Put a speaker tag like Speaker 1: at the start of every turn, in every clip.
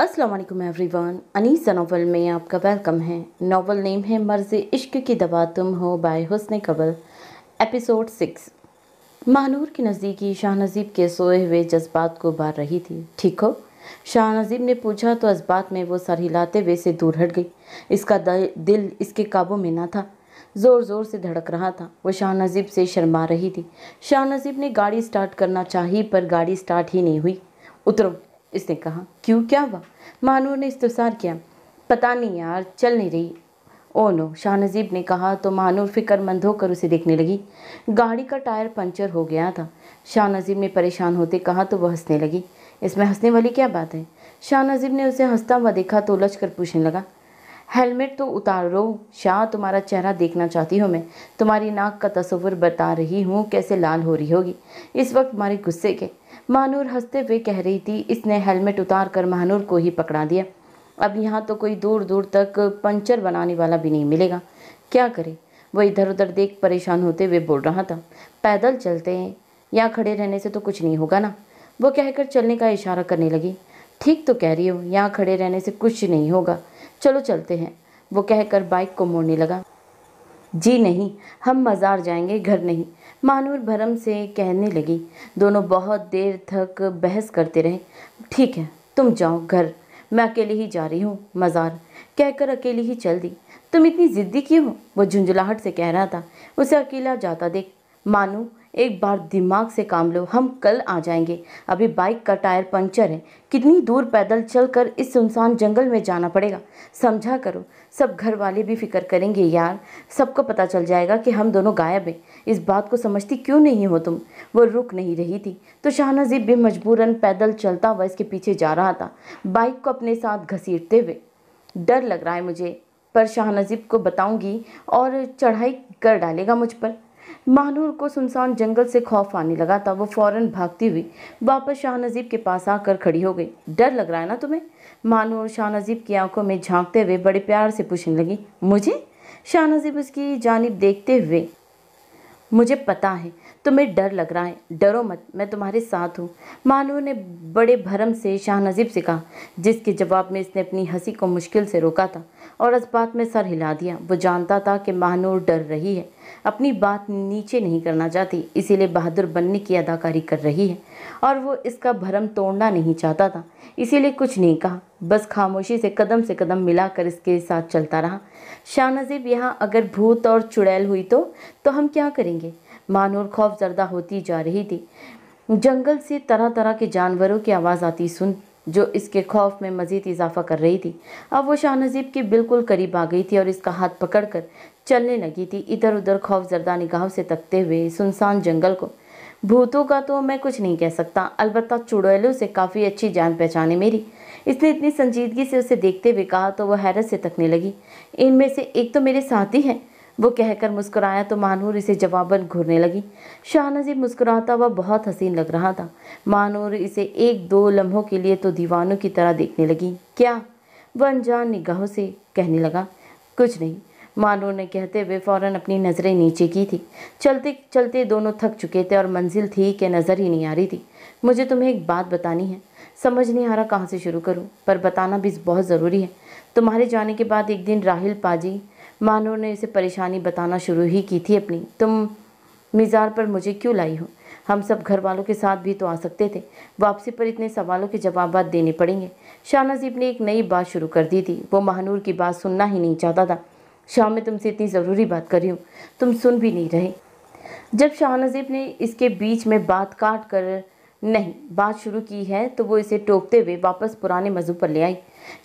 Speaker 1: अस्सलाम वालेकुम everyone Anees novel में आपका वेलकम है नावल नेम है मर्ज़ इश्क की दवा तुम हो बाय हुसन कबल एपिसोड सिक्स महानूर के नज़दीकी शाह नजीब के सोए हुए जज्बात को बार रही थी ठीक हो शाह नजीब ने पूछा तो जज्बात में वो सर हिलाते हुए से दूर हट गई इसका दिल इसके काबू में ना था ज़ोर ज़ोर से धड़क रहा था वो शाह नजीब से शर्मा रही थी शाह नजीब ने गाड़ी स्टार्ट करना चाही पर गाड़ी स्टार्ट ही नहीं हुई उतरो इसने कहा क्यों क्या हुआ मानो ने इस्तेसार किया पता नहीं यार चल नहीं रही ओ नो शाह नजीब ने कहा तो महानूर फिक्रमंद होकर उसे देखने लगी गाड़ी का टायर पंचर हो गया था शाह नजीब ने परेशान होते कहा तो वह हंसने लगी इसमें हंसने वाली क्या बात है शाह नजीब ने उसे हंसता हुआ देखा तो उलझ कर पूछने लगा हेलमेट तो उतारो शाह तुम्हारा चेहरा देखना चाहती हूँ मैं तुम्हारी नाक का तस्वुर बता रही हूँ कैसे लाल हो रही होगी इस वक्त तुम्हारे गुस्से के महानूर हंसते हुए कह रही थी इसने हेलमेट उतार कर महानूर को ही पकड़ा दिया अब यहाँ तो कोई दूर दूर तक पंचर बनाने वाला भी नहीं मिलेगा क्या करे वह इधर उधर देख परेशान होते हुए बोल रहा था पैदल चलते हैं यहाँ खड़े रहने से तो कुछ नहीं होगा ना वो कहकर चलने का इशारा करने लगी ठीक तो कह रही हो यहाँ खड़े रहने से कुछ नहीं होगा चलो चलते हैं वो कहकर बाइक को मोड़ने लगा जी नहीं हम मज़ार जाएंगे घर नहीं मानूर भरम से कहने लगी दोनों बहुत देर तक बहस करते रहे ठीक है तुम जाओ घर मैं अकेले ही जा रही हूँ मज़ार कहकर अकेली ही चल दी तुम इतनी ज़िद्दी क्यों हो वो झुंझुलाहट से कह रहा था उसे अकेला जाता देख मानू एक बार दिमाग से काम लो हम कल आ जाएंगे अभी बाइक का टायर पंचर है कितनी दूर पैदल चलकर इस सुनसान जंगल में जाना पड़ेगा समझा करो सब घर वाले भी फिक्र करेंगे यार सबको पता चल जाएगा कि हम दोनों गायब हैं इस बात को समझती क्यों नहीं हो तुम वो रुक नहीं रही थी तो शाहनजीब भी मजबूरन पैदल चलता हुआ इसके पीछे जा रहा था बाइक को अपने साथ घसीटते हुए डर लग रहा है मुझे पर शाहनजीब को बताऊंगी और चढ़ाई कर डालेगा मुझ पर महानूर को सुनसान जंगल से खौफ आने लगा था वो फौरन भागती हुई वापस शाह नजीब के पास आकर खड़ी हो गई डर लग रहा है ना तुम्हें महानूर शाह नजीब की आंखों में झांकते हुए बड़े प्यार से पूछने लगी मुझे शाह नजीब उसकी जानब देखते हुए मुझे पता है तुम्हें डर लग रहा है डरो मत मैं तुम्हारे साथ हूँ मानू ने बड़े भरम से शाह नजीब से कहा जिसके जवाब में इसने अपनी हंसी को मुश्किल से रोका था और इस बात में सर हिला दिया वो जानता था कि महानूर डर रही है अपनी बात नीचे नहीं करना चाहती इसीलिए बहादुर बनने की अदाकारी कर रही है और वो इसका भरम तोड़ना नहीं चाहता था इसीलिए कुछ नहीं कहा बस खामोशी से कदम से कदम मिलाकर इसके साथ चलता रहा शाह नजीब यहाँ अगर भूत और चुड़ैल हुई तो, तो हम क्या करेंगे महानूर खौफ जरदा होती जा रही थी जंगल से तरह तरह के जानवरों की आवाज़ आती सुन जो इसके खौफ में मज़ीद इजाफा कर रही थी अब वो शाह नजीब के बिल्कुल करीब आ गई थी और इसका हाथ पकड़कर चलने लगी थी इधर उधर खौफ जरदा निगाह से तकते हुए सुनसान जंगल को भूतों का तो मैं कुछ नहीं कह सकता अलबत्त चुड़ैलों से काफ़ी अच्छी जान पहचाने मेरी इसने इतनी संजीदगी से उसे देखते हुए कहा तो वह हैरत से तकने लगी इनमें से एक तो मेरे साथी हैं वो कहकर मुस्कुराया तो मानूर इसे जवाबन घूरने लगी नजीब मुस्कुराता हुआ बहुत हसीन लग रहा था मानूर इसे एक दो लम्हों के लिए तो दीवानों की तरह देखने लगी क्या वह अनजान निगाहों से कहने लगा कुछ नहीं मानूर ने कहते हुए फ़ौरन अपनी नज़रें नीचे की थी चलते चलते दोनों थक चुके थे और मंजिल थी कि नज़र ही नहीं आ रही थी मुझे तुम्हें एक बात बतानी है समझ नहीं आ रहा कहाँ से शुरू करूँ पर बताना भी बहुत ज़रूरी है तुम्हारे जाने के बाद एक दिन राहिल पाजी मानो ने इसे परेशानी बताना शुरू ही की थी अपनी तुम मिज़ार पर मुझे क्यों लाई हो हम सब घर वालों के साथ भी तो आ सकते थे वापसी पर इतने सवालों के जवाब देने पड़ेंगे शाहनाजीब ने एक नई बात शुरू कर दी थी वो महानूर की बात सुनना ही नहीं चाहता था शाम में तुमसे इतनी ज़रूरी बात कर रही हूँ तुम सुन भी नहीं रहे जब शाहनाजीब ने इसके बीच में बात काट कर नहीं बात शुरू की है तो वो इसे टोकते हुए वापस पुराने मजहब पर ले आई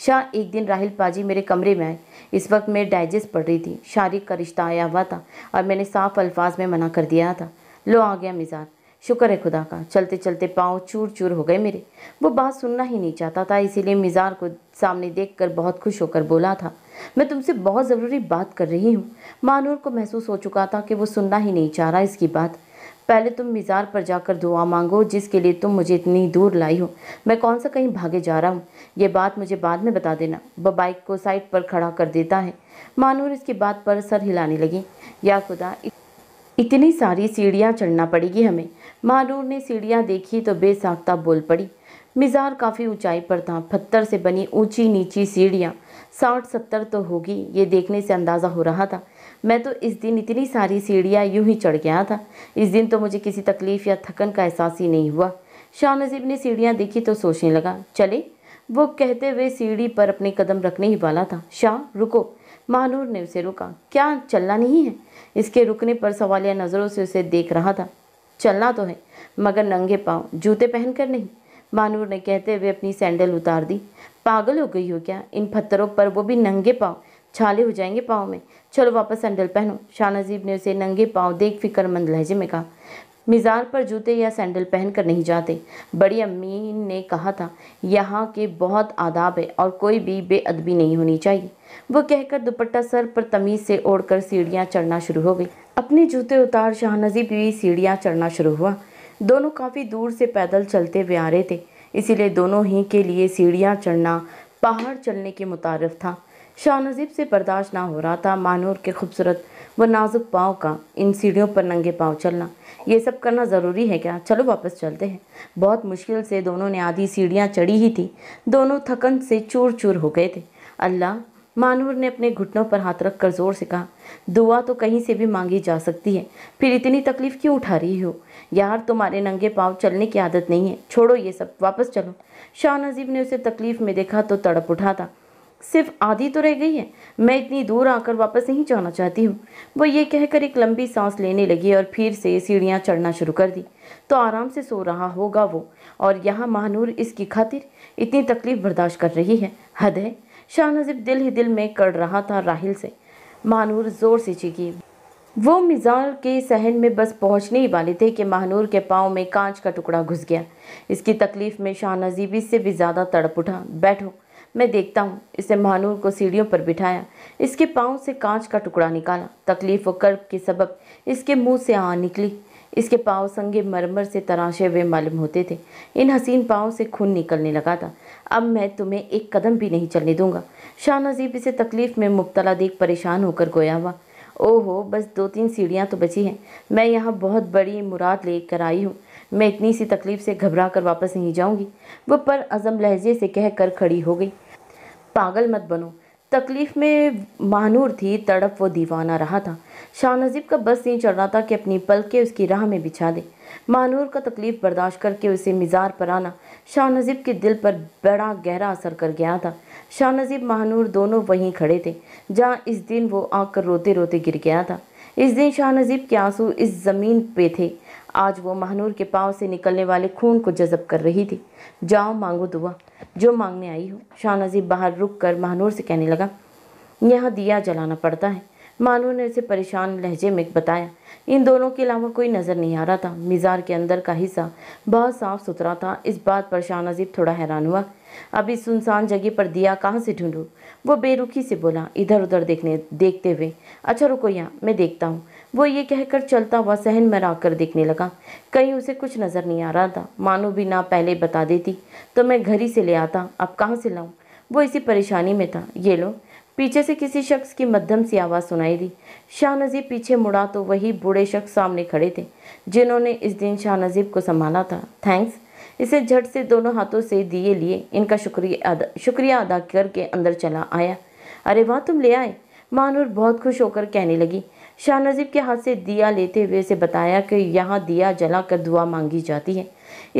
Speaker 1: शाह एक दिन राहिल पाजी मेरे कमरे में आए इस वक्त मैं डाइजेस्ट पढ़ रही थी शारीरिक का रिश्ता आया हुआ था और मैंने साफ अल्फाज में मना कर दिया था लो आ गया मिजाज शुक्र है खुदा का चलते चलते पाँव चूर चूर हो गए मेरे वो बात सुनना ही नहीं चाहता था इसीलिए मिज़ार को सामने देखकर बहुत खुश होकर बोला था मैं तुमसे बहुत ज़रूरी बात कर रही हूँ मानूर को महसूस हो चुका था कि वो सुनना ही नहीं चाह रहा इसकी बात पहले तुम मिज़ार पर जाकर दुआ मांगो जिसके लिए तुम मुझे इतनी दूर लाई हो मैं कौन सा कहीं भागे जा रहा हूँ ये बात मुझे बाद में बता देना वह बाइक को साइड पर खड़ा कर देता है मानूर इसकी बात पर सर हिलाने लगी या खुदा इतनी सारी सीढ़ियाँ चढ़ना पड़ेगी हमें मानूर ने सीढ़ियाँ देखी तो बेसाख्ता बोल पड़ी मिज़ार काफ़ी ऊंचाई पर था पत्थर से बनी ऊंची नीची सीढ़ियाँ साठ सत्तर तो होगी ये देखने से अंदाज़ा हो रहा था मैं तो इस दिन इतनी सारी सीढ़ियाँ यूं ही चढ़ गया था इस दिन तो मुझे किसी तकलीफ़ या थकन का एहसास ही नहीं हुआ शाह नजीब ने सीढ़ियाँ देखी तो सोचने लगा चले वो कहते हुए सीढ़ी पर अपने कदम रखने ही वाला था शाह रुको महानूर ने उसे रुका क्या चलना नहीं है इसके रुकने पर सवालिया नज़रों से उसे देख रहा था चलना तो है मगर नंगे पाँव जूते पहनकर नहीं महानूर ने कहते हुए अपनी सैंडल उतार दी पागल हो गई हो क्या इन पत्थरों पर वो भी नंगे पाँव छाले हो जाएंगे पाँव में चलो वापस सैंडल पहनो शाह नजीब ने उसे नंगे पाँव देख फिक्रमंद लहजे में कहा मिज़ार पर जूते या सैंडल पहनकर नहीं जाते बड़ी अम्मी ने कहा था यहाँ के बहुत आदाब है और कोई भी बेअदबी नहीं होनी चाहिए वो कहकर दुपट्टा सर पर तमीज़ से ओढ़कर सीढ़ियाँ चढ़ना शुरू हो गई अपने जूते उतार शाहनजी भी सीढ़ियाँ चढ़ना शुरू हुआ दोनों काफ़ी दूर से पैदल चलते हुए आ रहे थे इसीलिए दोनों ही के लिए सीढ़ियाँ चढ़ना पहाड़ चलने के मुतारफ था शाहनजीब से बर्दाश्त ना हो रहा था मानूर के खूबसूरत व नाजुक पाँव का इन सीढ़ियों पर नंगे पाँव चलना ये सब करना ज़रूरी है क्या चलो वापस चलते हैं बहुत मुश्किल से दोनों ने आधी सीढ़ियाँ चढ़ी ही थी दोनों थकन से चूर चूर हो गए थे अल्लाह मानूर ने अपने घुटनों पर हाथ रखकर ज़ोर से कहा दुआ तो कहीं से भी मांगी जा सकती है फिर इतनी तकलीफ़ क्यों उठा रही हो यार तुम्हारे नंगे पाँव चलने की आदत नहीं है छोड़ो ये सब वापस चलो शाह नजीब ने उसे तकलीफ़ में देखा तो तड़प उठा था सिर्फ आधी तो रह गई है मैं इतनी दूर आकर वापस नहीं जाना चाहती हूँ वो ये कहकर एक लंबी सांस लेने लगी और फिर से सीढ़ियाँ चढ़ना शुरू कर दी तो आराम से सो रहा होगा वो और यहाँ महानूर इसकी खातिर इतनी तकलीफ बर्दाश्त कर रही है हद है शाह नजीब दिल ही दिल में कर रहा था राहिल से महानूर ज़ोर से चीखी वो मिज़ाल के सहन में बस पहुंचने ही वाले थे कि महानूर के पाँव में कांच का टुकड़ा घुस गया इसकी तकलीफ़ में शाह नजीब इससे भी ज़्यादा तड़प उठा बैठो मैं देखता हूँ इसने महानूर को सीढ़ियों पर बिठाया इसके पाँव से कांच का टुकड़ा निकाला तकलीफ व कर्ब के सबब इसके मुंह से आ निकली इसके पाँव संगे मरमर से तराशे हुए मालूम होते थे इन हसीन पाँव से खून निकलने लगा था अब मैं तुम्हें एक कदम भी नहीं चलने दूंगा शाह नजीब इसे तकलीफ़ में मुबतला देख परेशान होकर गोया हुआ ओहो बस दो तीन सीढ़ियाँ तो बची हैं मैं यहाँ बहुत बड़ी मुराद लेकर आई हूँ मैं इतनी सी तकलीफ़ से घबरा कर वापस नहीं जाऊँगी वह पर अज़म लहजे से कह कर खड़ी हो गई पागल मत बनो तकलीफ़ में महानूर थी तड़प वो दीवाना रहा था शाह नजीब का बस नहीं चढ़ रहा था कि अपनी पल के उसकी राह में बिछा दे महानूर का तकलीफ़ बर्दाश्त करके उसे मिज़ार पर आना शाह नजीब के दिल पर बड़ा गहरा असर कर गया था शाह नजीब महानूर दोनों वहीं खड़े थे जहाँ इस दिन वो आकर रोते रोते गिर गया था इस दिन शाह नजीब के आंसू इस ज़मीन पे थे आज वो महानूर के पाँव से निकलने वाले खून को जजब कर रही थी जाओ मांगो दुआ जो मांगने आई हो शाह नजीब बाहर रुक कर महानूर से कहने लगा यहाँ दिया जलाना पड़ता है मानूर ने उसे परेशान लहजे में बताया इन दोनों के अलावा कोई नज़र नहीं आ रहा था मिज़ार के अंदर का हिस्सा बहुत साफ सुथरा था इस बात पर शाह नजीब थोड़ा हैरान हुआ अब इस सुनसान जगह पर दिया कहाँ से ढूंढूँ वो बेरुखी से बोला इधर उधर देखने देखते हुए अच्छा रुको यहाँ मैं देखता हूँ वो ये कहकर चलता हुआ सहन में कर देखने लगा कहीं उसे कुछ नज़र नहीं आ रहा था मानो भी ना पहले बता देती तो मैं घर ही से ले आता अब कहाँ से लाऊँ वो इसी परेशानी में था ये लो पीछे से किसी शख्स की मध्यम सी आवाज़ सुनाई दी शाह नजीब पीछे मुड़ा तो वही बूढ़े शख्स सामने खड़े थे जिन्होंने इस दिन शाह नजीब को संभाला था थैंक्स इसे झट से दोनों हाथों से दिए लिए इनका शुक्रिया अदा शुक्रिया अदा करके अंदर चला आया अरे वाह तुम ले आए मानूर बहुत खुश होकर कहने लगी शाह नजीब के हाथ से दिया लेते हुए से बताया कि यहाँ दिया जला कर दुआ मांगी जाती है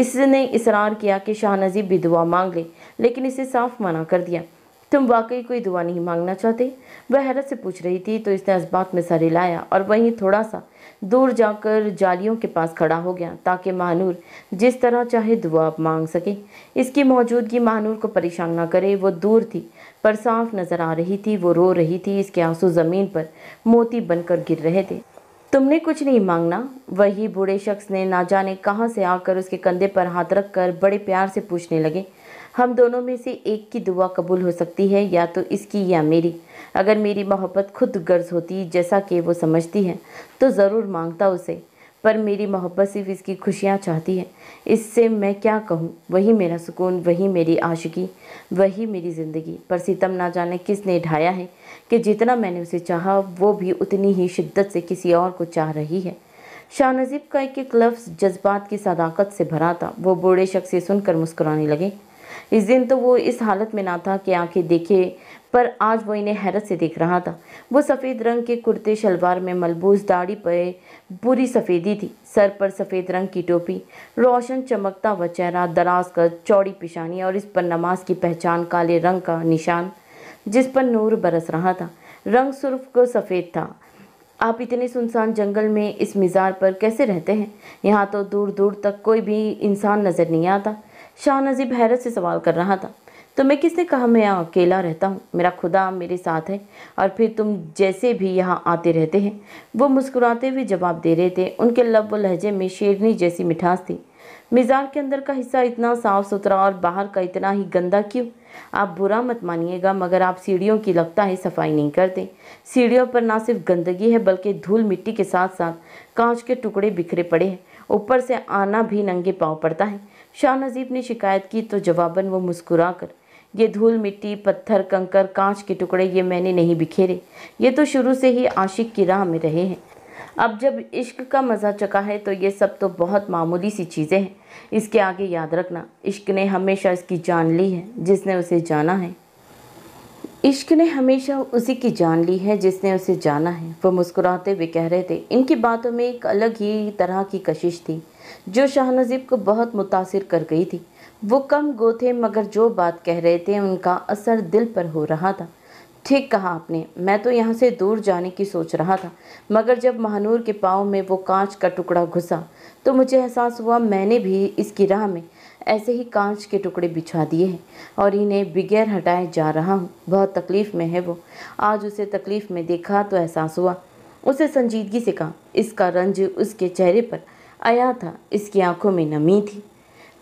Speaker 1: इसने इसरार किया कि शाह नजीब भी दुआ मांग ले, लेकिन इसे साफ मना कर दिया तुम वाकई कोई दुआ नहीं मांगना चाहते वह हैरत से पूछ रही थी तो इसने इस्बात में सर हिलाया और वहीं थोड़ा सा दूर जाकर जालियों के पास खड़ा हो गया ताकि महानूर जिस तरह चाहे दुआ मांग सके इसकी मौजूदगी महानूर को परेशान ना करे वो दूर थी पर साफ नज़र आ रही थी वो रो रही थी इसके आंसू ज़मीन पर मोती बनकर गिर रहे थे तुमने कुछ नहीं मांगना वही बूढ़े शख्स ने ना जाने कहाँ से आकर उसके कंधे पर हाथ रख कर बड़े प्यार से पूछने लगे हम दोनों में से एक की दुआ कबूल हो सकती है या तो इसकी या मेरी अगर मेरी मोहब्बत खुद गर्ज होती जैसा कि वो समझती है तो ज़रूर मांगता उसे पर मेरी मोहब्बत सिर्फ इसकी खुशियाँ चाहती है इससे मैं क्या कहूँ वही मेरा सुकून वही मेरी आशिकी वही मेरी ज़िंदगी पर सितम ना जाने किसने ढाया है कि जितना मैंने उसे चाहा वो भी उतनी ही शिद्दत से किसी और को चाह रही है शाह नजीब का एक एक लफ्ज़ जज्बात की सदाकत से भरा था वो बूढ़े शख्स से सुनकर मुस्कुराने लगे इस दिन तो वो इस हालत में ना था कि आंखें देखे पर आज वो इन्हें हैरत से देख रहा था वो सफ़ेद रंग के कुर्ते शलवार में मलबूस दाढ़ी पर बुरी सफ़ेदी थी सर पर सफ़ेद रंग की टोपी रोशन चमकता व चेहरा दराज कर चौड़ी पिशानी और इस पर नमाज की पहचान काले रंग का निशान जिस पर नूर बरस रहा था रंग सुर्ख को सफ़ेद था आप इतने सुनसान जंगल में इस मिज़ार पर कैसे रहते हैं यहाँ तो दूर दूर तक कोई भी इंसान नज़र नहीं आता शाह नजीब हैरत से सवाल कर रहा था तो मैं किसने कहा मैं यहाँ अकेला रहता हूँ मेरा खुदा मेरे साथ है और फिर तुम जैसे भी यहाँ आते रहते हैं वो मुस्कुराते हुए जवाब दे रहे थे उनके लब व लहजे में शेरनी जैसी मिठास थी मिजाज के अंदर का हिस्सा इतना साफ सुथरा और बाहर का इतना ही गंदा क्यों आप बुरा मत मानिएगा मगर आप सीढ़ियों की लगता है सफाई नहीं करते सीढ़ियों पर ना सिर्फ गंदगी है बल्कि धूल मिट्टी के साथ साथ कांच के टुकड़े बिखरे पड़े हैं ऊपर से आना भी नंगे पाँव पड़ता है शाह नजीब ने शिकायत की तो जवाबन वो मुस्कुरा कर ये धूल मिट्टी पत्थर कंकर कांच के टुकड़े ये मैंने नहीं बिखेरे ये तो शुरू से ही आशिक की राह में रहे हैं अब जब इश्क का मज़ा चका है तो ये सब तो बहुत मामूली सी चीज़ें हैं इसके आगे याद रखना इश्क ने हमेशा इसकी जान ली है जिसने उसे जाना है इश्क ने हमेशा उसी की जान ली है जिसने उसे जाना है वो मुस्कुराते हुए कह रहे थे इनकी बातों में एक अलग ही तरह की कशिश थी जो शाहनजीब को बहुत मुतासर कर गई थी वो कम गो थे मगर जो बात कह रहे थे उनका असर दिल पर हो रहा था ठीक कहा आपने मैं तो यहाँ से दूर जाने की सोच रहा था मगर जब महानूर के पाँव में वो कांच का टुकड़ा घुसा तो मुझे एहसास हुआ मैंने भी इसकी राह में ऐसे ही कांच के टुकड़े बिछा दिए हैं और इन्हें बगैर हटाए जा रहा हूँ बहुत तकलीफ़ में है वो आज उसे तकलीफ़ में देखा तो एहसास हुआ उसे संजीदगी से कहा इसका रंज उसके चेहरे पर आया था इसकी आंखों में नमी थी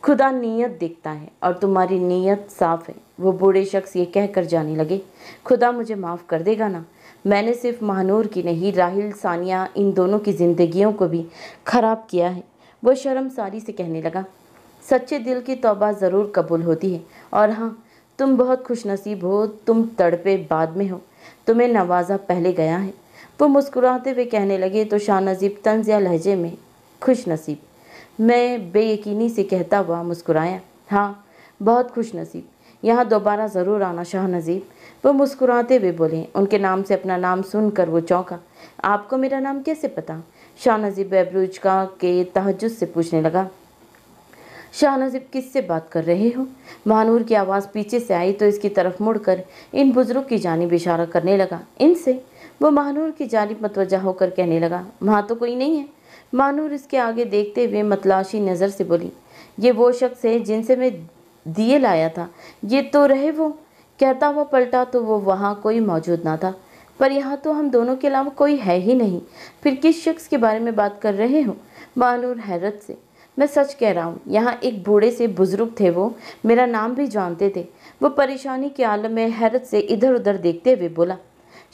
Speaker 1: खुदा नीयत देखता है और तुम्हारी नीयत साफ है वो बूढ़े शख्स ये कह कर जाने लगे खुदा मुझे माफ़ कर देगा ना मैंने सिर्फ महानूर की नहीं राहिल सानिया इन दोनों की ज़िंदगियों को भी ख़राब किया है वो शर्मसारी से कहने लगा सच्चे दिल की तोबा ज़रूर कबूल होती है और हाँ तुम बहुत खुशनसीब हो तुम तड़पे बाद में हो तुम्हें नवाजा पहले गया है वो मुस्कुराते हुए कहने लगे तो शाह नजीब तंजिया लहजे में खुश नसीब मैं बेयकीनी से कहता हुआ मुस्कुराया हाँ बहुत खुश नसीब यहाँ दोबारा ज़रूर आना शाह नजीब वो मुस्कुराते हुए बोले उनके नाम से अपना नाम सुनकर वो चौंका आपको मेरा नाम कैसे पता शाह नजीब बैबरूज का के तहजद से पूछने लगा शाह नजीब किससे बात कर रहे हो महानूर की आवाज़ पीछे से आई तो इसकी तरफ मुड़कर इन बुज़ुर्ग की जानब इशारा करने लगा इनसे वो महानूर की जानब मतवजा होकर कहने लगा वहाँ तो कोई नहीं है मानूर इसके आगे देखते हुए मतलाशी नज़र से बोली ये वो शख्स है जिनसे मैं दिए लाया था ये तो रहे वो कहता हुआ पलटा तो वो वहाँ कोई मौजूद ना था पर यहाँ तो हम दोनों के अलावा कोई है ही नहीं फिर किस शख्स के बारे में बात कर रहे हो मानूर हैरत से मैं सच कह रहा हूँ यहाँ एक बूढ़े से बुज़ुर्ग थे वो मेरा नाम भी जानते थे वो परेशानी के आलम में हैरत से इधर उधर देखते हुए बोला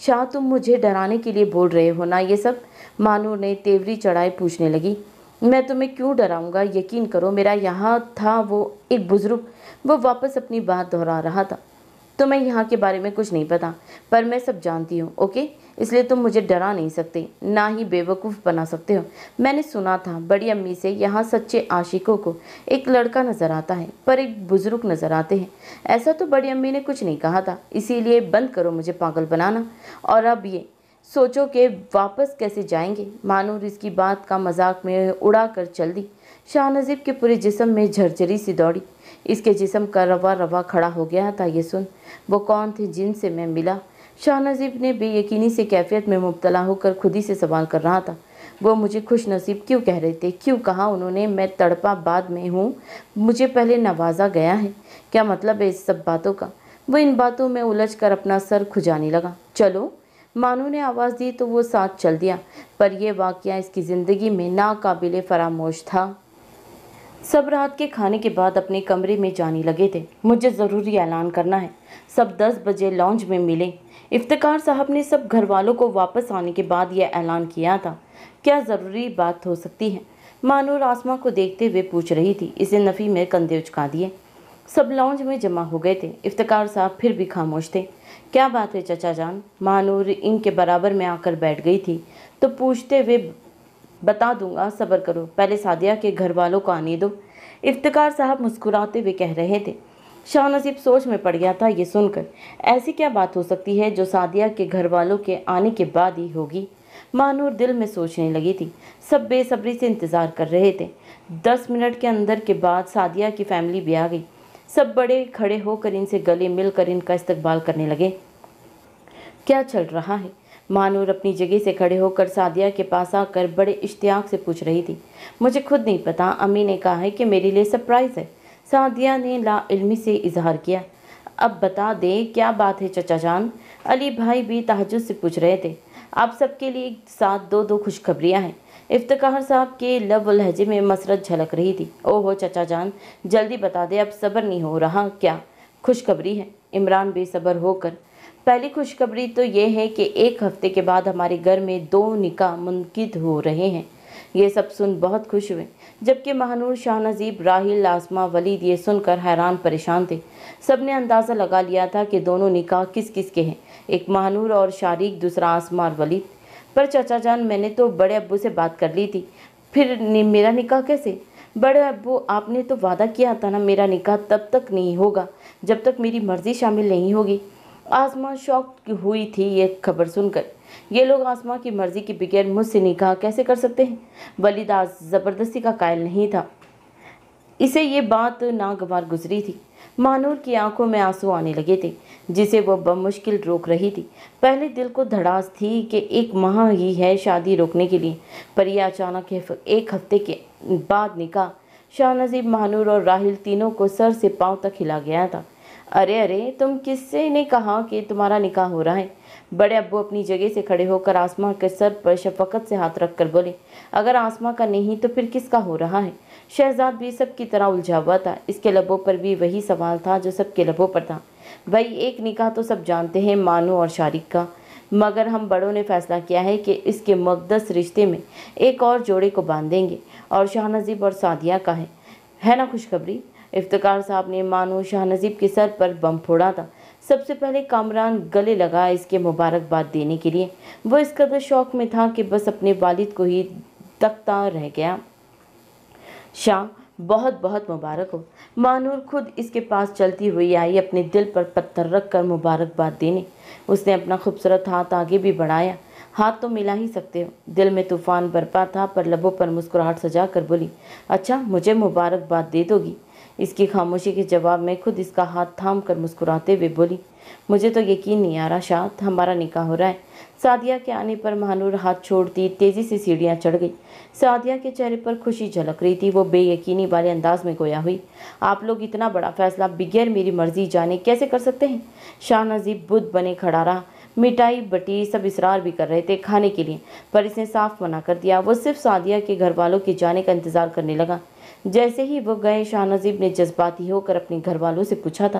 Speaker 1: शाह तुम मुझे डराने के लिए बोल रहे हो ना ये सब मानू ने तेवरी चढ़ाए पूछने लगी मैं तुम्हें क्यों डराऊंगा यकीन करो मेरा यहाँ था वो एक बुज़ुर्ग वो वापस अपनी बात दोहरा रहा था तुम्हें यहाँ के बारे में कुछ नहीं पता पर मैं सब जानती हूँ ओके इसलिए तुम मुझे डरा नहीं सकते ना ही बेवकूफ़ बना सकते हो मैंने सुना था बड़ी अम्मी से यहाँ सच्चे आशिकों को एक लड़का नज़र आता है पर एक बुज़ुर्ग नज़र आते हैं ऐसा तो बड़ी अम्मी ने कुछ नहीं कहा था इसीलिए बंद करो मुझे पागल बनाना और अब ये सोचो कि वापस कैसे जाएंगे मानूर इसकी बात का मजाक में उड़ा कर चल दी शाह नजीब के पूरे जिसम में झरझरी सी दौड़ी इसके जिसम का रवा रवा खड़ा हो गया था ये सुन वो कौन थी जिनसे मैं मिला शाह नजीब ने बेयकीनी से कैफियत में मुबतला होकर खुद ही से सवाल कर रहा था वो मुझे खुश नसीब क्यों कह रहे थे क्यों कहा उन्होंने मैं तड़पा बाद में हूँ मुझे पहले नवाजा गया है क्या मतलब है इस सब बातों का वो इन बातों में उलझ कर अपना सर खुजाने लगा चलो मानू ने आवाज़ दी तो वो साथ चल दिया पर यह वाक़ इसकी ज़िंदगी में नाकाबिल फरामोश था सब रात के खाने के बाद अपने कमरे में जाने लगे थे मुझे ज़रूरी ऐलान करना है सब दस बजे लॉन्च में मिले इफ्तार साहब ने सब घर वालों को वापस आने के बाद यह ऐलान किया था क्या ज़रूरी बात हो सकती है मानो आसमा को देखते हुए पूछ रही थी इसे नफ़ी में कंधे उचका दिए सब लॉन्ज में जमा हो गए थे इफ्तार साहब फिर भी खामोश थे क्या बात है चचा जान मानूर इनके बराबर में आकर बैठ गई थी तो पूछते हुए बता दूंगा सब्र करो पहले सादिया के घर वालों को आने दो इफ्तार साहब मुस्कुराते हुए कह रहे थे शाह नसीब सोच में पड़ गया था ये सुनकर ऐसी क्या बात हो सकती है जो सादिया के घर वालों के आने के बाद ही होगी मानूर दिल में सोचने लगी थी सब बेसब्री से इंतज़ार कर रहे थे दस मिनट के अंदर के बाद सादिया की फैमिली भी आ गई सब बड़े खड़े होकर इनसे गले मिलकर इनका इस्तकबाल करने लगे क्या चल रहा है मानूर अपनी जगह से खड़े होकर सादिया के पास आकर बड़े इश्तियाक से पूछ रही थी मुझे खुद नहीं पता अम्मी ने कहा है कि मेरे लिए सरप्राइज़ है सादिया ने इल्मी से इजहार किया अब बता दें क्या बात है चचा जान अली भाई भी तहजद से पूछ रहे थे आप सबके लिए साथ दो दो खुशखबरियाँ हैं इफ्तार साहब के लब लहजे में मसरत झलक रही थी ओहो चचा जान जल्दी बता दे अब सब्र नहीं हो रहा क्या खुशखबरी है इमरान बेसब्र होकर पहली खुशखबरी तो ये है कि एक हफ्ते के बाद हमारे घर में दो निका मुनद हो रहे हैं ये सब सुन बहुत खुश हुए जबकि महानूर शाह नजीब राहिल लाजमा वलीद ये सुनकर हैरान परेशान थे सब ने अंदाज़ा लगा लिया था कि दोनों निकाह किस किस के हैं एक महानूर और शारिक दूसरा और वलीद पर चाचा जान मैंने तो बड़े अबू से बात कर ली थी फिर मेरा निकाह कैसे बड़े अबू आपने तो वादा किया था ना मेरा निकाह तब तक नहीं होगा जब तक मेरी मर्ज़ी शामिल नहीं होगी आसमां शौक हुई थी ये खबर सुनकर ये लोग आसमा की मर्ज़ी के बगैर मुझसे निकाह कैसे कर सकते हैं बलिदास ज़बरदस्ती का कायल नहीं था इसे ये बात नागवार गुजरी थी मानूर की आंखों में आंसू आने लगे थे जिसे वो बमुश्किल रोक रही थी पहले दिल को धड़ास थी कि एक माह ही है शादी रोकने के लिए पर यह अचानक एक हफ्ते के बाद निकाह शाह नजीब महानूर और राहिल तीनों को सर से पांव तक हिला गया था अरे अरे तुम किससे ने कहा कि तुम्हारा निकाह हो रहा है बड़े अब्बू अपनी जगह से खड़े होकर आसमा के सर पर शफकत से हाथ रख कर बोले अगर आसमा का नहीं तो फिर किसका हो रहा है शहजाद भी सबकी तरह उलझा हुआ था इसके लबों पर भी वही सवाल था जो सबके लबों पर था भाई एक निकाह तो सब जानते हैं मानो और शारिक का मगर हम बड़ों ने फैसला किया है कि इसके मुकदस रिश्ते में एक और जोड़े को बांधेंगे और शाह नजीब और सादिया का है है ना खुशखबरी इफ्तार साहब ने मानो नजीब के सर पर बम फोड़ा था सबसे पहले कामरान गले लगा इसके मुबारकबाद देने के लिए वह इस कदर शौक में था कि बस अपने वालिद को ही तकता रह गया शाह बहुत बहुत मुबारक हो मानूर खुद इसके पास चलती हुई आई अपने दिल पर पत्थर रख कर मुबारकबाद देने उसने अपना खूबसूरत हाथ आगे भी बढ़ाया हाथ तो मिला ही सकते हो दिल में तूफान बरपा था पर लबों पर मुस्कुराहट सजा कर बोली अच्छा मुझे मुबारकबाद दे दोगी इसकी खामोशी के जवाब में खुद इसका हाथ थाम कर मुस्कुराते हुए बोली मुझे तो यकीन नहीं आ रहा शाह हमारा निकाह हो रहा है सादिया के आने पर महानूर हाथ छोड़ती तेज़ी से सीढ़ियाँ चढ़ गई सादिया के चेहरे पर खुशी झलक रही थी वो बेयकीनी वाले अंदाज में गोया हुई आप लोग इतना बड़ा फैसला बगैर मेरी मर्जी जाने कैसे कर सकते हैं शाह नजीब बुद्ध बने खड़ा रहा मिठाई बटी सब इसरार भी कर रहे थे खाने के लिए पर इसने साफ मना कर दिया वो सिर्फ सादिया के घर वालों के जाने का इंतज़ार करने लगा जैसे ही वो गए शाहनजीब ने जज्बाती होकर अपने घर वालों से पूछा था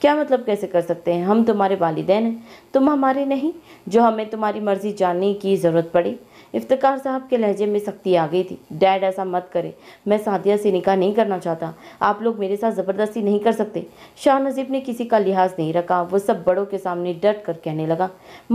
Speaker 1: क्या मतलब कैसे कर सकते हैं हम तुम्हारे वालदेन हैं तुम हमारे नहीं जो हमें तुम्हारी मर्ज़ी जानने की ज़रूरत पड़ी इफ्तार साहब के लहजे में सख्ती आ गई थी डैड ऐसा मत करे मैं सादिया से निकाह नहीं करना चाहता आप लोग मेरे साथ ज़बरदस्ती नहीं कर सकते शाह नजीब ने किसी का लिहाज नहीं रखा वो सब बड़ों के सामने डट कर कहने लगा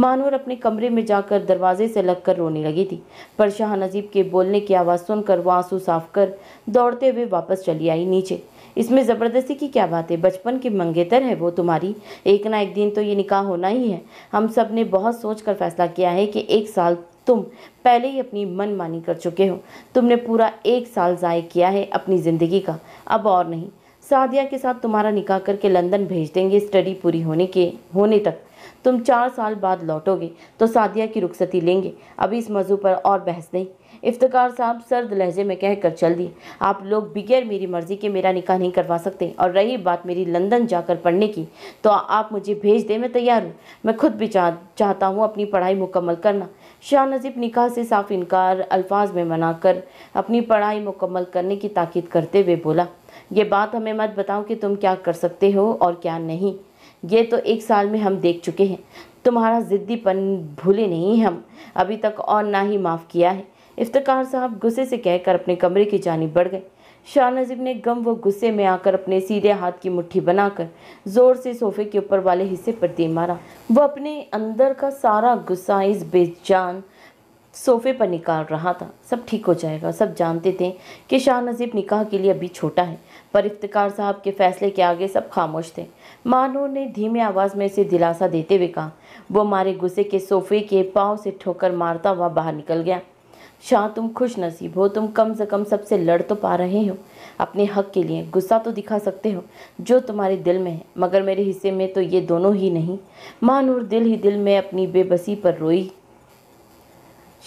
Speaker 1: मानवर अपने कमरे में जाकर दरवाजे से लग कर रोने लगी थी पर शाह नजीब के बोलने की आवाज़ सुनकर वो आंसू साफ कर दौड़ते हुए वापस चली आई नीचे इसमें ज़बरदस्ती की क्या बात है बचपन की मंगेतर है वो तुम्हारी एक ना एक दिन तो ये निकाह होना ही है हम सब ने बहुत सोच कर फैसला किया है कि एक साल तुम पहले ही अपनी मनमानी कर चुके हो तुमने पूरा एक साल ज़ाय किया है अपनी ज़िंदगी का अब और नहीं सादिया के साथ तुम्हारा निकाह करके लंदन भेज देंगे स्टडी पूरी होने के होने तक तुम चार साल बाद लौटोगे तो सादिया की रुखसती लेंगे अभी इस मौजू पर और बहस नहीं इफ्तार साहब सर्द लहजे में कह कर चल दिए आप लोग बगैर मेरी मर्ज़ी के मेरा निकाह नहीं करवा सकते और रही बात मेरी लंदन जाकर पढ़ने की तो आप मुझे भेज दें मैं तैयार हूँ मैं खुद भी चाह चाहता हूँ अपनी पढ़ाई मुकम्मल करना शाह नजीब निकाह से साफ इनकार अल्फाज में मनाकर अपनी पढ़ाई मुकम्मल करने की ताकीद करते हुए बोला ये बात हमें मत बताओ कि तुम क्या कर सकते हो और क्या नहीं ये तो एक साल में हम देख चुके हैं तुम्हारा ज़िद्दीपन भूले नहीं हम अभी तक और ना ही माफ़ किया है इफ्तार साहब गुस्से से कहकर अपने कमरे की जानी बढ़ गए शाह नजीब ने गम व गुस्से में आकर अपने सीधे हाथ की मुट्ठी बनाकर ज़ोर से सोफे के ऊपर वाले हिस्से पर दे मारा वह अपने अंदर का सारा गुस्सा इस बेजान सोफे पर निकाल रहा था सब ठीक हो जाएगा सब जानते थे कि शाह नजीब निकाह के लिए अभी छोटा है पर इफ्तार साहब के फैसले के आगे सब खामोश थे मानो ने धीमे आवाज़ में इसे दिलासा देते हुए कहा वो मारे गुस्से के सोफे के पाँव से ठोकर मारता हुआ बाहर निकल गया शाह तुम खुश नसीब हो तुम कम से कम सबसे लड़ तो पा रहे हो अपने हक के लिए गुस्सा तो दिखा सकते हो जो तुम्हारे दिल में है मगर मेरे हिस्से में तो ये दोनों ही नहीं माँ नूर दिल ही दिल में अपनी बेबसी पर रोई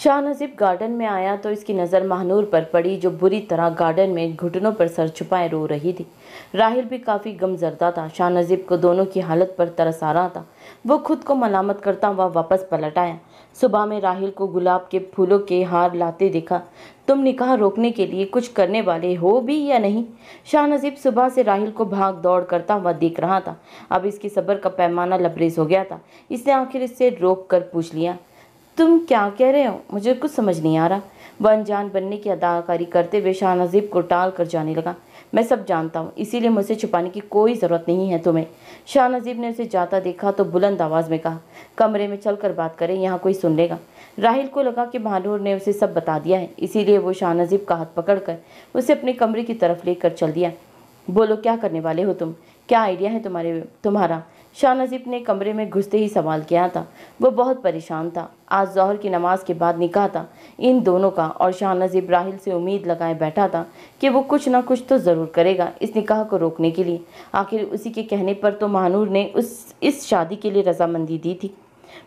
Speaker 1: शाह नसीब गार्डन में आया तो इसकी नज़र महानूर पर पड़ी जो बुरी तरह गार्डन में घुटनों पर सर छुपाए रो रही थी राहिल भी काफ़ी गमजरदा था शाह नजीब को दोनों की हालत पर तरस आ रहा था वो खुद को मलामत करता हुआ वापस पलट आया सुबह में राहिल को गुलाब के फूलों के हार लाते देखा तुम निकाह रोकने के लिए कुछ करने वाले हो भी या नहीं शाह नजीब सुबह से राहिल को भाग दौड़ करता हुआ देख रहा था अब इसकी सब्र का पैमाना लबरेज हो गया था इसने आखिर इससे रोक कर पूछ लिया तुम क्या कह रहे हो मुझे कुछ समझ नहीं आ रहा वह अनजान बनने की अदाकारी करते हुए शाह नजीब को टाल कर जाने लगा मैं सब जानता हूँ इसीलिए मुझसे छुपाने की कोई ज़रूरत नहीं है तुम्हें शाह नजीब ने उसे जाता देखा तो बुलंद आवाज़ में कहा कमरे में चल कर बात करें यहाँ कोई सुन लेगा राहिल को लगा कि भानूर ने उसे सब बता दिया है इसीलिए वो शाह नजीब का हाथ पकड़ कर उसे अपने कमरे की तरफ लेकर चल दिया बोलो क्या करने वाले हो तुम क्या आइडिया है तुम्हारे तुम्हारा शाह नजीब ने कमरे में घुसते ही सवाल किया था वो बहुत परेशान था आज जहर की नमाज के बाद निकाह था इन दोनों का और शाह नजीब राहिल से उम्मीद लगाए बैठा था कि वो कुछ ना कुछ तो ज़रूर करेगा इस निकाह को रोकने के लिए आखिर उसी के कहने पर तो महानूर ने उस इस शादी के लिए रजामंदी दी थी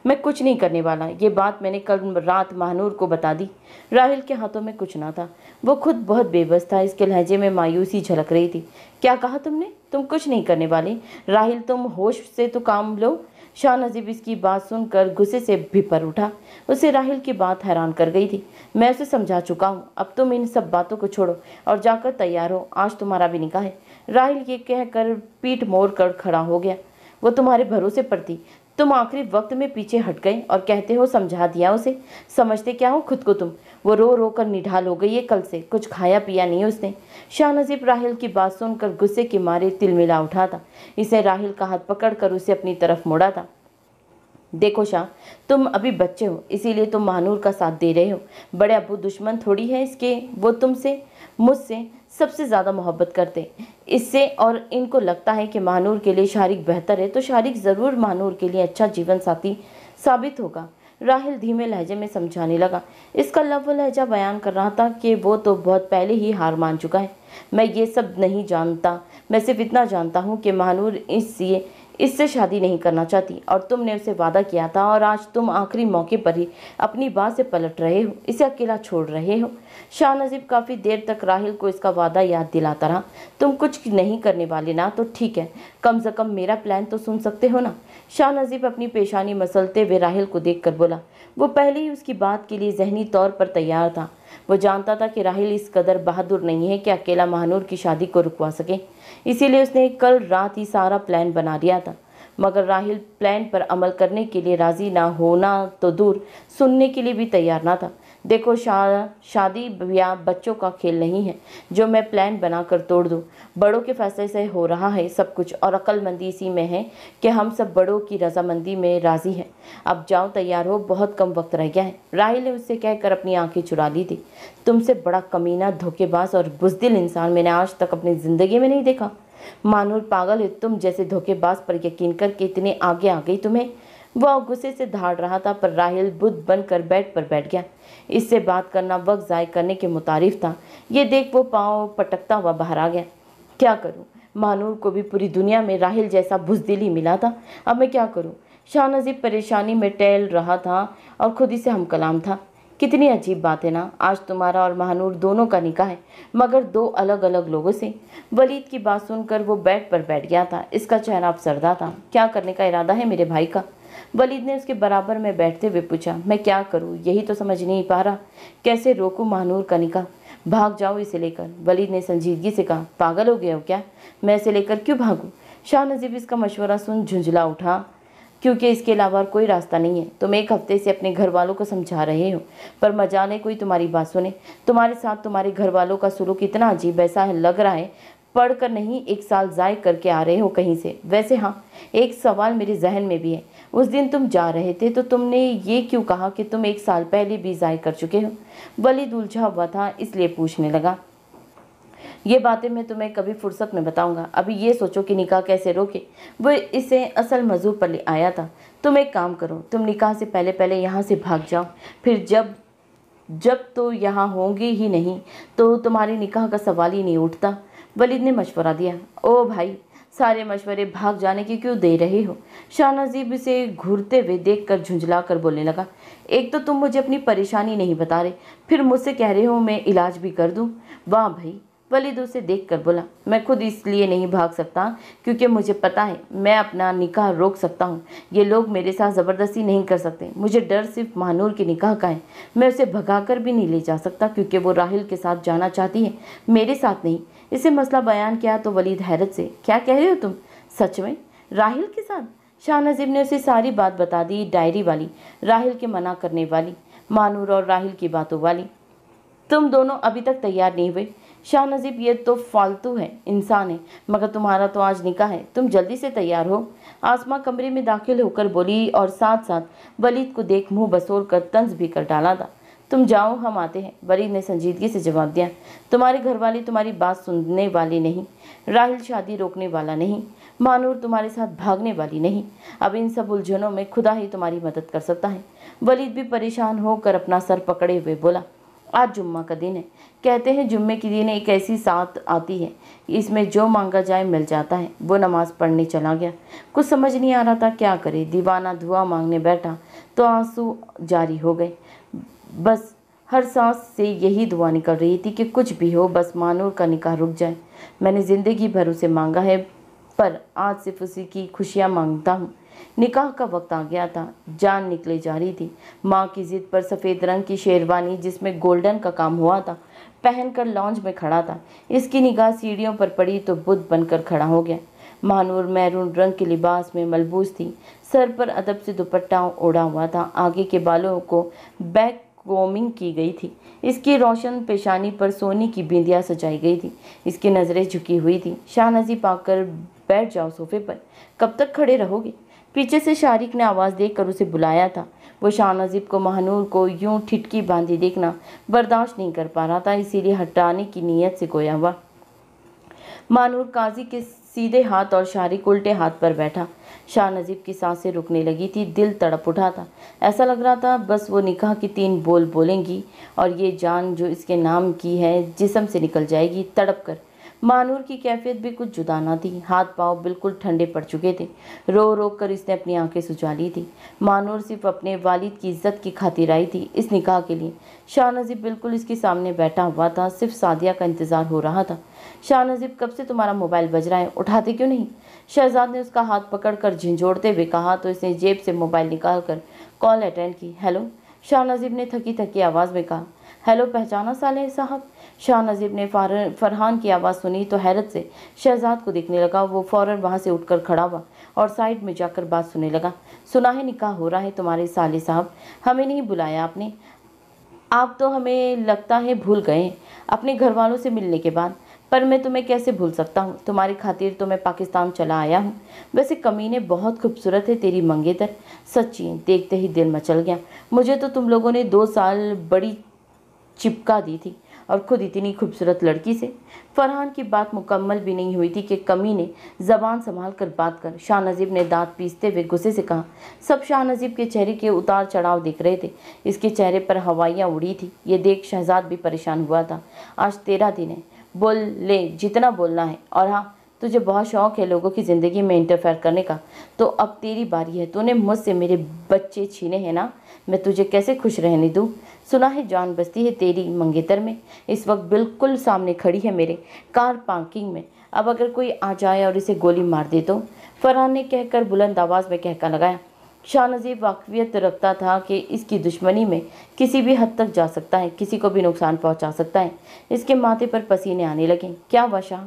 Speaker 1: मैं कुछ नहीं करने वाला ये बात मैंने कल रात महानूर को बता दी राहुल के हाथों में कुछ ना था वो खुद बहुत बेबस था इसके लहजे में मायूसी झलक रही थी क्या कहा तुमने तुम कुछ नहीं करने वाले राहिल तुम होश से तो काम लो शाह नजीब इसकी बात सुनकर गुस्से से भिपर उठा उसे राहिल की बात हैरान कर गई थी मैं उसे समझा चुका हूँ अब तुम इन सब बातों को छोड़ो और जाकर तैयार हो आज तुम्हारा भी निकाह है राहिल ये कहकर पीठ मोड़ कर खड़ा हो गया वो तुम्हारे भरोसे पर थी तुम आखिरी वक्त में पीछे हट गए और कहते हो समझा दिया उसे समझते क्या हो खुद को तुम वो रो रो कर निढाल हो गई है कल से कुछ खाया पिया नहीं उसने शाह नजीब राहिल की बात सुनकर गुस्से के मारे तिलमिला उठा था इसे राहिल का हाथ पकड़कर उसे अपनी तरफ मुड़ा था देखो शाह तुम अभी बच्चे हो इसीलिए तुम महानूर का साथ दे रहे हो बड़े अबू दुश्मन थोड़ी है इसके वो तुमसे मुझसे सबसे ज़्यादा मोहब्बत करते हैं इससे और इनको लगता है कि महानूर के लिए शारिक बेहतर है तो शारिक ज़रूर महानूर के लिए अच्छा जीवन साथी साबित होगा राहिल धीमे लहजे में समझाने लगा इसका लफ लहजा बयान कर रहा था कि वो तो बहुत पहले ही हार मान चुका है मैं ये सब नहीं जानता मैं सिर्फ इतना जानता हूँ कि महानूर इसलिए इससे शादी नहीं करना चाहती और तुमने उसे वादा किया था और आज तुम आखिरी मौके पर ही अपनी बात से पलट रहे हो इसे अकेला छोड़ रहे हो शाह नजीब काफ़ी देर तक राहिल को इसका वादा याद दिलाता रहा तुम कुछ नहीं करने वाले ना तो ठीक है कम से कम मेरा प्लान तो सुन सकते हो ना शाह नजीब अपनी पेशानी मसलते हुए राहिल को देख कर बोला वो पहले ही उसकी बात के लिए जहनी तौर पर तैयार था वो जानता था कि राहिल इस कदर बहादुर नहीं है कि अकेला महानूर की शादी को रुकवा सके इसीलिए उसने कल रात ही सारा प्लान बना दिया था मगर राहिल प्लान पर अमल करने के लिए राज़ी ना होना तो दूर सुनने के लिए भी तैयार ना था देखो शा, शादी ब्याह बच्चों का खेल नहीं है जो मैं प्लान बनाकर तोड़ दूँ बड़ों के फैसले से हो रहा है सब कुछ और अक्लमंदी इसी में है कि हम सब बड़ों की रजामंदी में राज़ी हैं अब जाओ तैयार हो बहुत कम वक्त रह गया है राहिल ने उससे कहकर अपनी आंखें चुरा ली थी तुमसे बड़ा कमीना धोखेबाज और बुजदिल इंसान मैंने आज तक अपनी ज़िंदगी में नहीं देखा मानूर पागल है तुम जैसे धोखेबाज पर यकीन करके इतने आगे आ गई तुम्हें वह गुस्से से धाड़ रहा था पर राहिल बुद्ध बनकर बेड पर बैठ गया इससे बात करना वक्त ज़ाय करने के मुतारफ़ था ये देख वो पाँव पटकता हुआ बाहर आ गया क्या करूँ मानूर को भी पूरी दुनिया में राहिल जैसा बुजदिली ही मिला था अब मैं क्या करूँ शाह नजीब परेशानी में टहल रहा था और खुद ही से हम कलाम था कितनी अजीब बात है ना आज तुम्हारा और महानूर दोनों का निकाह है मगर दो अलग अलग लोगों से वलीद की बात सुनकर वो बेड पर बैठ गया था इसका चेहरा अफसरदा था क्या करने का इरादा है मेरे भाई का वलीद ने उसके बराबर में बैठते हुए पूछा मैं क्या करूँ यही तो समझ नहीं पा रहा कैसे रोकूँ महानूर का निकाह भाग जाओ इसे लेकर वलीद ने संजीदगी से कहा पागल हो गया हो क्या मैं इसे लेकर क्यों भागूँ शाह नजीब इसका मशवरा सुन झुंझला उठा क्योंकि इसके अलावा कोई रास्ता नहीं है तुम एक हफ्ते से अपने घर वालों को समझा रहे हो पर मजाने कोई तुम्हारी बात सुने तुम्हारे साथ तुम्हारे घर वालों का सुलूक इतना अजीब ऐसा है लग रहा है पढ़ कर नहीं एक साल ज़ाय करके आ रहे हो कहीं से वैसे हाँ एक सवाल मेरे जहन में भी है उस दिन तुम जा रहे थे तो तुमने ये क्यों कहा कि तुम एक साल पहले भी ज़ाय कर चुके हो वली उलझा हुआ था इसलिए पूछने लगा ये बातें मैं तुम्हें कभी फुर्सत में बताऊंगा अभी ये सोचो कि निकाह कैसे रोके वो इसे असल मजू पर ले आया था तुम एक काम करो तुम निकाह से पहले पहले यहाँ से भाग जाओ फिर जब जब तो यहाँ होंगे ही नहीं तो तुम्हारे निकाह का सवाल ही नहीं उठता वलीद ने मशवरा दिया ओ भाई सारे मशवरे भाग जाने की क्यों दे रहे हो शाहनाजीब इसे घूरते हुए देख कर झुंझला कर बोलने लगा एक तो तुम मुझे अपनी परेशानी नहीं बता रहे फिर मुझसे कह रहे हो मैं इलाज भी कर दूँ वाह भाई वलीद उसे देख कर बोला मैं खुद इसलिए नहीं भाग सकता क्योंकि मुझे पता है मैं अपना निकाह रोक सकता हूँ ये लोग मेरे साथ ज़बरदस्ती नहीं कर सकते मुझे डर सिर्फ महानूर के निकाह का है मैं उसे भगा कर भी नहीं ले जा सकता क्योंकि वो राहिल के साथ जाना चाहती है मेरे साथ नहीं इसे मसला बयान किया तो वलीद हैरत से क्या कह रहे हो तुम सच में राहिल के साथ शाह नजीब ने उसे सारी बात बता दी डायरी वाली राहिल के मना करने वाली मानूर और राहिल की बातों वाली तुम दोनों अभी तक तैयार नहीं हुए शाह नजीब ये तो फालतू है इंसान है मगर तुम्हारा तो आज निकाह है तुम जल्दी से तैयार हो आसमा कमरे में दाखिल होकर बोली और साथ साथ वलीद को देख मुंह बसोर कर तंज भी कर डाला था तुम जाओ हम आते हैं वरीद ने संजीदगी से जवाब दिया तुम्हारे घर वाले तुम्हारी बात सुनने वाले नहीं राहिल शादी रोकने वाला नहीं मानूर तुम्हारे साथ भागने वाली नहीं अब इन सब उलझनों में खुदा ही तुम्हारी मदद कर सकता है वलीद भी परेशान होकर अपना सर पकड़े हुए बोला आज जुम्मा का दिन है कहते हैं जुम्मे के दिन एक ऐसी साथ आती है इसमें जो मांगा जाए मिल जाता है वो नमाज़ पढ़ने चला गया कुछ समझ नहीं आ रहा था क्या करे दीवाना धुआं मांगने बैठा तो आंसू जारी हो गए बस हर सांस से यही दुआ निकल रही थी कि कुछ भी हो बस मानूर का निकाह रुक जाए मैंने ज़िंदगी भर उसे मांगा है पर आज सिर्फ उसी की खुशियाँ मांगता हूँ निकाह का वक्त आ गया था जान निकले जा रही थी माँ की ज़िद पर सफ़ेद रंग की शेरवानी जिसमें गोल्डन का काम हुआ था पहनकर लॉन्च में खड़ा था इसकी निगाह सीढ़ियों पर पड़ी तो बुध बनकर खड़ा हो गया महानूर मैरून रंग के लिबास में मलबूस थी सर पर अदब से दुपट्टा ओढ़ा हुआ था आगे के बालों को बैक वार्मिंग की गई थी इसकी रोशन पेशानी पर सोने की बिंदिया सजाई गई थी इसकी नज़रें झुकी हुई थी शाहनजी पाकर बैठ जाओ सोफे पर कब तक खड़े रहोगे पीछे से शारिक ने आवाज़ देकर उसे बुलाया था वो शाहनजीब को महानूर को यूं ठिटकी बांधी देखना बर्दाश्त नहीं कर पा रहा था इसीलिए हटाने की नीयत से गोया हुआ मानूर काजी के सीधे हाथ और शारिक उल्टे हाथ पर बैठा शाह नजीब की सांसें रुकने लगी थी दिल तड़प उठा था ऐसा लग रहा था बस वो निकाह की तीन बोल बोलेंगी और ये जान जो इसके नाम की है जिसम से निकल जाएगी तड़प कर मानूर की कैफियत भी कुछ जुदा ना थी हाथ पाँव बिल्कुल ठंडे पड़ चुके थे रो रो कर इसने अपनी आंखें सुझा ली थी मानूर सिर्फ अपने वालिद की इज्जत की खातिर आई थी इस निकाह के लिए शाह नजीब बिल्कुल इसके सामने बैठा हुआ था सिर्फ सादिया का इंतज़ार हो रहा था शाह नजीब कब से तुम्हारा मोबाइल बज रहा है उठाते क्यों नहीं शहजाद ने उसका हाथ पकड़कर झिझोड़ते हुए कहा तो इसने जेब से मोबाइल निकाल कर कॉल अटेंड की हेलो शाह नजीब ने थकी थकी आवाज़ में कहा हेलो पहचाना साले साहब शाह नजीब ने फरहान की आवाज़ सुनी तो हैरत से शहजाद को देखने लगा वो फौरन वहाँ से उठकर खड़ा हुआ और साइड में जाकर बात सुनने लगा सुना है निकाह हो रहा है तुम्हारे साले साहब हमें नहीं बुलाया आपने आप तो हमें लगता है भूल गए अपने घर वालों से मिलने के बाद पर मैं तुम्हें कैसे भूल सकता हूँ तुम्हारी खातिर तो मैं पाकिस्तान चला आया हूँ वैसे कमीने बहुत खूबसूरत है तेरी मंगेतर सच्ची देखते ही दिल मचल गया मुझे तो तुम लोगों ने दो साल बड़ी चिपका दी थी और खुद इतनी खूबसूरत लड़की से फरहान की बात मुकम्मल भी नहीं हुई थी कि कमी ने जबान संभाल कर बात कर शाह नजीब ने दांत पीसते हुए गुस्से से कहा सब शाह नजीब के चेहरे के उतार चढ़ाव दिख रहे थे इसके चेहरे पर हवाइयाँ उड़ी थी ये देख शहजाद भी परेशान हुआ था आज तेरह दिन है बोल ले जितना बोलना है और हाँ तुझे बहुत शौक है लोगों की ज़िंदगी में इंटरफेयर करने का तो अब तेरी बारी है तूने मुझसे मेरे बच्चे छीने हैं ना मैं तुझे कैसे खुश रहने दूँ सुना है जान बस्ती है तेरी मंगेतर में इस वक्त बिल्कुल सामने खड़ी है मेरे कार पार्किंग में अब अगर कोई आ जाए और इसे गोली मार दे तो फरहान ने कहकर बुलंद आवाज़ में कहका लगाया शाह नजीब वाकफियत रखता था कि इसकी दुश्मनी में किसी भी हद तक जा सकता है किसी को भी नुकसान पहुंचा सकता है इसके माथे पर पसीने आने लगे क्या हुआ शाह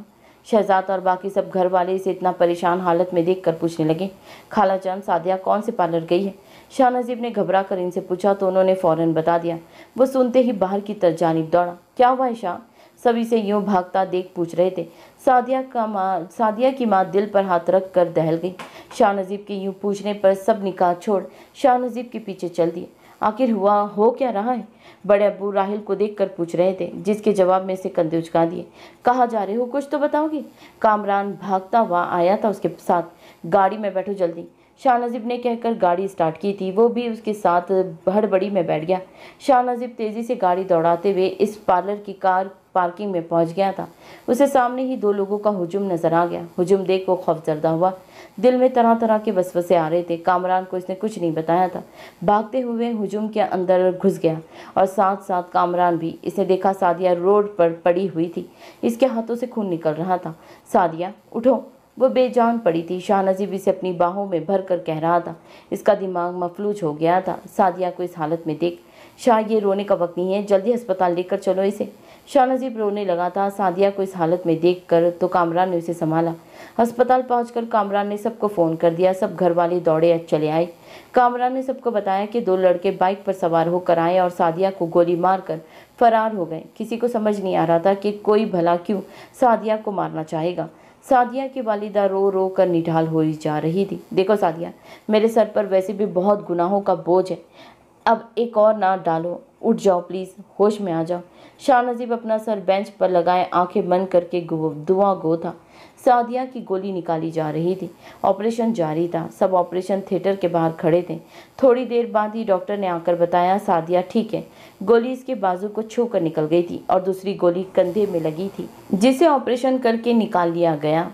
Speaker 1: शहजाद और बाकी सब घर वाले इसे इतना परेशान हालत में देखकर पूछने लगे खाला जान सादिया कौन से पार्लर गई है शाह नजीब ने घबरा कर इनसे पूछा तो उन्होंने फ़ौरन बता दिया वो सुनते ही बाहर की तरफ जानब दौड़ा क्या हुआ है शाह सभी से यूं भागता देख पूछ रहे थे सादिया का माँ सादिया की माँ दिल पर हाथ रख कर दहल गई शाह नजीब के यूं पूछने पर सब निकाह छोड़ शाह नजीब के पीछे चल दिए आखिर हुआ हो क्या रहा है बड़े अबू राहिल को देखकर पूछ रहे थे जिसके जवाब में से कंधे उचका दिए कहा जा रहे हो कुछ तो बताओगे कामरान भागता हुआ आया था उसके साथ गाड़ी में बैठो जल्दी शाह नजीब ने कहकर गाड़ी स्टार्ट की थी वो भी उसके साथ हड़बड़ी में बैठ गया शाह नजीब तेज़ी से गाड़ी दौड़ाते हुए इस पार्लर की कार पार्किंग में पहुंच गया था उसे सामने ही दो लोगों का हुजूम नजर आ गया हुजूम देख वो जर्दा हुआ दिल में तरह तरह के बसबसे आ रहे थे कामरान को इसने कुछ नहीं बताया था भागते हुए हुजूम के अंदर घुस गया और साथ साथ कामरान भी इसने देखा सादिया रोड पर पड़ी हुई थी इसके हाथों से खून निकल रहा था सादिया उठो वो बेजान पड़ी थी शाह नजीब इसे अपनी बाहों में भर कर कह रहा था इसका दिमाग मफलूज हो गया था सादिया को इस हालत में देख शाह ये रोने का वक्त नहीं है जल्दी अस्पताल लेकर चलो इसे शाहनजीब रोने लगा था सादिया को इस हालत में देख कर तो कामरान ने उसे संभाला अस्पताल पहुंचकर कामरान ने सबको फ़ोन कर दिया सब घर वाले दौड़े चले आए कामरान ने सबको बताया कि दो लड़के बाइक पर सवार होकर आए और सादिया को गोली मारकर फरार हो गए किसी को समझ नहीं आ रहा था कि कोई भला क्यों सादिया को मारना चाहेगा सादिया की वालिदा रो रो कर निढाल हो जा रही थी देखो सादिया मेरे सर पर वैसे भी बहुत गुनाहों का बोझ है अब एक और ना डालो उठ जाओ प्लीज़ होश में आ जाओ शाह नजीब अपना सर बेंच पर लगाए आंखें बंद करके दुआ गो था सादिया की गोली निकाली जा रही थी ऑपरेशन जारी था सब ऑपरेशन थिएटर के बाहर खड़े थे थोड़ी देर बाद ही डॉक्टर ने आकर बताया सादिया ठीक है गोली इसके बाजू को छू कर निकल गई थी और दूसरी गोली कंधे में लगी थी जिसे ऑपरेशन करके निकाल लिया गया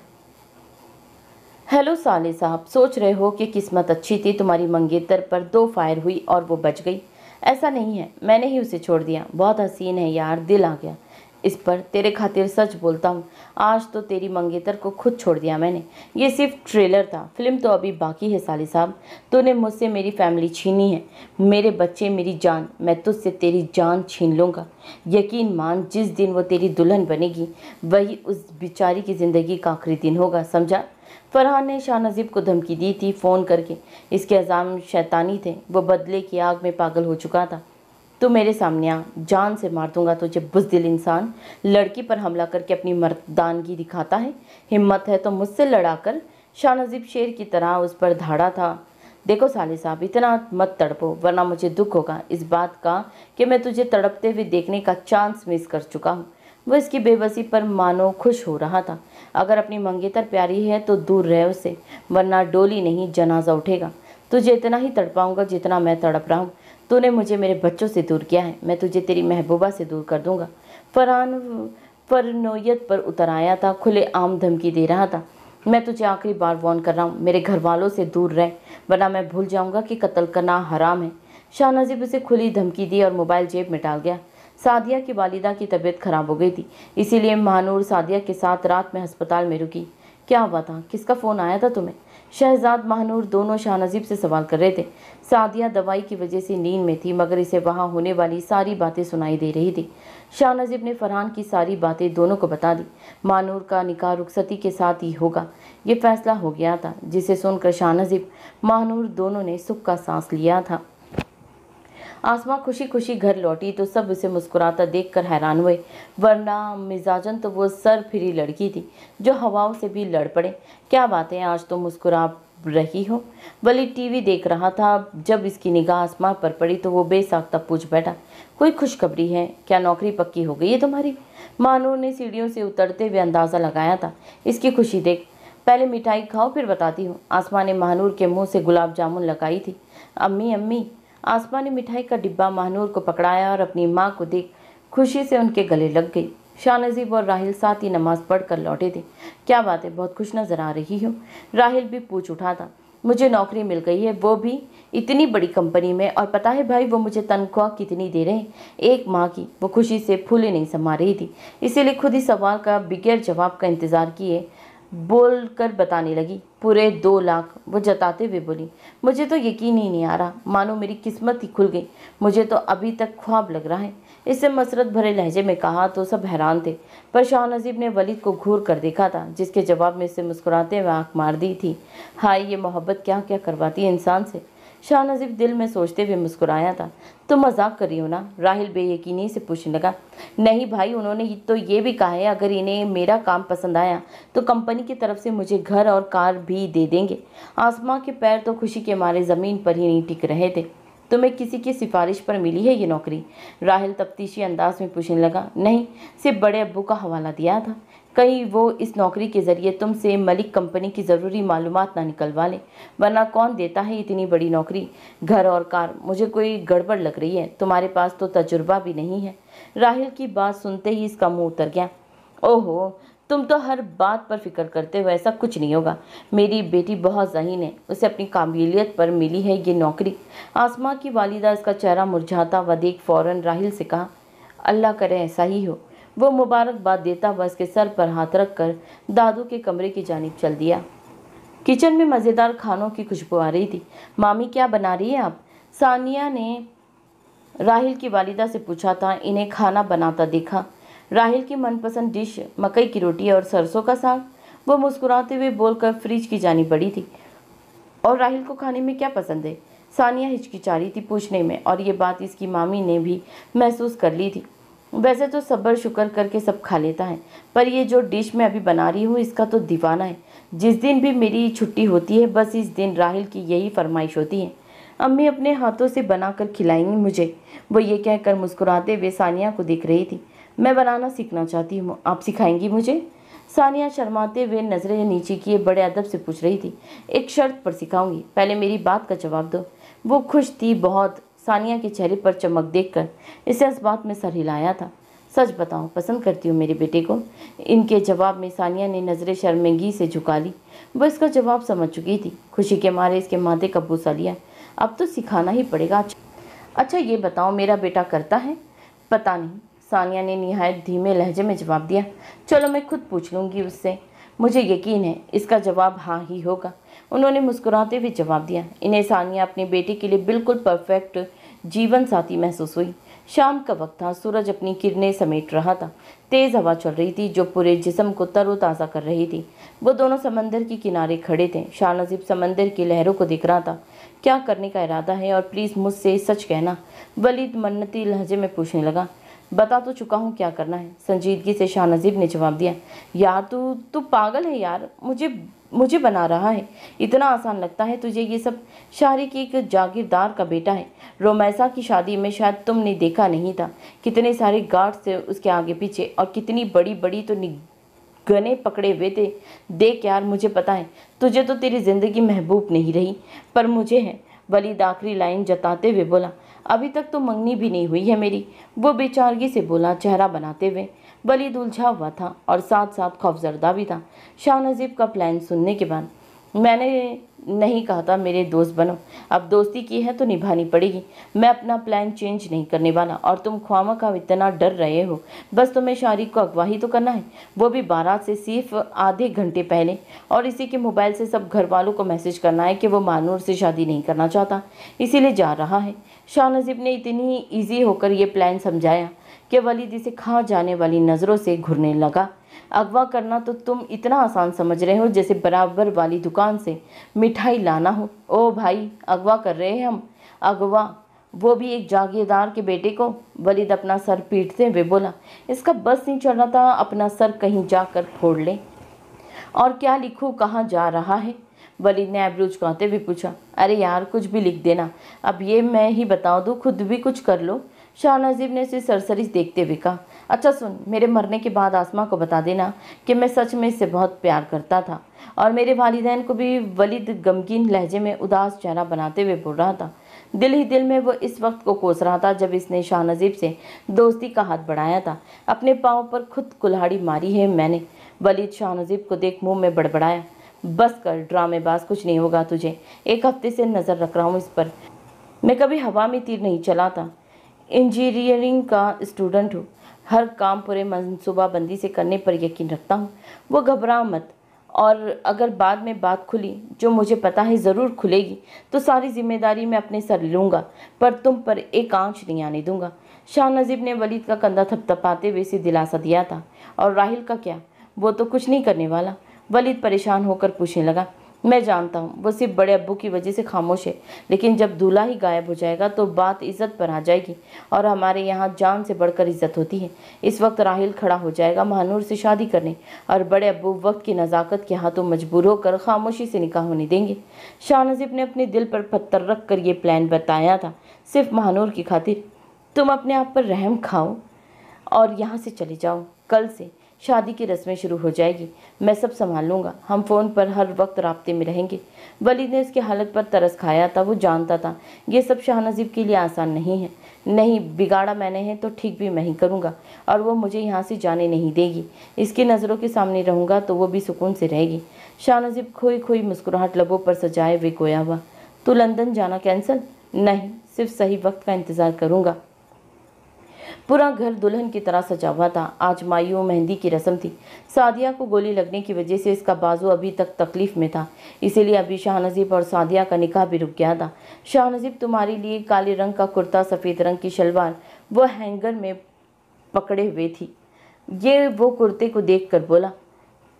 Speaker 1: हेलो साले साहब सोच रहे हो कि किस्मत अच्छी थी तुम्हारी मंगेतर पर दो फायर हुई और वो बच गई ऐसा नहीं है मैंने ही उसे छोड़ दिया बहुत हसीन है यार दिल आ गया इस पर तेरे खातिर सच बोलता हूँ आज तो तेरी मंगेतर को खुद छोड़ दिया मैंने ये सिर्फ ट्रेलर था फिल्म तो अभी बाकी है साली साहब तूने मुझसे मेरी फैमिली छीनी है मेरे बच्चे मेरी जान मैं तुझसे तेरी जान छीन लूँगा यकीन मान जिस दिन वो तेरी दुल्हन बनेगी वही उस बेचारी की ज़िंदगी का आखिरी दिन होगा समझा फरहान ने शाह नजीब को धमकी दी थी फ़ोन करके इसके अजाम शैतानी थे वो बदले की आग में पागल हो चुका था तो मेरे सामने आ जान से मार दूंगा तुझे बुजदिल इंसान लड़की पर हमला करके अपनी मर्दानगी दिखाता है हिम्मत है तो मुझसे लड़ा कर शाह नजीब शेर की तरह उस पर धाड़ा था देखो साले साहब इतना मत तड़पो वरना मुझे दुख होगा इस बात का कि मैं तुझे तड़पते हुए देखने का चांस मिस कर चुका हूँ वो इसकी बेबसी पर मानो खुश हो रहा था अगर अपनी मंगेतर प्यारी है तो दूर रह उसे वरना डोली नहीं जनाजा उठेगा तुझे इतना ही तड़पाऊंगा जितना मैं तड़प रहा हूँ तूने मुझे मेरे बच्चों से दूर किया है मैं तुझे तेरी महबूबा से दूर कर दूंगा फरहान फरनोयत पर उतर आया था खुले आम धमकी दे रहा था मैं तुझे आखिरी बार वॉन कर रहा हूँ मेरे घर वालों से दूर रह वरना मैं भूल जाऊँगा कि कत्ल करना हराम है शाह नजीब उसे खुली धमकी दी और मोबाइल जेब में डाल गया सादिया की वालिदा की तबीयत ख़राब हो गई थी इसीलिए महानूर सादिया के साथ रात में अस्पताल में रुकी क्या हुआ था किसका फ़ोन आया था तुम्हें शहजाद महानूर दोनों शाह नजीब से सवाल कर रहे थे सादिया दवाई की वजह से नींद में थी मगर इसे वहाँ होने वाली सारी बातें सुनाई दे रही थी शाह नजीब ने फरहान की सारी बातें दोनों को बता दी महानूर का निकाह रुखसती के साथ ही होगा ये फैसला हो गया था जिसे सुनकर शाह नजीब महानूर दोनों ने सुख का सांस लिया था आसमा खुशी खुशी घर लौटी तो सब उसे मुस्कुराता देखकर हैरान हुए वरना मिजाजन तो वो सर फिरी लड़की थी जो हवाओं से भी लड़ पड़े क्या बात है आज तो मुस्कुरा रही हो वली टीवी देख रहा था जब इसकी निगाह आसमा पर पड़ी तो वो बेसाख्ता पूछ बैठा कोई खुशखबरी है क्या नौकरी पक्की हो गई है तुम्हारी मानो ने सीढ़ियों से उतरते हुए अंदाज़ा लगाया था इसकी खुशी देख पहले मिठाई खाओ फिर बताती हूँ आसमा ने महानूर के मुंह से गुलाब जामुन लगाई थी अम्मी अम्मी आसमानी ने मिठाई का डिब्बा महानूर को पकड़ाया और अपनी माँ को देख खुशी से उनके गले लग गई शाहनजीब और राहिल साथ ही नमाज पढ़कर लौटे थे क्या बात है बहुत खुश नज़र आ रही हो राहिल भी पूछ उठा था मुझे नौकरी मिल गई है वो भी इतनी बड़ी कंपनी में और पता है भाई वो मुझे तनख्वाह कितनी दे रहे हैं एक माह की वो खुशी से फूले नहीं समा रही थी इसीलिए खुद ही सवाल का बगैर जवाब का इंतज़ार किए बोल कर बताने लगी पूरे दो लाख वो जताते हुए बोली मुझे तो यकीन ही नहीं आ रहा मानो मेरी किस्मत ही खुल गई मुझे तो अभी तक ख्वाब लग रहा है इससे मसरत भरे लहजे में कहा तो सब हैरान थे पर शाह नजीब ने वलीद को घूर कर देखा था जिसके जवाब में इसे मुस्कुराते हुए आँख मार दी थी हाय ये मोहब्बत क्या क्या करवाती है इंसान से शाह नजीफ दिल में सोचते हुए मुस्कुराया था तो मजाक रही हो ना राहिल बेयकीनी से पूछने लगा नहीं भाई उन्होंने तो ये भी कहा है अगर इन्हें मेरा काम पसंद आया तो कंपनी की तरफ से मुझे घर और कार भी दे देंगे आसमां के पैर तो खुशी के मारे ज़मीन पर ही नहीं टिक रहे थे तुम्हें किसी की सिफारिश पर मिली है ये नौकरी राहिल तफ्तीशी अंदाज में पूछने लगा नहीं सिर्फ बड़े अबू का हवाला दिया था कहीं वो इस नौकरी के ज़रिए तुमसे मलिक कंपनी की ज़रूरी मालूम ना निकलवा लें वरना कौन देता है इतनी बड़ी नौकरी घर और कार मुझे कोई गड़बड़ लग रही है तुम्हारे पास तो तजुर्बा भी नहीं है राहिल की बात सुनते ही इसका मुंह उतर गया ओहो तुम तो हर बात पर फिक्र करते हो ऐसा कुछ नहीं होगा मेरी बेटी बहुत जहीन है उसे अपनी काबिलियत पर मिली है ये नौकरी आसमां की वालिदा इसका चेहरा मुरझाता व देख फ़ौरन राहिल से कहा अल्लाह करे ऐसा ही हो वो मुबारकबाद देता हुआ इसके सर पर हाथ रख कर दादू के कमरे की जानब चल दिया किचन में मज़ेदार खानों की खुशबू आ रही थी मामी क्या बना रही है आप सानिया ने राहिल की वालिदा से पूछा था इन्हें खाना बनाता देखा राहिल की मनपसंद डिश मकई की रोटी और सरसों का साग वो मुस्कुराते हुए बोलकर फ्रिज की जानी पड़ी थी और राहिल को खाने में क्या पसंद है सानिया हिचकिचा रही थी पूछने में और ये बात इसकी मामी ने भी महसूस कर ली थी वैसे तो सब्र शुक्र करके सब खा लेता है पर ये जो डिश मैं अभी बना रही हूँ इसका तो दीवाना है जिस दिन भी मेरी छुट्टी होती है बस इस दिन राहिल की यही फरमाइश होती है अम्मी अपने हाथों से बनाकर खिलाएंगी मुझे वो ये कहकर मुस्कुराते हुए सानिया को देख रही थी मैं बनाना सीखना चाहती हूँ आप सिखाएंगी मुझे सानिया शर्माते हुए नज़रें नीचे किए बड़े अदब से पूछ रही थी एक शर्त पर सिखाऊंगी पहले मेरी बात का जवाब दो वो खुश थी बहुत सानिया के चेहरे पर चमक देखकर इसे इस बात में सर हिलाया था सच बताऊं पसंद करती हूँ मेरे बेटे को इनके जवाब में सानिया ने नज़रें शर्मेंगी से झुका ली वो इसका जवाब समझ चुकी थी खुशी के मारे इसके माथे का भूसा लिया अब तो सिखाना ही पड़ेगा अच्छा ये बताओ मेरा बेटा करता है पता नहीं सानिया ने निहायत धीमे लहजे में जवाब दिया चलो मैं खुद पूछ लूँगी उससे मुझे यकीन है इसका जवाब हाँ ही होगा उन्होंने मुस्कुराते हुए जवाब दिया इन्हें सानिया अपने बेटे के लिए बिल्कुल परफेक्ट जीवन साथी महसूस हुई शाम का वक्त था सूरज अपनी किरणें समेट रहा था तेज़ हवा चल रही थी जो पूरे जिस्म को तरोताज़ा कर रही थी वो दोनों समंदर के किनारे खड़े थे शाह नजीब समंदर की लहरों को दिख रहा था क्या करने का इरादा है और प्लीज़ मुझसे सच कहना वलीद मन्नती लहजे में पूछने लगा बता तो चुका हूँ क्या करना है संजीदगी से शाह नजीब ने जवाब दिया यार तू तू पागल है यार मुझे मुझे बना रहा है इतना आसान लगता है तुझे ये सब शाहरी की एक जागीरदार का बेटा है रोमैसा की शादी में शायद तुमने देखा नहीं था कितने सारे गार्ड्स थे उसके आगे पीछे और कितनी बड़ी बड़ी तो गने पकड़े हुए थे देख यार मुझे पता है तुझे तो तेरी ज़िंदगी महबूब नहीं रही पर मुझे है वलीद आखिरी लाइन जताते हुए बोला अभी तक तो मंगनी भी नहीं हुई है मेरी वो बेचारगी से बोला चेहरा बनाते हुए बली उलझा हुआ था और साथ साथ खौफजरदा भी था शाह नजीब का प्लान सुनने के बाद मैंने नहीं कहा था मेरे दोस्त बनो अब दोस्ती की है तो निभानी पड़ेगी मैं अपना प्लान चेंज नहीं करने वाला और तुम ख्वामा का इतना डर रहे हो बस तुम्हें शारिक को अगवाही तो करना है वो भी बारात से सिर्फ आधे घंटे पहले और इसी के मोबाइल से सब घर वालों को मैसेज करना है कि वो मानूर से शादी नहीं करना चाहता इसीलिए जा रहा है शाह नजीब ने इतनी ईजी होकर ये प्लान समझाया कि वलीद इसे खा जाने वाली नज़रों से घुरने लगा अगवा करना तो तुम इतना आसान समझ रहे हो जैसे बराबर वाली दुकान से मिठाई लाना हो ओ भाई अगवा कर रहे हैं हम अगवा वो भी एक जागीरदार के बेटे को वलीद अपना सर पीटते हुए बोला इसका बस नहीं चल रहा था अपना सर कहीं जाकर फोड़ ले और क्या लिखूँ कहाँ जा रहा है वलीद ने आइब्रू कहते हुए पूछा अरे यार कुछ भी लिख देना अब ये मैं ही बता दूँ खुद भी कुछ कर लो शाह नजीब ने उसे सरसरी देखते हुए कहा अच्छा सुन मेरे मरने के बाद आसमा को बता देना कि मैं सच में इससे बहुत प्यार करता था और मेरे वालदेन को भी वलिद गमगीन लहजे में उदास चेहरा बनाते हुए बोल रहा था दिल ही दिल में वो इस वक्त को कोस रहा था जब इसने शाह नजीब से दोस्ती का हाथ बढ़ाया था अपने पाँव पर खुद कुल्हाड़ी मारी है मैंने वलिद शाह नजीब को देख मुंह में बड़बड़ाया बस कर ड्रामेबाज कुछ नहीं होगा तुझे एक हफ्ते से नज़र रख रहा हूँ इस पर मैं कभी हवा में तीर नहीं चला था इंजीनियरिंग का स्टूडेंट हूँ हर काम पूरे मनसूबाबंदी से करने पर यकीन रखता हूँ वो घबरा मत और अगर बाद में बात खुली जो मुझे पता है ज़रूर खुलेगी तो सारी जिम्मेदारी मैं अपने सर लूँगा पर तुम पर एक आँच नहीं आने दूँगा शाह नजीब ने वलीद का कंधा थपथपाते हुए से दिलासा दिया था और राहिल का क्या वो तो कुछ नहीं करने वाला वलीद परेशान होकर पूछने लगा मैं जानता हूँ वो सिर्फ बड़े अबू की वजह से खामोश है लेकिन जब दूल्हा ही गायब हो जाएगा तो बात इज़्ज़त पर आ जाएगी और हमारे यहाँ जान से बढ़कर इज़्ज़त होती है इस वक्त राहिल खड़ा हो जाएगा महानूर से शादी करने और बड़े अबू वक्त की नज़ाकत के हाथों मजबूर होकर खामोशी से निकाह होने देंगे शाह नजीब ने अपने दिल पर पत्थर रख कर ये प्लान बताया था सिर्फ महानूर की खातिर तुम अपने आप पर रहम खाओ और यहाँ से चले जाओ कल से शादी की रस्में शुरू हो जाएगी मैं सब संभाल लूँगा हम फ़ोन पर हर वक्त रबते में रहेंगे वली ने उसकी हालत पर तरस खाया था वो जानता था ये सब शाह नजीब के लिए आसान नहीं है नहीं बिगाड़ा मैंने है तो ठीक भी मैं ही करूँगा और वो मुझे यहाँ से जाने नहीं देगी इसकी नज़रों के सामने रहूँगा तो वो भी सुकून से रहेगी शाह नजीब खोई खोई मुस्कुराहट लबों पर सजाए वे गोया हुआ तो लंदन जाना कैंसिल नहीं सिर्फ सही वक्त का इंतज़ार करूँगा पूरा घर दुल्हन की तरह सजा हुआ था आज मायूं मेहंदी की रस्म थी सादिया को गोली लगने की वजह से इसका बाजू अभी तक तकलीफ में था इसीलिए अभी शाहनजीब और सादिया का निकाह भी रुक गया था शाहनजीब तुम्हारे लिए काले रंग का कुर्ता सफ़ेद रंग की शलवार वो हैंगर में पकड़े हुए थी ये वो कुर्ते को देख बोला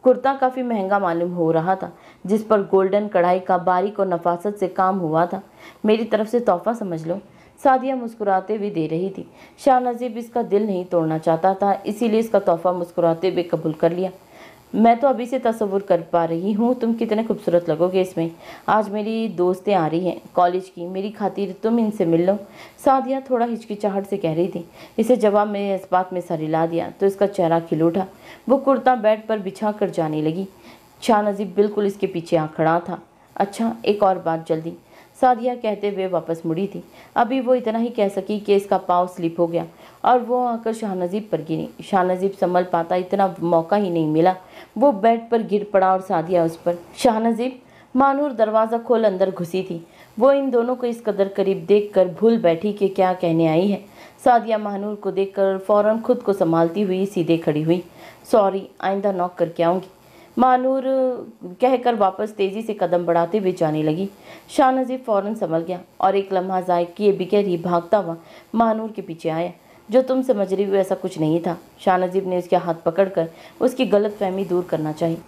Speaker 1: कुर्ता काफ़ी महंगा मालूम हो रहा था जिस पर गोल्डन कढ़ाई का बारीक और नफासत से काम हुआ था मेरी तरफ से तोहफा समझ लो सादिया मुस्कुराते हुए दे रही थी शाह नजीब इसका दिल नहीं तोड़ना चाहता था इसीलिए इसका तोहफा मुस्कुराते हुए कबूल कर लिया मैं तो अभी से तस्वुर कर पा रही हूँ तुम कितने खूबसूरत लगोगे इसमें आज मेरी दोस्तें आ रही हैं कॉलेज की मेरी खातिर तुम इनसे मिल लो सादिया थोड़ा हिचकिचाहट से कह रही थी इसे जवाब मैंने इस बात में सर हिला दिया तो इसका चेहरा खिल उठा वो कुर्ता बेड पर बिछा कर जाने लगी शाह नजीब बिल्कुल इसके पीछे आ खड़ा था अच्छा एक और बात जल्दी सादिया कहते हुए वापस मुड़ी थी अभी वो इतना ही कह सकी कि इसका पाँव स्लिप हो गया और वो आकर शाहनजीब पर गिरी शाहनजीब संभल पाता इतना मौका ही नहीं मिला वो बेड पर गिर पड़ा और सादिया उस पर शाहनजीब मानूर दरवाज़ा खोल अंदर घुसी थी वो इन दोनों को इस कदर करीब देखकर भूल बैठी कि क्या कहने आई है सादिया महानूर को देखकर फौरन खुद को संभालती हुई सीधे खड़ी हुई सॉरी आइंदा नॉक करके आऊँगी मानूर कहकर वापस तेज़ी से कदम बढ़ाते हुए जाने लगी शाह नजीब फ़ौरन संभल गया और एक लम्हा ज़ाय किए बिगैर ही भागता हुआ मानूर के पीछे आया जो तुम समझ रही हो ऐसा कुछ नहीं था शाह नजीब ने उसके हाथ पकड़कर उसकी गलत फहमी दूर करना चाहिए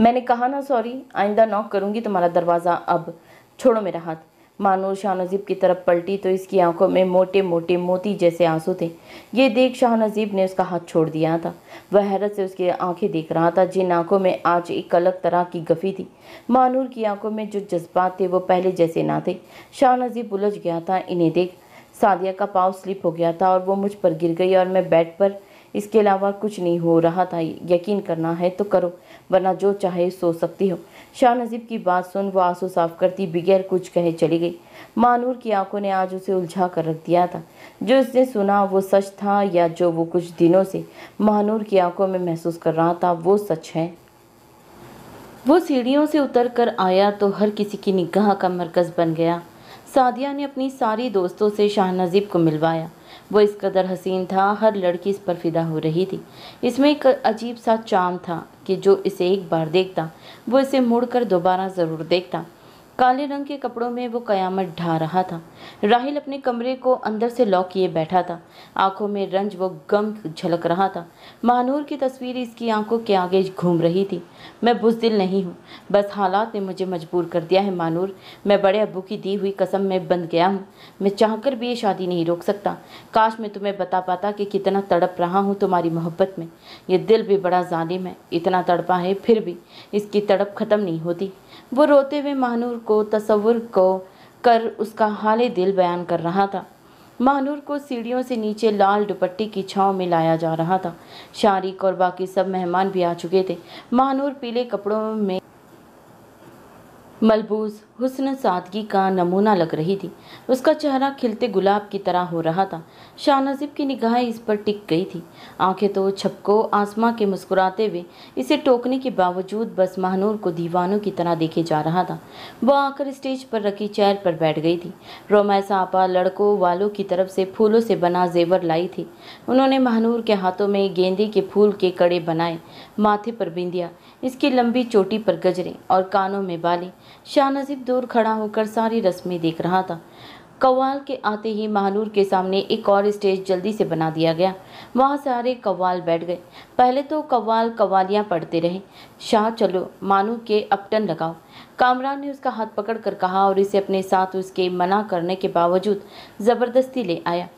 Speaker 1: मैंने कहा ना सॉरी आइंदा नॉक करूंगी तुम्हारा दरवाज़ा अब छोड़ो मेरा हाथ मानो शाहनजीब की तरफ पलटी तो इसकी आंखों में मोटे मोटे मोती जैसे आंसू थे ये देख शाहनजीब ने उसका हाथ छोड़ दिया था वह हैरत से उसकी आंखें देख रहा था जिन आंखों में आज एक अलग तरह की गफी थी मानूर की आंखों में जो जज्बात थे वो पहले जैसे ना थे शाहनजीब उलझ गया था इन्हें देख सादिया का पाँव स्लिप हो गया था और वो मुझ पर गिर गई और मैं बेड पर इसके अलावा कुछ नहीं हो रहा था यकीन करना है तो करो वरना जो चाहे सो सकती हो शाह नजीब की बात सुन वो आंसू साफ करती बगैर कुछ कहे चली गई मानूर की आंखों ने आज उसे उलझा कर रख दिया था जो उसने सुना वो सच था या जो वो कुछ दिनों से मानूर की आंखों में महसूस कर रहा था वो सच है वो सीढ़ियों से उतर कर आया तो हर किसी की निगाह का मरकज़ बन गया सादिया ने अपनी सारी दोस्तों से शाह नजीब को मिलवाया वो इस कदर हसीन था हर लड़की इस पर फिदा हो रही थी इसमें एक अजीब सा चाम था कि जो इसे एक बार देखता वो इसे मुड़कर दोबारा ज़रूर देखता काले रंग के कपड़ों में वो कयामत ढा रहा था राहिल अपने कमरे को अंदर से लॉक किए बैठा था आंखों में रंज वो गम झलक रहा था महानूर की तस्वीर इसकी आंखों के आगे घूम रही थी मैं बुजदिल नहीं हूँ बस हालात ने मुझे मजबूर कर दिया है मानूर मैं बड़े अबू की दी हुई कसम में बंध गया हूँ मैं चाहकर भी ये शादी नहीं रोक सकता काश मैं तुम्हें बता पाता कि कितना तड़प रहा हूँ तुम्हारी मोहब्बत में यह दिल भी बड़ा जालिम है इतना तड़पा है फिर भी इसकी तड़प ख़त्म नहीं होती वो रोते हुए महानूर को तस्वुर को कर उसका हाल दिल बयान कर रहा था महानूर को सीढ़ियों से नीचे लाल दुपट्टी की छाँव में लाया जा रहा था शारिक और बाकी सब मेहमान भी आ चुके थे महानूर पीले कपड़ों में मलबूज हुसन सादगी का नमूना लग रही थी उसका चेहरा खिलते गुलाब की तरह हो रहा था शाह नजीब की निगाह इस पर टिक गई थी आंखें तो छपको आसमां के मुस्कुराते हुए इसे टोकने के बावजूद बस महानूर को दीवानों की तरह देखे जा रहा था वह आकर स्टेज पर रखी चेयर पर बैठ गई थी रोमैस आपा लड़कों वालों की तरफ से फूलों से बना जेवर लाई थी उन्होंने महानूर के हाथों में गेंदे के फूल के कड़े बनाए माथे पर बिंदिया इसकी लंबी चोटी पर गजरे और कानों में बाले शाह नजीब दूर खड़ा होकर सारी रस्में देख रहा था कव्वाल के आते ही महानूर के सामने एक और स्टेज जल्दी से बना दिया गया वहाँ सारे कव्वाल बैठ गए पहले तो कव्वाल कवालियाँ पढ़ते रहे शाह चलो मानू के अपटन लगाओ कामरान ने उसका हाथ पकड़ कर कहा और इसे अपने साथ उसके मना करने के बावजूद ज़बरदस्ती ले आया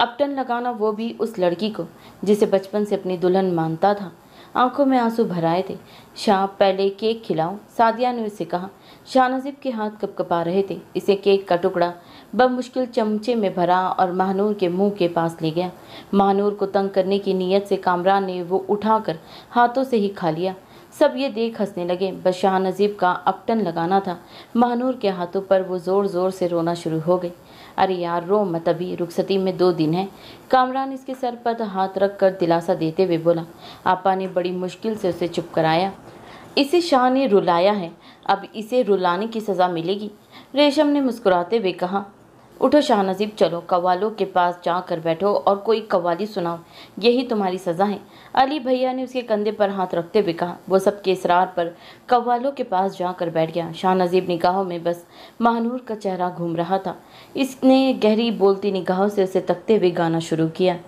Speaker 1: अपटन लगाना वो भी उस लड़की को जिसे बचपन से अपनी दुल्हन मानता था आंखों में आंसू भराए थे शाह पहले केक खिलाओ सादिया ने उसे कहा शाहनजीब के हाथ कपकपा रहे थे इसे केक का टुकड़ा बमुश्किल चमचे में भरा और महानूर के मुंह के पास ले गया महानूर को तंग करने की नीयत से कामरान ने वो उठाकर हाथों से ही खा लिया सब ये देख हंसने लगे बस शाहनजीब का अपटन लगाना था महानूर के हाथों पर वो ज़ोर ज़ोर से रोना शुरू हो गई अरे यार रो मत अभी रुखसती में दो दिन है कामरान इसके सर पर हाथ रख कर दिलासा देते हुए बोला आपा ने बड़ी मुश्किल से उसे चुप कराया इसे शाह ने रुलाया है अब इसे रुलाने की सज़ा मिलेगी रेशम ने मुस्कुराते हुए कहा उठो शाह नजीब चलो कवालों के पास जा कर बैठो और कोई कवाली सुनाओ यही तुम्हारी सज़ा है अली भैया ने उसके कंधे पर हाथ रखते हुए कहा वो के इसरार पर कवालों के पास जा कर बैठ गया शाह नजीब निगाहों में बस महानूर का चेहरा घूम रहा था इसने गहरी बोलती निगाहों से उसे तकते हुए गाना शुरू किया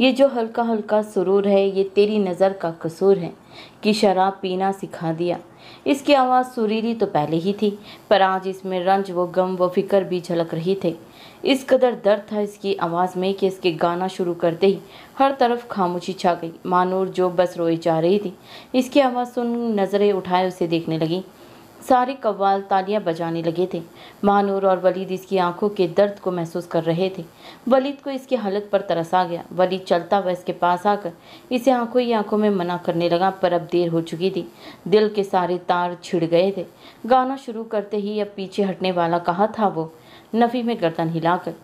Speaker 1: ये जो हल्का हल्का सुरूर है ये तेरी नज़र का कसूर है कि शराब पीना सिखा दिया इसकी आवाज़ सुरीली तो पहले ही थी पर आज इसमें रंज वो गम वो फिक्र भी झलक रही थे इस कदर दर्द था इसकी आवाज़ में कि इसके गाना शुरू करते ही हर तरफ खामोशी छा गई मानूर जो बस रोई जा रही थी इसकी आवाज़ सुन नज़रें उठाए उसे देखने लगी सारे कव्वाल तालियां बजाने लगे थे महानूर और वलीद इसकी आंखों के दर्द को महसूस कर रहे थे वलीद को इसकी हालत पर तरस आ गया वलीद चलता हुआ इसके पास आकर इसे आंखों ही आंखों में मना करने लगा पर अब देर हो चुकी थी दिल के सारे तार छिड़ गए थे गाना शुरू करते ही अब पीछे हटने वाला कहा था वो नफ़ी में गर्दन हिलाकर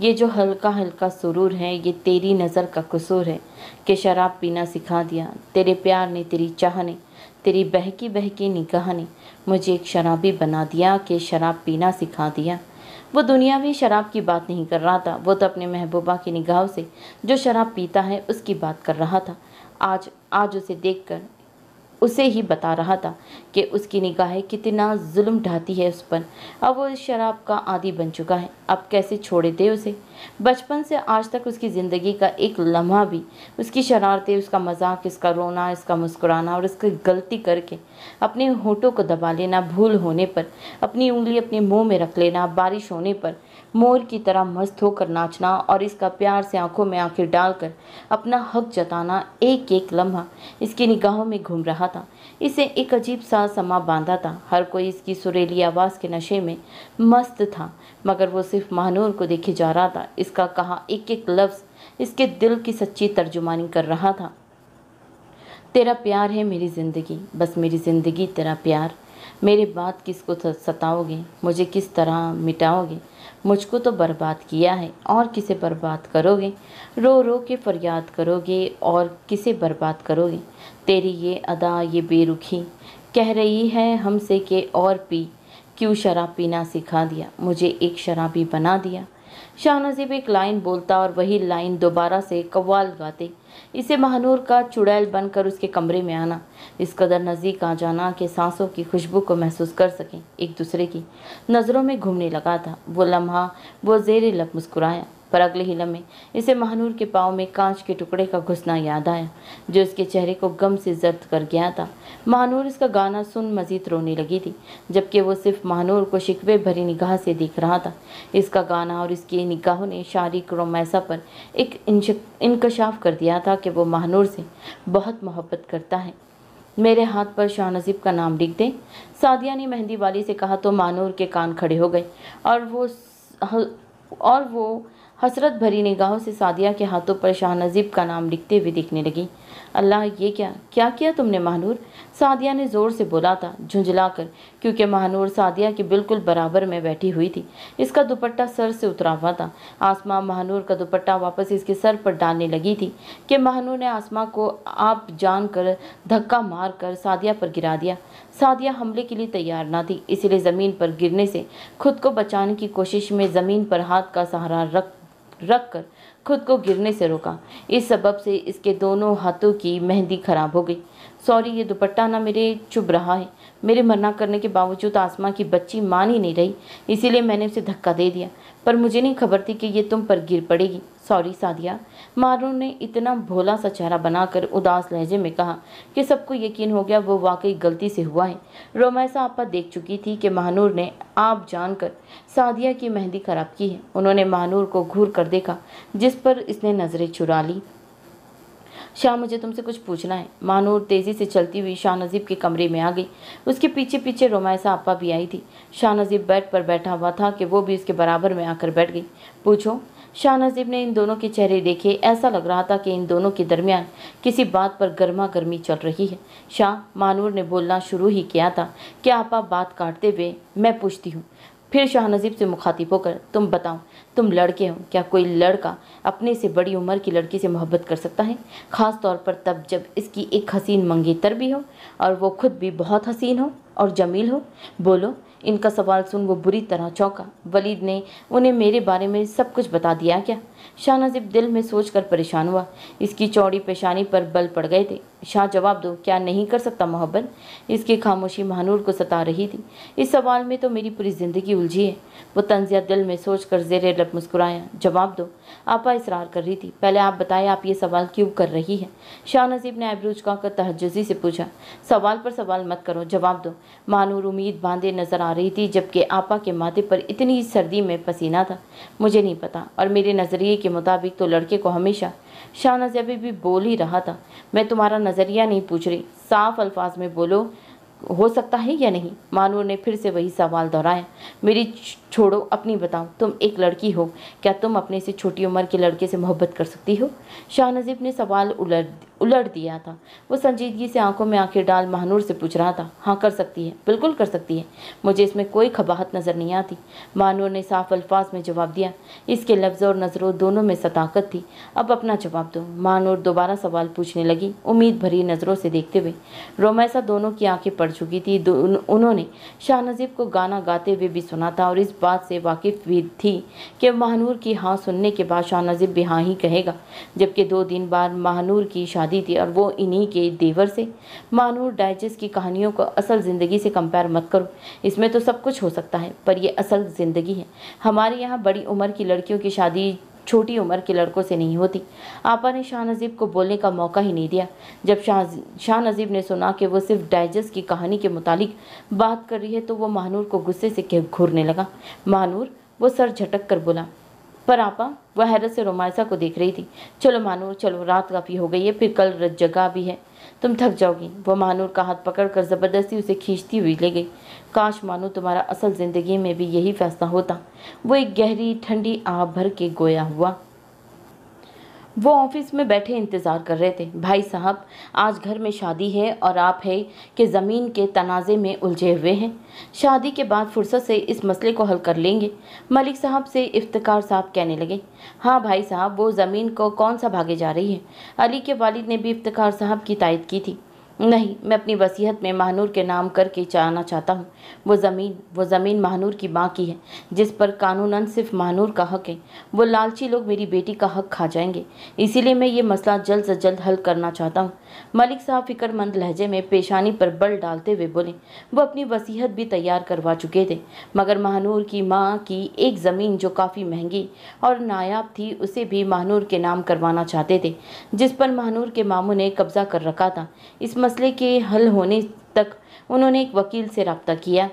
Speaker 1: ये जो हल्का हल्का सुरूर है ये तेरी नज़र का कसूर है कि शराब पीना सिखा दिया तेरे प्यार ने तेरी चाह ने तेरी बहकी बहकी निगाह ने मुझे एक शराबी बना दिया कि शराब पीना सिखा दिया वो दुनिया भी शराब की बात नहीं कर रहा था वो तो अपने महबूबा की निगाहों से जो शराब पीता है उसकी बात कर रहा था आज आज उसे देखकर उसे ही बता रहा था कि उसकी निगाहें कितना जुल्म ढाती है उस पर अब वो इस शराब का आदि बन चुका है अब कैसे छोड़े दे उसे बचपन से आज तक उसकी ज़िंदगी का एक लम्हा भी उसकी शरारतें उसका मजाक इसका रोना इसका मुस्कुराना और इसकी गलती करके अपने होठों को दबा लेना भूल होने पर अपनी उंगली अपने मुँह में रख लेना बारिश होने पर मोर की तरह मस्त होकर नाचना और इसका प्यार से आंखों में आंखें डालकर अपना हक जताना एक एक लम्हा इसकी निगाहों में घूम रहा था इसे एक अजीब सा समा बांधा था हर कोई इसकी सुरीली आवाज़ के नशे में मस्त था मगर वो सिर्फ महानूर को देखे जा रहा था इसका कहा एक एक लफ्ज़ इसके दिल की सच्ची तर्जुमानी कर रहा था तेरा प्यार है मेरी ज़िंदगी बस मेरी ज़िंदगी तेरा प्यार मेरे बात किसको सताओगे मुझे किस तरह मिटाओगे मुझको तो बर्बाद किया है और किसे बर्बाद करोगे रो रो के फरियाद करोगे और किसे बर्बाद करोगे तेरी ये अदा ये बेरुखी कह रही है हमसे के और पी क्यों शराब पीना सिखा दिया मुझे एक शराबी बना दिया शाह नजीब एक लाइन बोलता और वही लाइन दोबारा से कव्वाल गाते इसे महानूर का चुड़ैल बनकर उसके कमरे में आना इस कदर नज़दीक आ जाना कि सांसों की खुशबू को महसूस कर सकें एक दूसरे की नज़रों में घूमने लगा था वो लम्हा वो जेर लब मुस्कुराया पर अगले ही लम्हे इसे महानूर के पाँव में कांच के टुकड़े का घुसना याद आया जो इसके चेहरे को गम से जर्द कर गया था महानूर इसका गाना सुन मजीद रोने लगी थी जबकि वो सिर्फ महानूर को शिकवे भरी निगाह से देख रहा था इसका गाना और इसकी निगाहों ने शारिक रोमैसा पर एक इंकशाफ कर दिया था कि वो महानूर से बहुत मोहब्बत करता है मेरे हाथ पर शाहनजीब का नाम लिख दें सादिया ने मेहंदी वाली से कहा तो मानूर के कान खड़े हो गए और वो और वो हसरत भरी निगाहों से सादिया के हाथों पर शाह नजीब का नाम लिखते हुए दिखने लगी अल्लाह ये क्या क्या किया तुमने महानूर सादिया ने ज़ोर से बोला था झुंझलाकर क्योंकि महानूर सादिया के बिल्कुल बराबर में बैठी हुई थी इसका दुपट्टा सर से उतरा हुआ था आसमां महानूर का दुपट्टा वापस इसके सर पर डालने लगी थी कि महानूर ने आसमां को आप जान कर धक्का मार कर सादिया पर गिरा दिया सादिया हमले के लिए तैयार ना थी इसलिए ज़मीन पर गिरने से खुद को बचाने की कोशिश में ज़मीन पर हाथ का सहारा रख रखकर खुद को गिरने से रोका इस सबब से इसके दोनों हाथों की मेहंदी खराब हो गई सॉरी ये दुपट्टा ना मेरे चुभ रहा है मेरे मना करने के बावजूद आसमा की बच्ची मान ही नहीं रही इसीलिए मैंने उसे धक्का दे दिया पर मुझे नहीं खबर थी कि ये तुम पर गिर पड़ेगी सॉरी सादिया मारू ने इतना भोला सा चेहरा बनाकर उदास लहजे में कहा कि सबको यकीन हो गया वो वाकई गलती से हुआ है रोमैसा आपा देख चुकी थी कि महानूर ने आप जानकर सादिया की मेहंदी खराब की है उन्होंने महानूर को घूर कर देखा जिस पर इसने नज़रें चुरा ली शाह मुझे तुमसे कुछ पूछना है मानूर तेज़ी से चलती हुई शाह नजीब के कमरे में आ गई उसके पीछे पीछे रोमायसा आपा भी आई थी शाह नजीब बेड पर बैठा हुआ था कि वो भी उसके बराबर में आकर बैठ गई पूछो शाह नजीब ने इन दोनों के चेहरे देखे ऐसा लग रहा था कि इन दोनों के दरमियान किसी बात पर गर्मा गर्मी चल रही है शाह मानूर ने बोलना शुरू ही किया था कि आपा बात काटते हुए मैं पूछती हूँ फिर शाह नजीब से मुखातिब होकर तुम बताओ तुम लड़के हो क्या कोई लड़का अपने से बड़ी उम्र की लड़की से मोहब्बत कर सकता है ख़ास तौर पर तब जब इसकी एक हसीन मंगेतर भी हो और वो खुद भी बहुत हसीन हो और जमील हो बोलो इनका सवाल सुन वो बुरी तरह चौंका वलीद ने उन्हें मेरे बारे में सब कुछ बता दिया क्या शाहनाजिब दिल में सोचकर परेशान हुआ इसकी चौड़ी पेशानी पर बल पड़ गए थे शाह जवाब दो क्या नहीं कर सकता मोहब्बत इसकी खामोशी महानूर को सता रही थी इस सवाल में तो मेरी पूरी ज़िंदगी उलझी है वो तंजिया दिल में सोच कर जेर लब मुस्कुराया जवाब दो आपा इसरार कर रही थी पहले आप बताएं आप ये सवाल क्यों कर रही है शाह नजीब ने आबरूज का कर तहजी से पूछा सवाल पर सवाल मत करो जवाब दो महानूर उम्मीद बांधे नजर आ रही थी जबकि आपा के माथे पर इतनी सर्दी में पसीना था मुझे नहीं पता और मेरे नज़रिए के मुताबिक तो लड़के को हमेशा शाह अभी भी बोल ही रहा था मैं तुम्हारा नज़रिया नहीं पूछ रही साफ अल्फाज में बोलो हो सकता है या नहीं मानूर ने फिर से वही सवाल दोहराया मेरी छोड़ो अपनी बताओ तुम एक लड़की हो क्या तुम अपने से छोटी उम्र के लड़के से मोहब्बत कर सकती हो शाह नजीब ने सवाल उलट उलट दिया था वो संजीदगी से आंखों में आंखें डाल महानूर से पूछ रहा था हाँ कर सकती है बिल्कुल कर सकती है मुझे इसमें कोई खबाहत नज़र नहीं आती महानूर ने साफ अल्फाज में जवाब दिया इसके लफ्ज़ और नज़रों दोनों में सताकत थी अब अपना जवाब दो महानूर दोबारा सवाल पूछने लगी उम्मीद भरी नज़रों से देखते हुए रोमैसा दोनों की आंखें पड़ चुकी थी उन्होंने शाह नजीब को गाना गाते हुए भी सुना था और इस बात से वाकिफ भी थी कि महानूर की हाँ सुनने के बाद शाह नजीब भी हाँ ही कहेगा जबकि दो दिन बाद महानूर की शाह शादी थी और वो इन्हीं के देवर से मानूर डाइजेस्ट की कहानियों को असल ज़िंदगी से कंपेयर मत करो इसमें तो सब कुछ हो सकता है पर ये असल ज़िंदगी है हमारे यहाँ बड़ी उम्र की लड़कियों की शादी छोटी उम्र के लड़कों से नहीं होती आपा ने शाह नजीब को बोलने का मौका ही नहीं दिया जब शाह शाह नजीब ने सुना कि वो सिर्फ डाइजेस्ट की कहानी के मुतालिक बात कर रही है तो वो महानूर को गुस्से से घूरने लगा महानूर वो सर झटक कर बोला पर आपा वह हैरत से रोमायसा को देख रही थी चलो मानूर चलो रात काफ़ी हो गई है फिर कल जगह भी है तुम थक जाओगी वह मानूर का हाथ पकड़कर ज़बरदस्ती उसे खींचती हुई ले गई काश मानू तुम्हारा असल ज़िंदगी में भी यही फैसला होता वो एक गहरी ठंडी आह भर के गोया हुआ वो ऑफिस में बैठे इंतज़ार कर रहे थे भाई साहब आज घर में शादी है और आप है कि ज़मीन के तनाज़े में उलझे हुए हैं शादी के बाद फुर्सत से इस मसले को हल कर लेंगे मलिक साहब से इफ्तिकार साहब कहने लगे हाँ भाई साहब वो ज़मीन को कौन सा भागे जा रही है अली के वालिद ने भी इफ्तिकार साहब की तायद की थी नहीं मैं अपनी वसीहत में महानूर के नाम करके चाहना चाहता हूँ वो ज़मीन वो ज़मीन महानूर की माँ की है जिस पर कानूनन सिर्फ महानूर का हक है वो लालची लोग मेरी बेटी का हक खा जाएंगे इसीलिए मैं ये मसला जल्द से जल्द हल करना चाहता हूँ मलिक साहब फिक्रमंद लहजे में पेशानी पर बल डालते हुए बोले वो अपनी वसीहत भी तैयार करवा चुके थे मगर महानूर की माँ की एक ज़मीन जो काफ़ी महंगी और नायाब थी उसे भी महानूर के नाम करवाना चाहते थे जिस पर महानूर के मामों ने कब्ज़ा कर रखा था इस मसले के हल होने तक उन्होंने एक वकील से रबता किया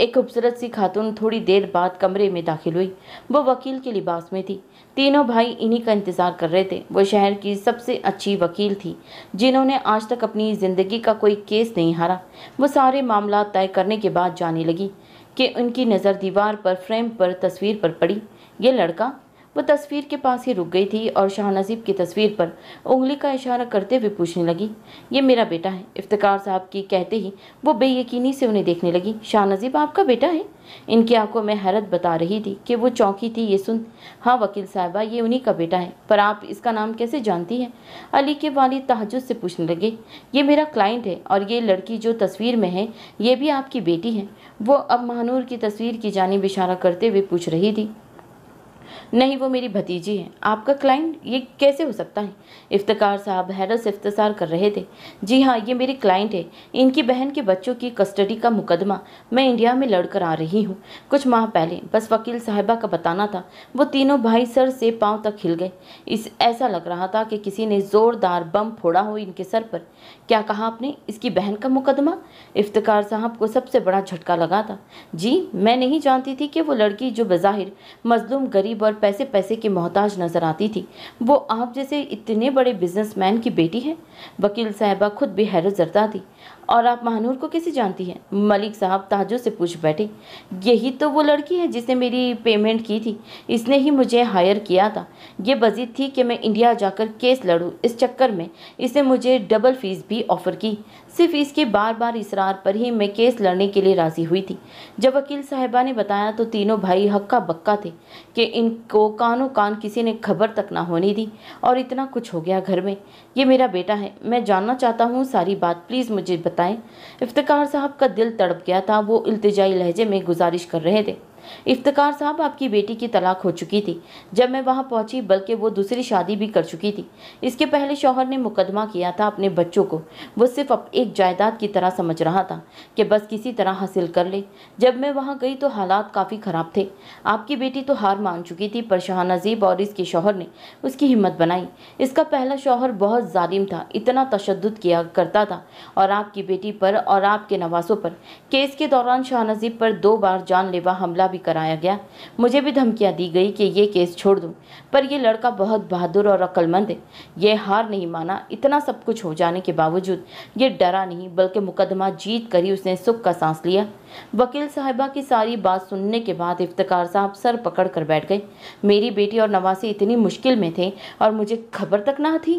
Speaker 1: एक खूबसूरत सी खातून थोड़ी देर बाद कमरे में दाखिल हुई वो वकील के लिबास में थी तीनों भाई इन्हीं का इंतज़ार कर रहे थे वो शहर की सबसे अच्छी वकील थी जिन्होंने आज तक अपनी ज़िंदगी का कोई केस नहीं हारा वो सारे मामला तय करने के बाद जाने लगी कि उनकी नज़र दीवार पर फ्रेम पर तस्वीर पर पड़ी ये लड़का वो तस्वीर के पास ही रुक गई थी और शाह नजीब की तस्वीर पर उंगली का इशारा करते हुए पूछने लगी ये मेरा बेटा है इफ्तार साहब की कहते ही वो बेयकीनी से उन्हें देखने लगी शाह नजीब आपका बेटा है इनकी आंखों में हैरत बता रही थी कि वो चौंकी थी ये सुन हाँ वकील साहबा ये उन्हीं का बेटा है पर आप इसका नाम कैसे जानती हैं अली के वाली तहजद से पूछने लगे ये मेरा क्लाइंट है और ये लड़की जो तस्वीर में है ये भी आपकी बेटी है वो अब महानूर की तस्वीर की जानब इशारा करते हुए पूछ रही थी नहीं वो मेरी भतीजी है आपका क्लाइंट ये कैसे हो सकता है इफ्तार साहब से इफ्तार कर रहे थे जी हाँ ये मेरी क्लाइंट है इनकी बहन के बच्चों की कस्टडी का मुकदमा मैं इंडिया में लड़कर आ रही हूँ कुछ माह पहले बस वकील साहिबा का बताना था वो तीनों भाई सर से पाँव तक हिल गए इस ऐसा लग रहा था कि किसी ने ज़ोरदार बम फोड़ा हो इनके सर पर क्या कहा आपने इसकी बहन का मुकदमा इफ्तकार साहब को सबसे बड़ा झटका लगा था जी मैं नहीं जानती थी कि वो लड़की जो बज़ाहिर मजलूम गरीब और पैसे पैसे की मोहताज नज़र आती थी वो आप जैसे इतने बड़े बिजनेसमैन की बेटी है वकील साहबा खुद भी हैरत जरदा थी और आप महानूर को कैसे जानती हैं मलिक साहब ताजु से पूछ बैठे यही तो वो लड़की है जिसने मेरी पेमेंट की थी इसने ही मुझे हायर किया था ये बजीद थी कि मैं इंडिया जाकर केस लड़ूँ इस चक्कर में इसने मुझे डबल फीस भी ऑफ़र की सिर्फ इसके बार बार इसरार पर ही मैं केस लड़ने के लिए राज़ी हुई थी जब वकील साहिबा ने बताया तो तीनों भाई हक्का बक्का थे कि इनको कानों कान किसी ने खबर तक ना होने दी और इतना कुछ हो गया घर में ये मेरा बेटा है मैं जानना चाहता हूँ सारी बात प्लीज़ मुझे बताएं इफ्तार साहब का दिल तड़प गया था वो इल्तजाई लहजे में गुजारिश कर रहे थे इफ्तार साहब आपकी बेटी की तलाक हो चुकी थी जब मैं वहाँ पहुँची बल्कि वो दूसरी शादी भी कर चुकी थी इसके पहले शौहर ने मुकदमा किया था अपने बच्चों को वो सिर्फ एक जायदाद की तरह समझ रहा था कि बस किसी तरह हासिल कर ले जब मैं वहाँ गई तो हालात काफ़ी ख़राब थे आपकी बेटी तो हार मान चुकी थी पर शाह नजीब और इसके शौहर ने उसकी हिम्मत बनाई इसका पहला शौहर बहुत जालिम था इतना तशद किया करता था और आपकी बेटी पर और आपके नवासों पर केस के दौरान शाह नजीब पर दो बार जानलेवा हमला भी कराया गया मुझे भी धमकियाँ दी गई कि ये केस छोड़ दूँ पर यह लड़का बहुत बहादुर और अक्लमंद है यह हार नहीं माना इतना सब कुछ हो जाने के बावजूद ये डरा नहीं बल्कि मुकदमा जीत कर ही उसने सुख का सांस लिया वकील साहिबा की सारी बात सुनने के बाद इफ्तार साहब सर पकड़ कर बैठ गए मेरी बेटी और नवासी इतनी मुश्किल में थे और मुझे खबर तक ना थी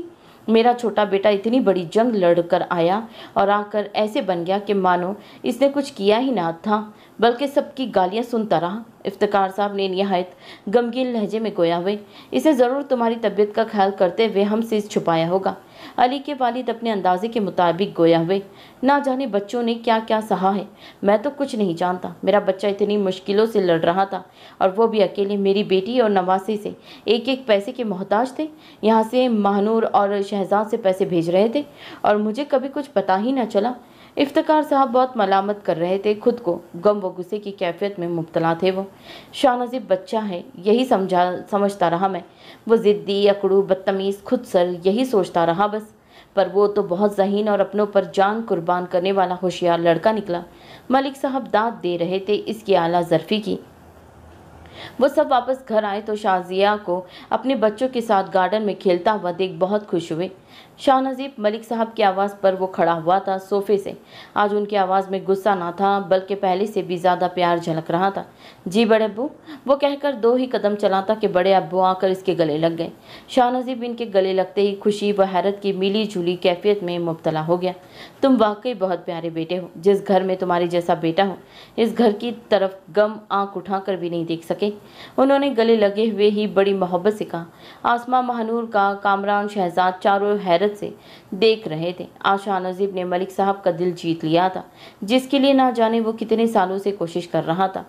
Speaker 1: मेरा छोटा बेटा इतनी बड़ी जंग लड़कर आया और आकर ऐसे बन गया कि मानो इसने कुछ किया ही ना था बल्कि सबकी गालियाँ सुनता रहा इफ्तार साहब ने नहायत गमगीन लहजे में गोया हुए इसे ज़रूर तुम्हारी तबीयत का ख्याल करते हुए हमसे छुपाया होगा अली के वालिद अपने अंदाजे के मुताबिक गोया हुए ना जाने बच्चों ने क्या क्या सहा है मैं तो कुछ नहीं जानता मेरा बच्चा इतनी मुश्किलों से लड़ रहा था और वो भी अकेले मेरी बेटी और नवासी से एक एक पैसे के मोहताज थे यहाँ से महानूर और शहजाद से पैसे भेज रहे थे और मुझे कभी कुछ पता ही ना चला इफ्तार साहब बहुत मलामत कर रहे थे खुद को गम व गुस्से की कैफियत में मुबतला थे वो शाह नज़ीब बच्चा है यही समझा समझता रहा मैं वो ज़िद्दी अकड़ू बदतमीज़ खुद सर यही सोचता रहा बस पर वो तो बहुत जहीन और अपनों पर जान कुर्बान करने वाला होशियार लड़का निकला मलिक साहब दाँत दे रहे थे इसकी आला जरफी की वो सब वापस घर आए तो शाजिया को अपने बच्चों के साथ गार्डन में खेलता हुआ देख बहुत खुश हुए शाह नजीब मलिक साहब की आवाज़ पर वो खड़ा हुआ था सोफे से आज उनकी आवाज़ में गुस्सा ना था बल्कि पहले से भी ज़्यादा प्यार झलक रहा था जी बड़े अबू वो कहकर दो ही कदम चला था कि बड़े अबू आकर इसके गले लग गए शाह नजीब इनके गले लगते ही खुशी व हैरत की मिली जुली कैफियत में मुबतला हो गया तुम वाकई बहुत प्यारे बेटे हो जिस घर में तुम्हारे जैसा बेटा हो इस घर की तरफ गम आंख उठाकर भी नहीं देख सके उन्होंने गले लगे हुए ही बड़ी मोहब्बत से कहा आसमा महानूर का कामरान शहजाद चारों हैरत से देख रहे थे आशा नजीब ने मलिक साहब का दिल जीत लिया था जिसके लिए ना जाने वो कितने सालों से कोशिश कर रहा था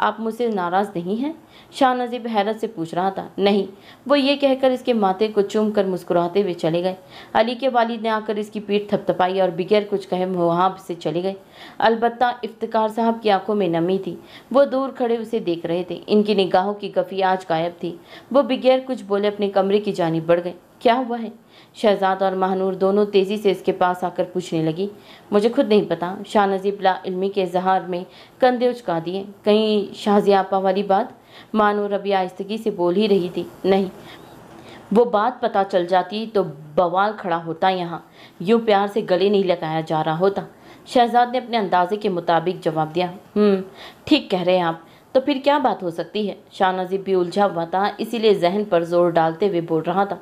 Speaker 1: आप मुझसे नाराज़ नहीं हैं शाह नजीब हैरत से पूछ रहा था नहीं वो ये कहकर इसके माथे को चूम कर मुस्कुराते हुए चले गए अली के वालिद ने आकर इसकी पीठ थपथपाई और बगैर कुछ कहे वहाँ से चले गए अलबत् इफ्तार साहब की आंखों में नमी थी वो दूर खड़े उसे देख रहे थे इनकी निगाहों की गफी आज गायब थी वो बगैर कुछ बोले अपने कमरे की जानी बढ़ गए क्या हुआ है शहजाद और महानूर दोनों तेज़ी से इसके पास आकर पूछने लगी मुझे खुद नहीं पता शाह नजीब लाइलमी के इजहार में कंधे उचका दिए कहीं शाहजियापा वाली बात मानूर अभी आहिस्तगी से बोल ही रही थी नहीं वो बात पता चल जाती तो बवाल खड़ा होता यहाँ यूँ प्यार से गले नहीं लगाया जा रहा होता शहजाद ने अपने अंदाजे के मुताबिक जवाब दिया हम्म, ठीक कह रहे हैं आप तो फिर क्या बात हो सकती है शाह नजीब भी उलझा हुआ था इसीलिए जहन पर जोर डालते हुए बोल रहा था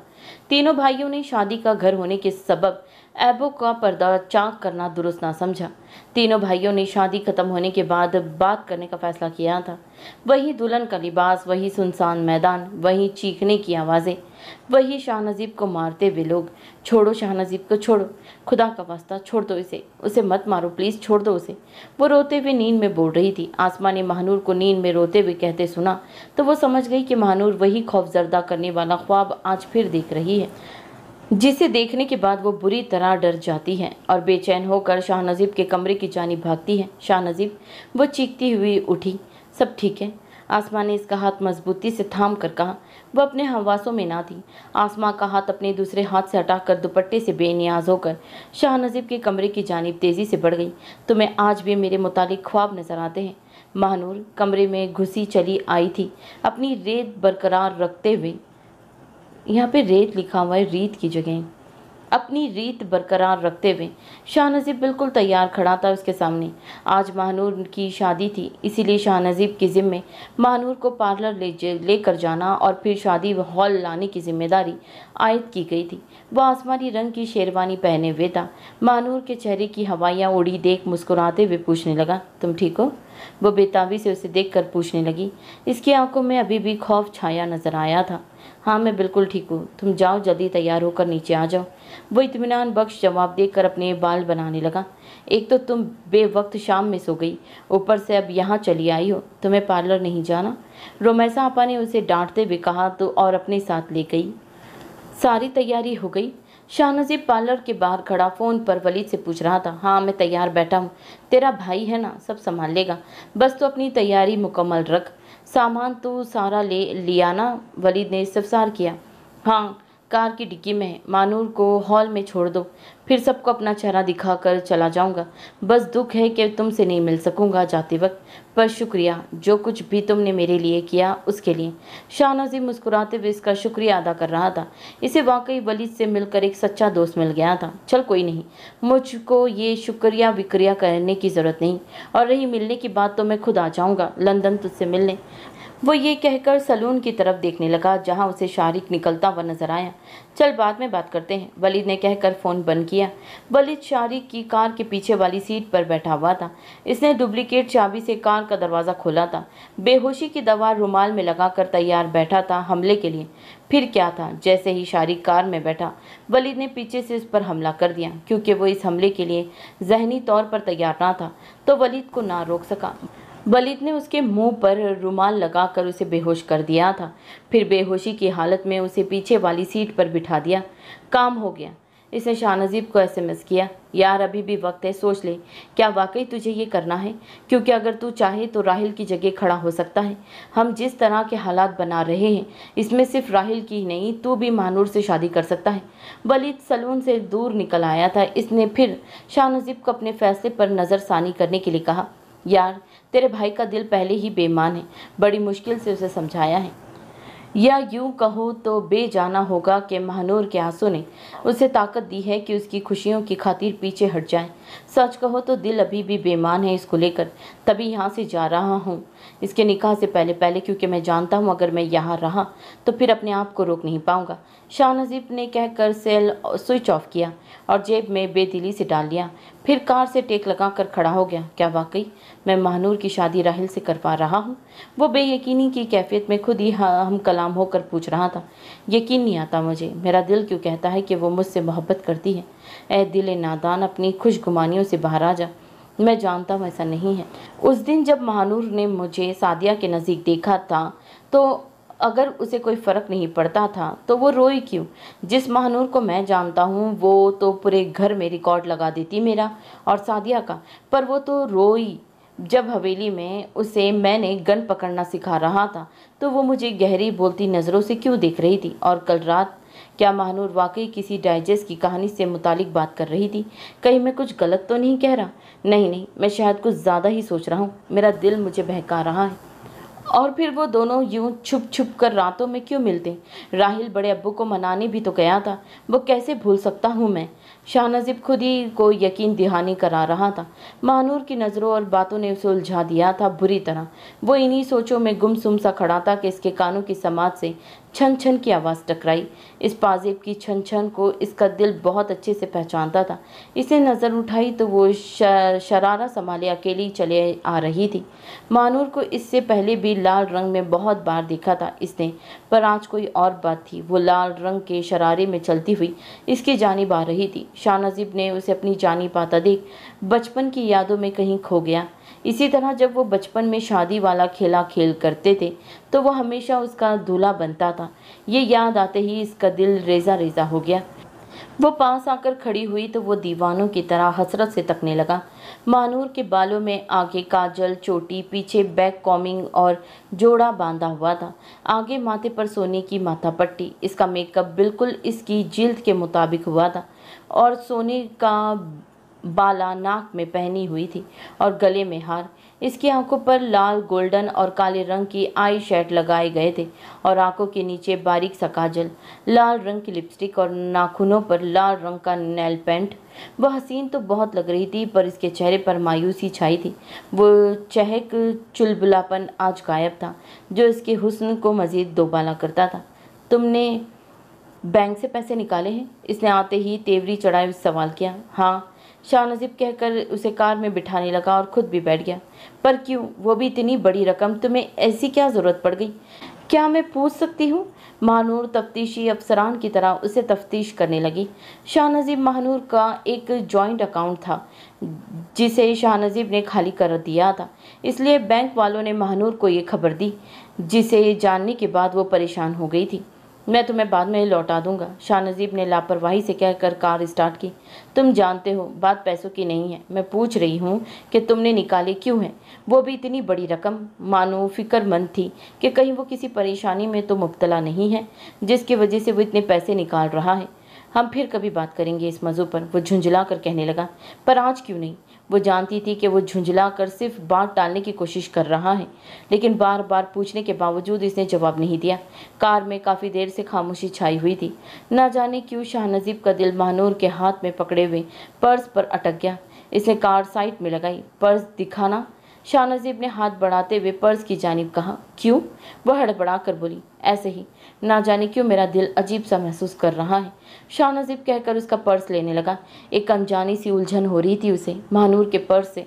Speaker 1: तीनों भाइयों ने शादी का घर होने के सबब ऐबो का पर्दा चाक करना दुरुस्त ना समझा तीनों भाइयों ने शादी खत्म होने के बाद बात करने का फैसला किया था वही दुल्हन का लिबास वही सुनसान मैदान वही चीखने की आवाज़ें वही शाह नजीब को मारते हुए लोग छोड़ो शाह नजीब को छोड़ो खुदा का वास्ता छोड़ दो इसे उसे मत मारो प्लीज़ छोड़ दो उसे वो रोते हुए नींद में बोल रही थी आसमान ने महानूर को नींद में रोते हुए कहते सुना तो वो समझ गई कि महानूर वही खौफ जर्दा करने वाला ख्वाब आज फिर देख रही होती है जिसे देखने के बाद वो बुरी तरह डर जाती है और बेचैन होकर शाह नजीब के कमरे की जानी भागती है शाह नजीब वो चीखती हुई उठी सब ठीक है आसमा ने इसका हाथ मजबूती से थाम कर कहा वह अपने हवासों में ना थी आसमा का हाथ अपने दूसरे हाथ से हटाकर दुपट्टे से बेनियाज होकर शाह नजीब के कमरे की जानब तेज़ी से बढ़ गई तुम्हें आज भी मेरे मुतालिक ख्वाब नज़र आते हैं महानूर कमरे में घुसी चली आई थी अपनी रेत बरकरार रखते हुए यहाँ पे रेत लिखा हुआ है रीत की जगह अपनी रीत बरकरार रखते हुए शाह नजीब बिल्कुल तैयार खड़ा था उसके सामने आज महानूर की शादी थी इसीलिए शाह नजीब की ज़िम्मे महानूर को पार्लर ले लेकर जाना और फिर शादी हॉल लाने की जिम्मेदारी आयद की गई थी वह आसमानी रंग की शेरवानी पहने हुए था महानूर के चेहरे की हवाइयाँ उड़ी देख मुस्कुराते हुए पूछने लगा तुम ठीक हो वो बेताबी से उसे देख पूछने लगी इसकी आंखों में अभी भी खौफ छाया नजर आया था हाँ मैं बिल्कुल ठीक हूँ तुम जाओ जल्दी तैयार होकर नीचे आ जाओ वो इतमान बख्श जवाब देकर अपने बाल बनाने लगा एक तो तुम बेवक्त शाम में सो गई ऊपर से अब यहाँ चली आई हो तुम्हें पार्लर नहीं जाना रोमैसा आपा ने उसे डांटते हुए कहा तो और अपने साथ ले गई सारी तैयारी हो गई शाहनजीब पार्लर के बाहर खड़ा फ़ोन पर वलीद से पूछ रहा था हाँ मैं तैयार बैठा हूँ तेरा भाई है ना सब संभाल लेगा बस तो अपनी तैयारी मुकम्मल रख सामान तो सारा ले लिया ना वलीद ने सफसार किया हाँ कार की डिक्की में मानूर को हॉल में छोड़ दो फिर सबको अपना चेहरा दिखाकर चला जाऊंगा बस दुख है कि तुमसे नहीं मिल सकूंगा जाते वक्त पर शुक्रिया जो कुछ भी तुमने मेरे लिए किया उसके लिए शाहनाजी मुस्कुराते हुए इसका शुक्रिया अदा कर रहा था इसे वाकई वलीद से मिलकर एक सच्चा दोस्त मिल गया था चल कोई नहीं मुझको ये शुक्रिया विक्रिया करने की ज़रूरत नहीं और रही मिलने की बात तो मैं खुद आ जाऊँगा लंदन तुझसे मिलने वो ये कहकर सलून की तरफ देखने लगा जहां उसे शारिक निकलता हुआ नजर आया चल बाद में बात करते हैं वलीद ने कहकर फ़ोन बंद किया वलीद शारिक की कार के पीछे वाली सीट पर बैठा हुआ था इसने डुप्लीकेट चाबी से कार का दरवाज़ा खोला था बेहोशी की दवा रुमाल में लगाकर तैयार बैठा था हमले के लिए फिर क्या था जैसे ही शारिक कार में बैठा वलीद ने पीछे से इस पर हमला कर दिया क्योंकि वो इस हमले के लिए जहनी तौर पर तैयार ना था तो वलीद को ना रोक सका वलीद ने उसके मुंह पर रुमाल लगाकर उसे बेहोश कर दिया था फिर बेहोशी की हालत में उसे पीछे वाली सीट पर बिठा दिया काम हो गया इसने शाहनजीब को एसएमएस किया यार अभी भी वक्त है सोच ले क्या वाकई तुझे ये करना है क्योंकि अगर तू चाहे तो राहिल की जगह खड़ा हो सकता है हम जिस तरह के हालात बना रहे हैं इसमें सिर्फ राहिल की ही नहीं तू भी मानूर से शादी कर सकता है वलीद सलून से दूर निकल आया था इसने फिर शाहनजीब को अपने फैसले पर नज़रसानी करने के लिए कहा यार तेरे भाई का दिल पहले ही बेमान है बड़ी मुश्किल से उसे समझाया है या यूं कहो तो बेजाना होगा कि महानूर के आंसू ने उसे ताकत दी है कि उसकी खुशियों की खातिर पीछे हट जाए सच कहो तो दिल अभी भी बेमान है इसको लेकर तभी यहाँ से जा रहा हूँ इसके निकाह से पहले पहले क्योंकि मैं जानता हूँ अगर मैं यहाँ रहा तो फिर अपने आप को रोक नहीं पाऊँगा शाह नजीब ने कहकर सेल स्विच ऑफ किया और जेब में बेदिली से डाल लिया फिर कार से टेक लगा कर खड़ा हो गया क्या वाकई मैं महानूर की शादी राहिल से कर पा रहा हूँ वो बेयकीनी की कैफियत में खुद ही हम कलाम होकर पूछ रहा था यकीन नहीं आता मुझे मेरा दिल क्यों कहता है कि वो मुझसे मोहब्बत करती है ए दिल नादान अपनी खुशगुमानियों से बाहर आ जा मैं जानता हूँ ऐसा नहीं है उस दिन जब महानूर ने मुझे सादिया के नज़दीक देखा था तो अगर उसे कोई फ़र्क नहीं पड़ता था तो वो रोई क्यों जिस महानूर को मैं जानता हूँ वो तो पूरे घर में रिकॉर्ड लगा देती मेरा और सादिया का पर वो तो रोई जब हवेली में उसे मैंने गन पकड़ना सिखा रहा था तो वो मुझे गहरी बोलती नज़रों से क्यों देख रही थी और कल रात क्या महानूर वाकई किसी डाइजेस्ट की कहानी से मुतालिक बात कर रही थी कहीं मैं कुछ गलत तो नहीं कह रहा नहीं नहीं मैं शायद कुछ ज़्यादा ही सोच रहा हूँ मेरा दिल मुझे बहका रहा है और फिर वो दोनों यूं छुप छुप कर रातों में क्यों मिलते राहिल बड़े अब्बू को मनाने भी तो गया था वो कैसे भूल सकता हूँ मैं शाह नजीब खुद ही को यकीन दिहानी करा रहा था महानूर की नज़रों और बातों ने उसे उलझा दिया था बुरी तरह वो इन्हीं सोचों में गुमसुम सा खड़ा था कि इसके कानों की समाज से छन छन की आवाज़ टकराई इस पाजेब की छन छन को इसका दिल बहुत अच्छे से पहचानता था इसे नज़र उठाई तो वो शरारा संभाले अकेली चले आ रही थी मानूर को इससे पहले भी लाल रंग में बहुत बार देखा था इसने पर आज कोई और बात थी वो लाल रंग के शरारे में चलती हुई इसकी जानी आ रही थी शाह नजीब ने उसे अपनी जानी पाता देख बचपन की यादों में कहीं खो गया इसी तरह जब वो बचपन में शादी वाला खेला खेल करते थे तो वो हमेशा उसका दूल्हा बनता था ये याद आते ही इसका दिल रेजा रेजा हो गया वो पास आकर खड़ी हुई तो वो दीवानों की तरह हसरत से तकने लगा मानूर के बालों में आगे काजल चोटी पीछे बैक कॉमिंग और जोड़ा बांधा हुआ था आगे माथे पर सोने की माथा पट्टी इसका मेकअप बिल्कुल इसकी जिल्द के मुताबिक हुआ था और सोने का बाला नाक में पहनी हुई थी और गले में हार इसकी आंखों पर लाल गोल्डन और काले रंग की आई शेड लगाए गए थे और आंखों के नीचे बारीक सा काजल लाल रंग की लिपस्टिक और नाखूनों पर लाल रंग का नेल पेंट वह हसीन तो बहुत लग रही थी पर इसके चेहरे पर मायूसी छाई थी वो चहक चुलबुलापन आज गायब था जो इसके हुस्न को मज़ीद दोबाला करता था तुमने बैंक से पैसे निकाले हैं इसने आते ही तेवरी चढ़ाए सवाल किया हाँ शाह नजीब कहकर उसे कार में बिठाने लगा और खुद भी बैठ गया पर क्यों वो भी इतनी बड़ी रकम तुम्हें ऐसी क्या ज़रूरत पड़ गई क्या मैं पूछ सकती हूँ महानूर तफ्तीशी अफसरान की तरह उसे तफ्तीश करने लगी शाह नजीब महानूर का एक जॉइंट अकाउंट था जिसे शाह नजीब ने खाली कर दिया था इसलिए बैंक वालों ने महानूर को ये खबर दी जिसे जानने के बाद वो परेशान हो गई थी मैं तुम्हें बाद में लौटा दूंगा शाह नजीब ने लापरवाही से कहकर कार स्टार्ट की तुम जानते हो बात पैसों की नहीं है मैं पूछ रही हूँ कि तुमने निकाले क्यों हैं वो भी इतनी बड़ी रकम मानो फिक्रमंद थी कि कहीं वो किसी परेशानी में तो मुबतला नहीं है जिसकी वजह से वो इतने पैसे निकाल रहा है हम फिर कभी बात करेंगे इस मज़ू पर वो झुंझुला कर कहने लगा पर आज क्यों नहीं वो जानती थी कि वो झुंझला कर सिर्फ बात टालने की कोशिश कर रहा है लेकिन बार बार पूछने के बावजूद इसने जवाब नहीं दिया कार में काफ़ी देर से खामोशी छाई हुई थी ना जाने क्यों शाह नजीब का दिल महानूर के हाथ में पकड़े हुए पर्स पर अटक गया इसने कार साइड में लगाई पर्स दिखाना शाह नजीब ने हाथ बढ़ाते हुए पर्स की जानब कहा क्यों वह हड़बड़ा बोली ऐसे ही ना जाने क्यों मेरा दिल अजीब सा महसूस कर रहा है शाह नजीब कहकर उसका पर्स लेने लगा एक अनजानी सी उलझन हो रही थी उसे महानूर के पर्स से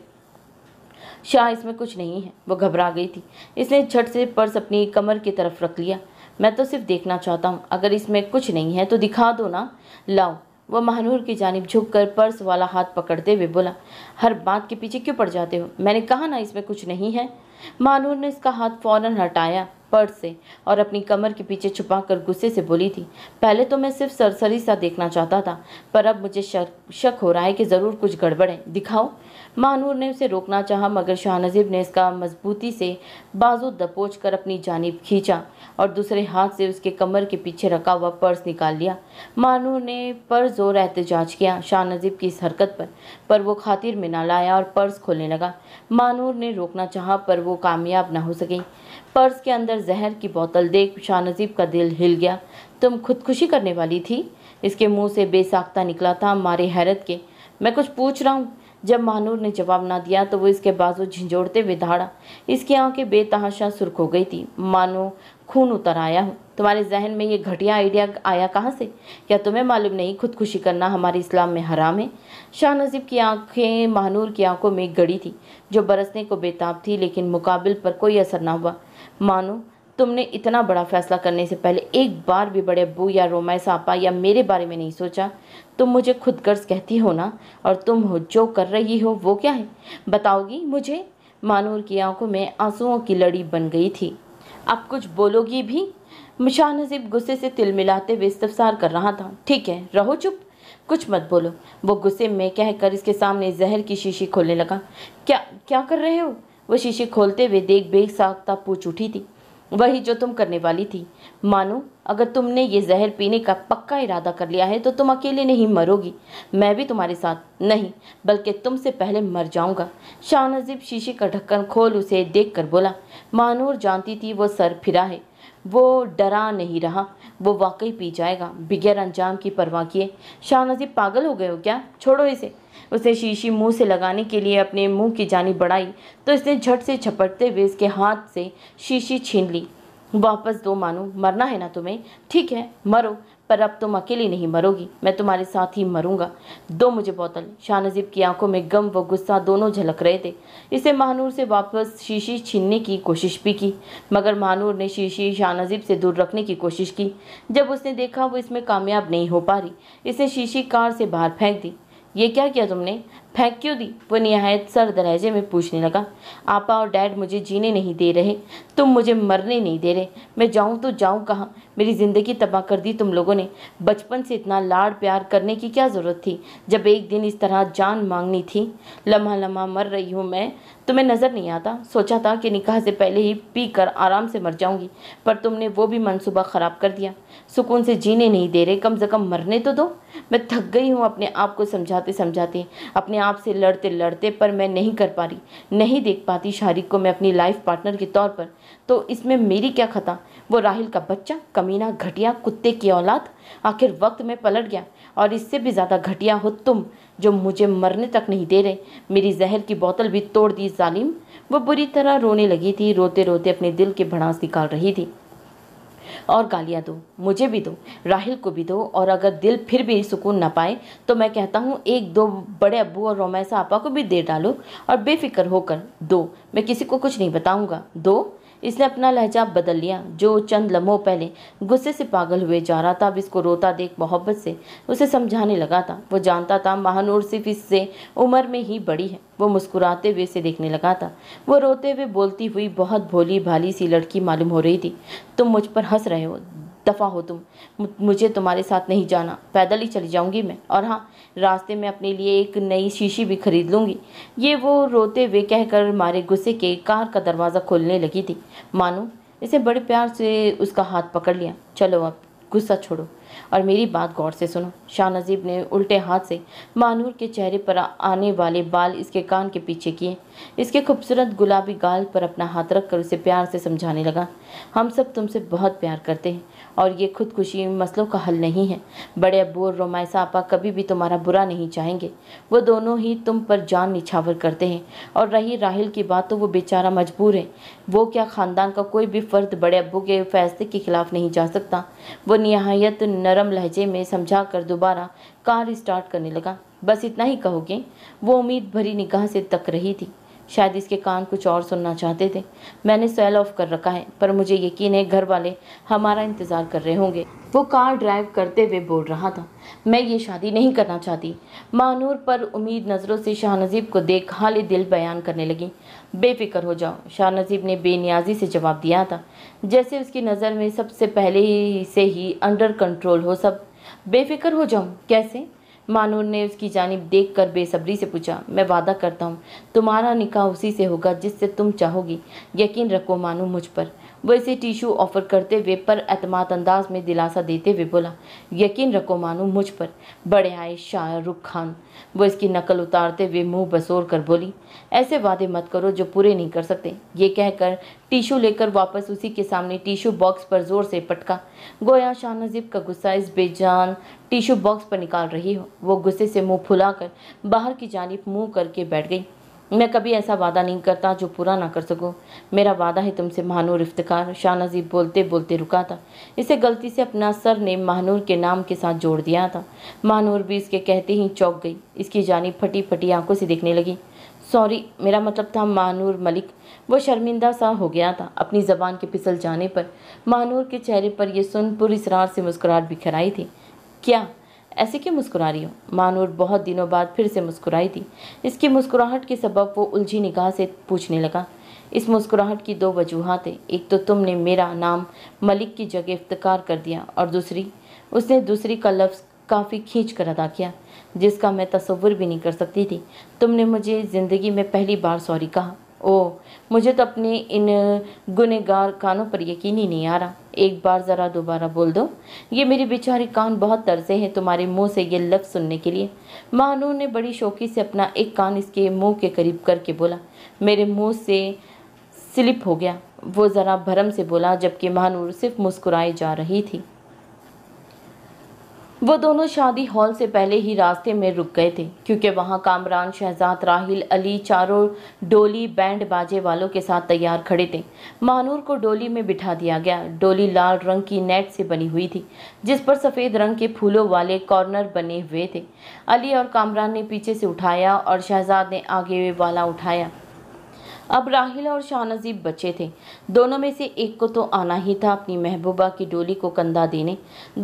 Speaker 1: शाह इसमें कुछ नहीं है वो घबरा गई थी इसने झट से पर्स अपनी कमर की तरफ रख लिया मैं तो सिर्फ देखना चाहता हूँ अगर इसमें कुछ नहीं है तो दिखा दो ना लाओ वह महानूर की जानब झुक कर पर्स वाला हाथ पकड़ते हुए बोला हर बात के पीछे क्यों पड़ जाते हो मैंने कहा ना इसमें कुछ नहीं है महानूर ने इसका हाथ फौरन हटाया पर्स से और अपनी कमर के पीछे छुपा कर गुस्से से बोली थी पहले तो मैं सिर्फ सरसरी सा देखना चाहता था पर अब मुझे शक शक हो रहा है कि ज़रूर कुछ गड़बड़ है दिखाओ महानूर ने उसे रोकना चाहा मगर शाह नजीब ने इसका मजबूती से बाजू दबोच कर अपनी जानब खींचा और दूसरे हाथ से उसके कमर के पीछे रखा हुआ पर्स निकाल लिया महानूर ने पर्स और एहतजाज किया शाह नजीब की इस हरकत पर पर वो खातिर में ना लाया और पर्स खोलने लगा महानूर ने रोकना चाहा पर वो कामयाब ना हो सकी पर्स के अंदर जहर की बोतल देख शाह नजीब का दिल हिल गया तुम खुदकुशी करने वाली थी इसके मुंह से बेसाख्ता निकला था मारे हैरत के मैं कुछ पूछ रहा हूँ जब महानूर ने जवाब ना दिया तो वो इसके बाजू झिझोड़ते हुए धाड़ा इसकी आंखें बेतहाशा सुर्ख हो गई थी मानो खून उतर आया हूँ तुम्हारे जहन में ये घटिया आइडिया आया कहाँ से क्या तुम्हें मालूम नहीं खुदकुशी करना हमारे इस्लाम में हराम है शाह नजीब की आंखें महानूर की आंखों में गड़ी थी जो बरसने को बेताब थी लेकिन मुकाबिल पर कोई असर ना हुआ मानो तुमने इतना बड़ा फैसला करने से पहले एक बार भी बड़े अबू या रोमाय सापा या मेरे बारे में नहीं सोचा तुम मुझे खुद गर्ज कहती हो ना और तुम हो जो कर रही हो वो क्या है बताओगी मुझे मानूर की आंखों में आंसुओं की लड़ी बन गई थी अब कुछ बोलोगी भी मुशाह नजीब गुस्से से तिल मिलाते हुए इस्तफसार कर रहा था ठीक है रहो चुप कुछ मत बोलो वो गुस्से में कहकर इसके सामने जहर की शीशी खोलने लगा क्या क्या कर रहे हो वो शीशी खोलते हुए देख बेख साख्ता पूछ उठी थी वही जो तुम करने वाली थी मानो अगर तुमने ये जहर पीने का पक्का इरादा कर लिया है तो तुम अकेले नहीं मरोगी मैं भी तुम्हारे साथ नहीं बल्कि तुमसे पहले मर जाऊंगा शाह नजीब शीशे का ढक्कन खोल उसे देख कर बोला मानूर जानती थी वो सर फिरा है वो डरा नहीं रहा वो वाकई पी जाएगा बगैर अंजाम की परवाह किए नजीब पागल हो गए हो क्या छोड़ो इसे उसने शीशी मुंह से लगाने के लिए अपने मुंह की जानी बढ़ाई तो इसने झट से छपटते हुए इसके हाथ से शीशी छीन ली वापस दो मानो मरना है ना तुम्हें ठीक है मरो पर अब तुम अकेली नहीं मरोगी मैं तुम्हारे साथ ही मरूंगा दो मुझे बोतल नजीब की आंखों में गम व गुस्सा दोनों झलक रहे थे इसे महानूर से वापस शीशी छीनने की कोशिश भी की मगर महानूर ने शीशी शाह नजीब से दूर रखने की कोशिश की जब उसने देखा वो इसमें कामयाब नहीं हो पा रही इसने शीशी कार से बाहर फेंक दी ये क्या किया तुमने फेंक क्यों दी वो नहायत सर लहजे में पूछने लगा आपा और डैड मुझे जीने नहीं दे रहे तुम मुझे मरने नहीं दे रहे मैं जाऊं तो जाऊं कहाँ मेरी ज़िंदगी तबाह कर दी तुम लोगों ने बचपन से इतना लाड़ प्यार करने की क्या ज़रूरत थी जब एक दिन इस तरह जान मांगनी थी लम्हा लम्हा मर रही हूँ मैं तुम्हें नज़र नहीं आता सोचा था कि निकाह से पहले ही पी कर आराम से मर जाऊँगी पर तुमने वो भी मनसूबा ख़राब कर दिया सुकून से जीने नहीं दे रहे कम से कम मरने तो दो मैं थक गई हूँ अपने आप को समझाते समझाते अपने से लड़ते लड़ते पर मैं नहीं कर पा रही नहीं देख पाती शारिक को मैं अपनी लाइफ पार्टनर के तौर पर तो इसमें मेरी क्या खता वो राहिल का बच्चा कमीना घटिया कुत्ते की औलाद आखिर वक्त में पलट गया और इससे भी ज़्यादा घटिया हो तुम जो मुझे मरने तक नहीं दे रहे मेरी जहर की बोतल भी तोड़ दी जालिम वो बुरी तरह रोने लगी थी रोते रोते अपने दिल के भड़ास निकाल रही थी और गालियाँ दो मुझे भी दो राहिल को भी दो और अगर दिल फिर भी सुकून ना पाए तो मैं कहता हूँ एक दो बड़े अबू और रोमैसा आपा को भी दे डालो और बेफिक्र होकर दो मैं किसी को कुछ नहीं बताऊँगा दो इसने अपना लहजा बदल लिया जो चंद लम्हों पहले गुस्से से पागल हुए जा रहा था अब इसको रोता देख मोहब्बत से उसे समझाने लगा था वो जानता था महानूर सिर्फ इससे उम्र में ही बड़ी है वो मुस्कुराते हुए इसे देखने लगा था वो रोते हुए बोलती हुई बहुत भोली भाली सी लड़की मालूम हो रही थी तुम मुझ पर हंस रहे हो दफ़ा हो तुम मुझे तुम्हारे साथ नहीं जाना पैदल ही चली जाऊंगी मैं और हाँ रास्ते में अपने लिए एक नई शीशी भी खरीद लूँगी ये वो रोते हुए कहकर मारे गुस्से के कार का दरवाज़ा खोलने लगी थी मानो इसे बड़े प्यार से उसका हाथ पकड़ लिया चलो अब गुस्सा छोड़ो और मेरी बात गौर से सुनो शाह नजीब ने उल्टे हाथ से मानूर के चेहरे पर आने वाले बाल इसके कान के पीछे किए इसके खूबसूरत गुलाबी गाल पर अपना हाथ रख कर उसे प्यार से समझाने लगा हम सब तुमसे बहुत प्यार करते हैं और ये खुदकुशी मसलों का हल नहीं है बड़े अबू और रोमायसा आपा कभी भी तुम्हारा बुरा नहीं चाहेंगे वो दोनों ही तुम पर जान निछावर करते हैं और रही राहिल की बात तो वो बेचारा मजबूर है वो क्या ख़ानदान का कोई भी फ़र्द बड़े अबू के फैसले के खिलाफ नहीं जा सकता वो नहायत नरम लहजे में समझा कर दोबारा कार स्टार्ट करने लगा बस इतना ही कहोगे वो उम्मीद भरी निगाह से तक रही थी शायद इसके कान कुछ और सुनना चाहते थे मैंने सेल ऑफ कर रखा है पर मुझे यकीन है घर वाले हमारा इंतज़ार कर रहे होंगे वो कार ड्राइव करते हुए बोल रहा था मैं ये शादी नहीं करना चाहती मानूर पर उम्मीद नज़रों से शाह नजीब को देख हाल दिल बयान करने लगी बेफिक्र हो जाओ नजीब ने बेनियाजी से जवाब दिया था जैसे उसकी नज़र में सबसे पहले ही से ही अंडर कंट्रोल हो सब बेफिक्र हो जाऊँ कैसे मानूर ने उसकी जानब देख कर बेसब्री से पूछा मैं वादा करता हूँ तुम्हारा निकाह उसी से होगा जिससे तुम चाहोगी यकीन रखो मानो मुझ पर वो इसे टिशू ऑफर करते हुए पर अतमाद अंदाज में दिलासा देते हुए बोला यकीन रखो मानो मुझ पर बड़े आए शाहरुख खान वो इसकी नकल उतारते हुए मुंह बसोर कर बोली ऐसे वादे मत करो जो पूरे नहीं कर सकते ये कहकर टिशू लेकर वापस उसी के सामने टिशू बॉक्स पर जोर से पटका गोया शाह नजीब का गुस्सा इस बेजान टिशू बॉक्स पर निकाल रही हो वो गुस्से से मुँह फुलाकर बाहर की जानब मुँह करके बैठ गई मैं कभी ऐसा वादा नहीं करता जो पूरा ना कर सकूँ मेरा वादा है तुमसे महानूर इफ्तार शाह नजीब बोलते बोलते रुका था इसे गलती से अपना सर ने महानूर के नाम के साथ जोड़ दिया था महानूर भी इसके कहते ही चौक गई इसकी जानी फटी फटी आंखों से देखने लगी सॉरी मेरा मतलब था महानूर मलिक वो शर्मिंदा सा हो गया था अपनी ज़बान के फिसल जाने पर महानूर के चेहरे पर यह सुन पुरसरार से मुस्कुराहट बिखर आई थी क्या ऐसे क्यों मुस्कुरा रही हो मानूर बहुत दिनों बाद फिर से मुस्कुराई थी इसकी मुस्कुराहट के सबब वो उलझी निगाह से पूछने लगा इस मुस्कुराहट की दो वजूहतें एक तो तुमने मेरा नाम मलिक की जगह इफ्तकार कर दिया और दूसरी उसने दूसरी का लफ्ज़ काफ़ी खींच कर अदा किया जिसका मैं तस्वुर भी नहीं कर सकती थी तुमने मुझे ज़िंदगी में पहली बार सॉरी कहा ओह मुझे तो अपने इन गुनेगार कानों पर यकीन ही नहीं आ रहा एक बार ज़रा दोबारा बोल दो ये मेरी बेचारी कान बहुत तरसे हैं तुम्हारे मुंह से ये लफ्ज़ सुनने के लिए मानू ने बड़ी शौकी से अपना एक कान इसके मुंह के करीब करके बोला मेरे मुंह से स्लिप हो गया वो ज़रा भरम से बोला जबकि महानूर सिर्फ मुस्कुराई जा रही थी वो दोनों शादी हॉल से पहले ही रास्ते में रुक गए थे क्योंकि वहां कामरान शहजाद राहिल अली चारों डोली बैंड बाजे वालों के साथ तैयार खड़े थे महानूर को डोली में बिठा दिया गया डोली लाल रंग की नेट से बनी हुई थी जिस पर सफ़ेद रंग के फूलों वाले कॉर्नर बने हुए थे अली और कामरान ने पीछे से उठाया और शहजाद ने आगे वाला उठाया अब राहिला और शाह नजीब बचे थे दोनों में से एक को तो आना ही था अपनी महबूबा की डोली को कंधा देने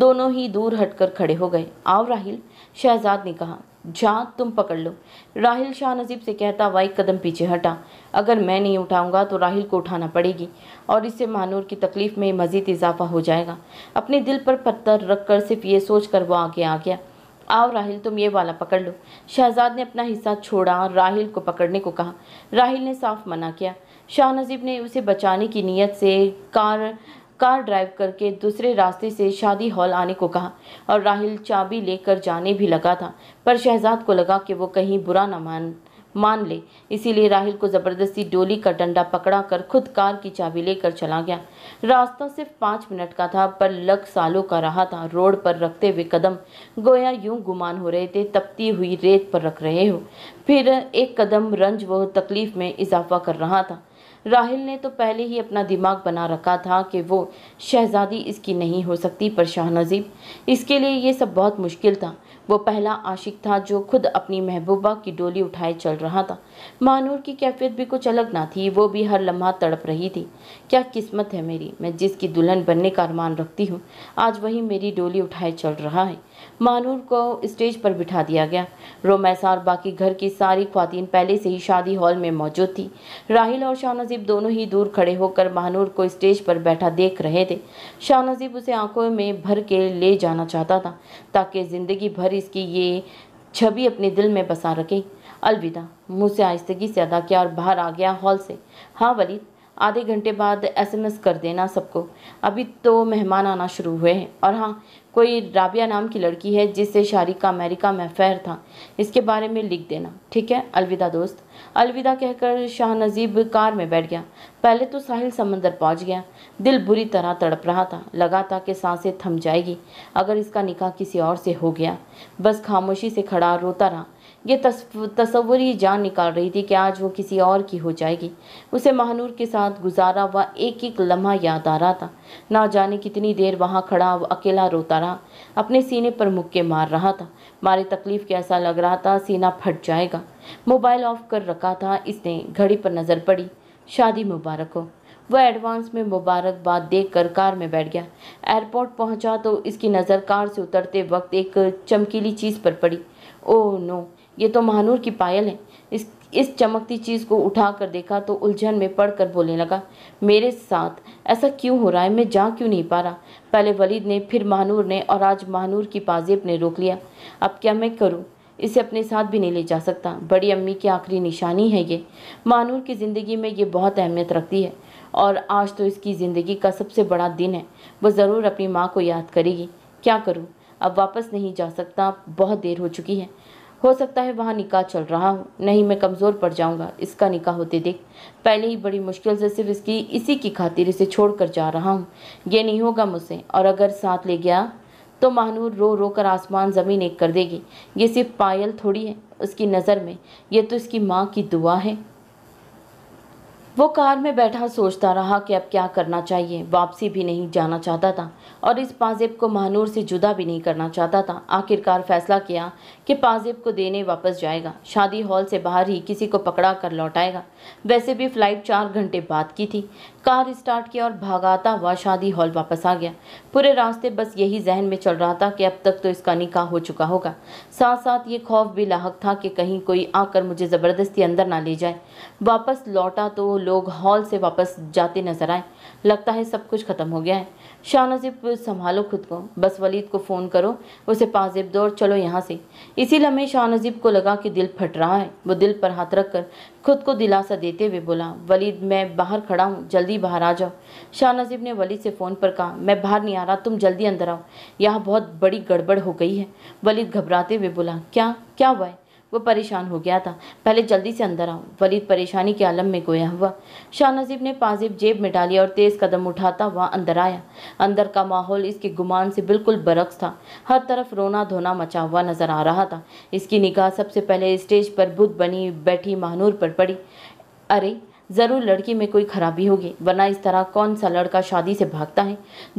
Speaker 1: दोनों ही दूर हटकर खड़े हो गए आओ राहिल शहजाद ने कहा जहाँ तुम पकड़ लो राहिल शाह नजीब से कहता वाई कदम पीछे हटा अगर मैं नहीं उठाऊंगा तो राहिल को उठाना पड़ेगी और इससे मानूर की तकलीफ़ में मज़ीद इजाफा हो जाएगा अपने दिल पर पत्थर रख कर सिर्फ ये सोच कर वो आगे आ गया आओ राहिल तुम ये वाला पकड़ लो शहजाद ने अपना हिस्सा छोड़ा और राहिल को पकड़ने को कहा राहिल ने साफ मना किया शाह नजीब ने उसे बचाने की नीयत से कार कार ड्राइव करके दूसरे रास्ते से शादी हॉल आने को कहा और राहिल चाबी लेकर जाने भी लगा था पर शहजाद को लगा कि वो कहीं बुरा ना मान मान ले इसीलिए राहिल को ज़बरदस्ती डोली का डंडा पकड़ा कर खुद कार की चाबी लेकर चला गया रास्ता सिर्फ पाँच मिनट का था पर लग सालों का रहा था रोड पर रखते हुए कदम गोया यूं गुमान हो रहे थे तपती हुई रेत पर रख रहे हो फिर एक कदम रंज व तकलीफ में इजाफा कर रहा था राहिल ने तो पहले ही अपना दिमाग बना रखा था कि वो शहजादी इसकी नहीं हो सकती पर नजीब इसके लिए ये सब बहुत मुश्किल था वो पहला आशिक था जो खुद अपनी महबूबा की डोली उठाए चल रहा था मानूर की कैफियत भी कुछ अलग ना थी वो भी हर लम्हा तड़प रही थी क्या किस्मत है मेरी मैं जिसकी दुल्हन बनने का अरमान रखती हूँ आज वही मेरी डोली उठाए चल रहा है मानूर को स्टेज पर बिठा दिया गया रोमैसा और बाकी घर की सारी खातन पहले से ही शादी हॉल में मौजूद थी राहिल और शाहनजीब दोनों ही दूर खड़े होकर मानूर को स्टेज पर बैठा देख रहे थे शाहनजीब उसे आंखों में भर के ले जाना चाहता था ताकि ज़िंदगी भर इसकी ये छवि अपने दिल में बसा रखे अलविदा मुँह से आहिस्तगी से अदा किया और बाहर आ गया हॉल से हाँ वलीद आधे घंटे बाद एसएमएस कर देना सबको अभी तो मेहमान आना शुरू हुए हैं और हाँ कोई राबिया नाम की लड़की है जिससे शारिक का अमेरिका में अफेयर था इसके बारे में लिख देना ठीक है अलविदा दोस्त अलविदा कहकर शाह नजीब कार में बैठ गया पहले तो साहिल समंदर पहुंच गया दिल बुरी तरह तड़प रहा था लगा था कि सांसें थम जाएगी अगर इसका निकाह किसी और से हो गया बस खामोशी से खड़ा रोता रहा ये तस्वरी जान निकाल रही थी कि आज वो किसी और की हो जाएगी उसे महानूर के साथ गुजारा हुआ एक एक लम्हा याद आ रहा था ना जाने कितनी देर वहाँ खड़ा अकेला रोता रहा अपने सीने पर मुक्के मार रहा था मारे तकलीफ़ के ऐसा लग रहा था सीना फट जाएगा मोबाइल ऑफ कर रखा था इसने घड़ी पर नज़र पड़ी शादी मुबारक हो वह एडवांस में मुबारकबाद देख कर कार में बैठ गया एयरपोर्ट पहुंचा तो इसकी नज़र कार से उतरते वक्त एक चमकीली चीज़ पर पड़ी ओ नो ये तो महानूर की पायल है इस इस चमकती चीज़ को उठा कर देखा तो उलझन में पड़कर बोलने लगा मेरे साथ ऐसा क्यों हो रहा है मैं जा क्यों नहीं पा रहा पहले वलीद ने फिर महानूर ने और आज महानूर की पाजेब ने रोक लिया अब क्या मैं करूँ इसे अपने साथ भी नहीं ले जा सकता बड़ी अम्मी की आखिरी निशानी है ये महानूर की ज़िंदगी में ये बहुत अहमियत रखती है और आज तो इसकी ज़िंदगी का सबसे बड़ा दिन है वह ज़रूर अपनी माँ को याद करेगी क्या करूँ अब वापस नहीं जा सकता बहुत देर हो चुकी है हो सकता है वहाँ निकाह चल रहा हो नहीं मैं कमज़ोर पड़ जाऊँगा इसका निकाह होते देख पहले ही बड़ी मुश्किल से सिर्फ इसकी इसी की खातिर इसे छोड़ कर जा रहा हूँ ये नहीं होगा मुझसे और अगर साथ ले गया तो महानूर रो रो कर आसमान ज़मीन एक कर देगी ये सिर्फ पायल थोड़ी है उसकी नज़र में यह तो इसकी माँ की दुआ है वो कार में बैठा सोचता रहा कि अब क्या करना चाहिए वापसी भी नहीं जाना चाहता था और इस पाजेब को महानूर से जुदा भी नहीं करना चाहता था आखिरकार फैसला किया कि पाजिब को देने वापस जाएगा शादी हॉल से बाहर ही किसी को पकड़ा कर लौटाएगा वैसे भी फ्लाइट चार घंटे बाद की थी कार स्टार्ट किया और भागाता हुआ शादी हॉल वापस आ गया पूरे रास्ते बस यही जहन में चल रहा था कि अब तक तो इसका निकाह हो चुका होगा साथ साथ ये खौफ भी लाक था कि कहीं कोई आकर मुझे ज़बरदस्ती अंदर ना ले जाए वापस लौटा तो लोग हॉल से वापस जाते नजर आए लगता है सब कुछ ख़त्म हो गया है शाहनसीब संभालो खुद को बस वलीद को फ़ोन करो उसे पाजेब दो और चलो यहाँ से इसी लम्हे शाहनसीब को लगा कि दिल फट रहा है वो दिल पर हाथ रख कर खुद को दिलासा देते हुए बोला वलीद मैं बाहर खड़ा हूँ जल्दी बाहर आ जाओ शाहनसीब ने वलीद से फ़ोन पर कहा मैं बाहर नहीं आ रहा तुम जल्दी अंदर आओ यहाँ बहुत बड़ी गड़बड़ हो गई है वलीद घबराते हुए बोला क्या क्या हुआ है वह परेशान हो गया था पहले जल्दी से अंदर आऊँ वलीद परेशानी के आलम में गोया हुआ शाह नजीब ने पाजिब जेब में डाली और तेज़ कदम उठाता वहाँ अंदर आया अंदर का माहौल इसके गुमान से बिल्कुल बरक्स था हर तरफ रोना धोना मचा हुआ नजर आ रहा था इसकी निगाह सबसे पहले स्टेज पर बुत बनी बैठी महानूर पर पड़ी अरे ज़रूर लड़की में कोई खराबी होगी वरना इस तरह कौन सा लड़का शादी से भागता है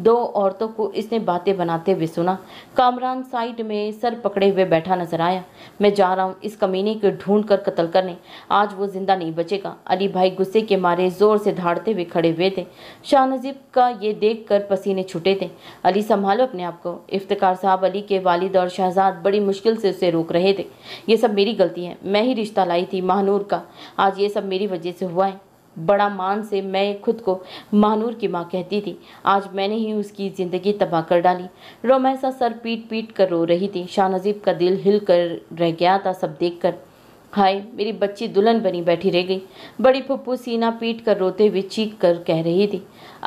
Speaker 1: दो औरतों को इसने बातें बनाते हुए सुना कामरान साइड में सर पकड़े हुए बैठा नजर आया मैं जा रहा हूँ इस कमीने को ढूंढ कर कतल करने आज वो जिंदा नहीं बचेगा अली भाई गुस्से के मारे ज़ोर से धाड़ते हुए खड़े हुए थे शाह नजीब का ये देख कर पसीने छुटे थे अली संभालो अपने आप को इफ्तार साहब अली के वालिद और शहजाद बड़ी मुश्किल से उसे रोक रहे थे ये सब मेरी गलती है मैं ही रिश्ता लाई थी महानूर का आज ये सब मेरी वजह से हुआ है बड़ा मान से मैं खुद को महानूर की माँ कहती थी आज मैंने ही उसकी ज़िंदगी तबाह कर डाली रोमैसा सर पीट पीट कर रो रही थी शाह नजीब का दिल हिल कर रह गया था सब देख कर हाय मेरी बच्ची दुल्हन बनी बैठी रह गई बड़ी फुप्पू सीना पीट कर रोते हुए चीख कर कह रही थी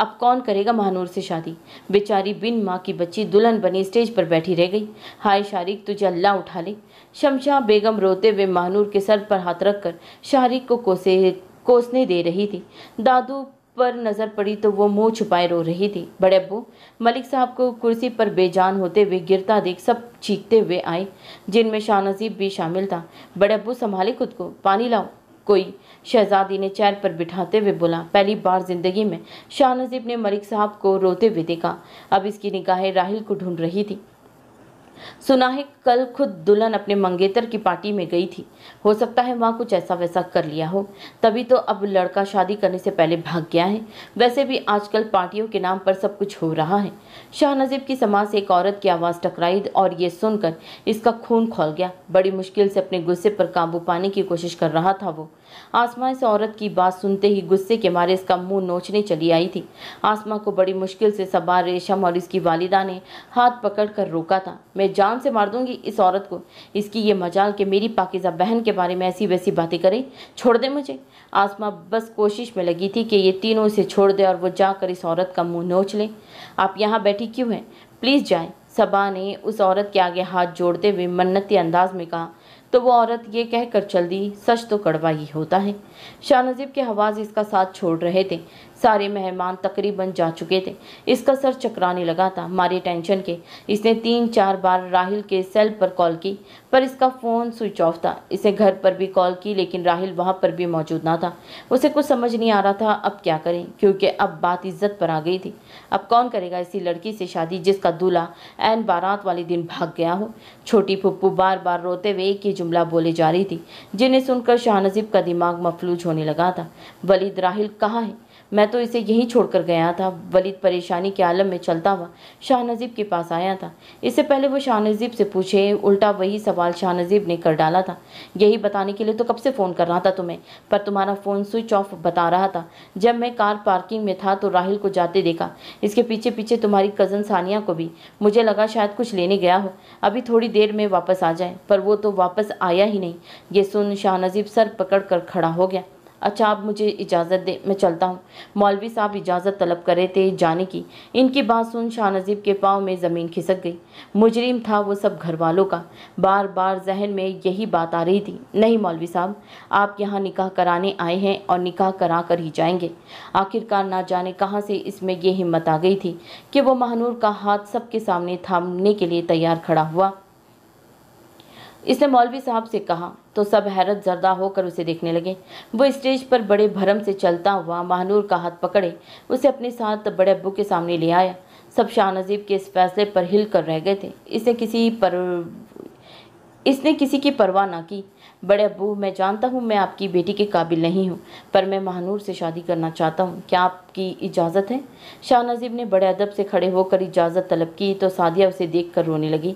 Speaker 1: अब कौन करेगा महानूर से शादी बेचारी बिन माँ की बच्ची दुल्हन बनी स्टेज पर बैठी रह गई हाय शारिक तुझे अल्लाह उठा ले शमशाह बेगम रोते हुए महानूर के सर पर हाथ रख कर शारिक को कोसे कोसने दे रही थी दादू पर नज़र पड़ी तो वो मुंह छुपाए रो रही थी बड़े अबू मलिक साहब को कुर्सी पर बेजान होते हुए गिरता देख सब चीखते हुए आए जिनमें शाहनजीब भी शामिल था बड़े अबू संभाले खुद को पानी लाओ कोई शहजादी ने चेयर पर बिठाते हुए बोला पहली बार जिंदगी में शाह नजीब ने मलिक साहब को रोते हुए देखा अब इसकी निगाहें राहिल को ढूंढ रही थी सुना है कल खुद दुल्हन अपने मंगेतर की पार्टी में गई थी हो सकता है वहाँ कुछ ऐसा वैसा कर लिया हो तभी तो अब लड़का शादी करने से पहले भाग गया है वैसे भी आजकल पार्टियों के नाम पर सब कुछ हो रहा है शाह नजीब की समाज से एक औरत की आवाज़ टकराई और ये सुनकर इसका खून खोल गया बड़ी मुश्किल से अपने गुस्से पर काबू पाने की कोशिश कर रहा था वो आसमा इस औरत की बात सुनते ही गुस्से के मारे इसका मुंह नोचने चली आई थी आसमा को बड़ी मुश्किल से सबार रेशम और इसकी वालिदा ने हाथ पकड़ कर रोका था मैं जान से मार दूंगी इस औरत को इसकी ये मजाल कि मेरी पाकिजा बहन के बारे में ऐसी वैसी बातें करें छोड़ दे मुझे आसमा बस कोशिश में लगी थी कि ये तीनों इसे छोड़ दे और वो जाकर इस औरत का मुँह नोच लें आप यहाँ बैठी क्यों हैं प्लीज़ जाएँ सबा ने उस औरत के आगे हाथ जोड़ते हुए मन्नती अंदाज में कहा तो वो औरत ये कहकर चल दी सच तो कड़वा ही होता है शाह नजीब के हवाज इसका साथ छोड़ रहे थे सारे मेहमान तकरीबन जा चुके थे इसका सर चकराने लगा था मारे टेंशन के इसने तीन चार बार राहिल के सेल पर कॉल की पर इसका फ़ोन स्विच ऑफ था इसे घर पर भी कॉल की लेकिन राहिल वहाँ पर भी मौजूद ना था उसे कुछ समझ नहीं आ रहा था अब क्या करें क्योंकि अब बात इज्जत पर आ गई थी अब कौन करेगा इसी लड़की से शादी जिसका दूल्हा एन बारात वाले दिन भाग गया हो छोटी पप्पू बार बार रोते हुए एक ही जुमला बोले जा रही थी जिन्हें सुनकर शाहनजीब का दिमाग मफलूज होने लगा था वलीद राहिल कहाँ है मैं तो इसे यहीं छोड़कर गया था वलीद परेशानी के आलम में चलता हुआ शाह नजीब के पास आया था इससे पहले वो शाह नजीब से पूछे उल्टा वही सवाल शाह नजीब ने कर डाला था यही बताने के लिए तो कब से फ़ोन कर रहा था तुम्हें पर तुम्हारा फ़ोन स्विच ऑफ बता रहा था जब मैं कार पार्किंग में था तो राहिल को जाते देखा इसके पीछे पीछे तुम्हारी कज़न सानिया को भी मुझे लगा शायद कुछ लेने गया हो अभी थोड़ी देर में वापस आ जाए पर वो तो वापस आया ही नहीं ये सुन शाह नजीब सर पकड़ कर खड़ा हो गया अच्छा आप मुझे इजाज़त दें मैं चलता हूँ मौलवी साहब इजाज़त तलब करे थे जाने की इनकी बात सुन शाह नजीब के पाँव में ज़मीन खिसक गई मुजरिम था वो सब घर वालों का बार बार जहन में यही बात आ रही थी नहीं मौलवी साहब आप यहाँ निकाह कराने आए हैं और निकाह करा कर ही जाएंगे आखिरकार ना जाने कहाँ से इसमें यह हिम्मत आ गई थी कि वो महानूर का हाथ सबके सामने थामने के लिए तैयार खड़ा हुआ इसने मौलवी साहब से कहा तो सब हैरत जर्दा होकर उसे देखने लगे वो स्टेज पर बड़े भरम से चलता हुआ महानूर का हाथ पकड़े उसे अपने साथ बड़े अब्बू के सामने ले आया सब शाह नजीब के इस फैसले पर हिल कर रह गए थे इसने किसी पर इसने किसी की परवाह ना की बड़े अबू मैं जानता हूँ मैं आपकी बेटी के काबिल नहीं हूँ पर मैं महानूर से शादी करना चाहता हूँ क्या आपकी इजाज़त है शाह नजीब ने बड़े अदब से खड़े होकर इजाज़त तलब की तो सादिया उसे देख कर रोने लगी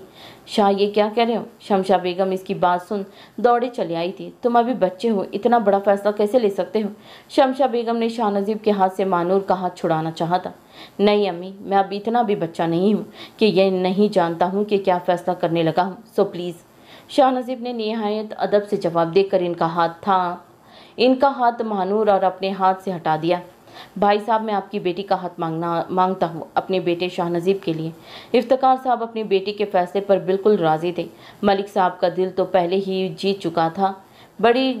Speaker 1: शाह ये क्या कह रहे हो शमशा बेगम इसकी बात सुन दौड़े चले आई थी तुम अभी बच्चे हो इतना बड़ा फैसला कैसे ले सकते हो शमशा बेगम ने शाह नजीब के हाथ से महानूर का हाथ छुड़ाना चाहा था नहीं अम्मी मैं अब इतना भी बच्चा नहीं हूँ कि यह नहीं जानता हूँ कि क्या फ़ैसला करने लगा हूँ सो प्लीज़ शाह नजीब ने नहायत अदब से जवाब देकर इनका हाथ था इनका हाथ महानूर और अपने हाथ से हटा दिया भाई साहब मैं आपकी बेटी का हाथ मांगना मांगता हूँ अपने बेटे शाह नजीब के लिए इफ्तार साहब अपनी बेटी के फैसले पर बिल्कुल राज़ी थे मलिक साहब का दिल तो पहले ही जीत चुका था बड़ी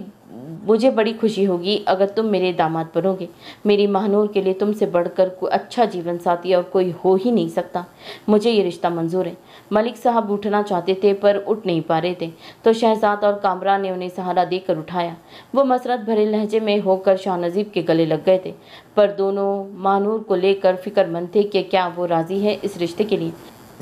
Speaker 1: मुझे बड़ी खुशी होगी अगर तुम मेरे दामाद बनोगे मेरी महानूर के लिए तुमसे बढ़कर कोई अच्छा जीवन साथी और कोई हो ही नहीं सकता मुझे ये रिश्ता मंजूर है मलिक साहब उठना चाहते थे पर उठ नहीं पा रहे थे तो शहजाद और कामरान ने उन्हें सहारा देकर उठाया वो मसरत भरे लहजे में होकर शाह नजीब के गले लग गए थे पर दोनों मानूर को लेकर फिक्रमंद थे कि क्या वो राज़ी है इस रिश्ते के लिए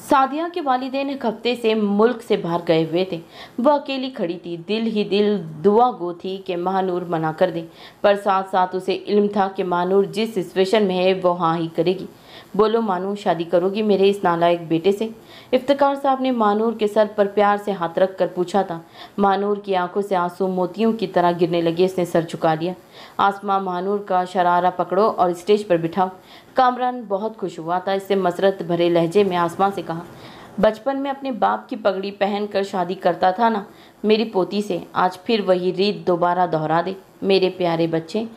Speaker 1: सादिया के वालदेन एक हफ्ते से मुल्क से बाहर गए हुए थे वह अकेली खड़ी थी दिल ही दिल दुआ गो थी कि महानूर मना कर दे पर साथ साथ उसे इल्म था कि महानूर जिस सिचुएशन में है वो हाँ ही करेगी बोलो मानू शादी करोगी मेरे इस नालायक बेटे से इफ्तार साहब ने मानूर के सर पर प्यार से हाथ रख कर पूछा था मानूर की आंखों से आंसू मोतियों की तरह गिरने लगे इसने सर झुका लिया आसमां मानूर का शरारा पकड़ो और स्टेज पर बिठाओ कामरान बहुत खुश हुआ था इससे मसरत भरे लहजे में आसमां से कहा बचपन में अपने बाप की पगड़ी पहनकर शादी करता था ना मेरी पोती से आज फिर वही रीत दोबारा दोहरा दे मेरे प्यारे बच्चे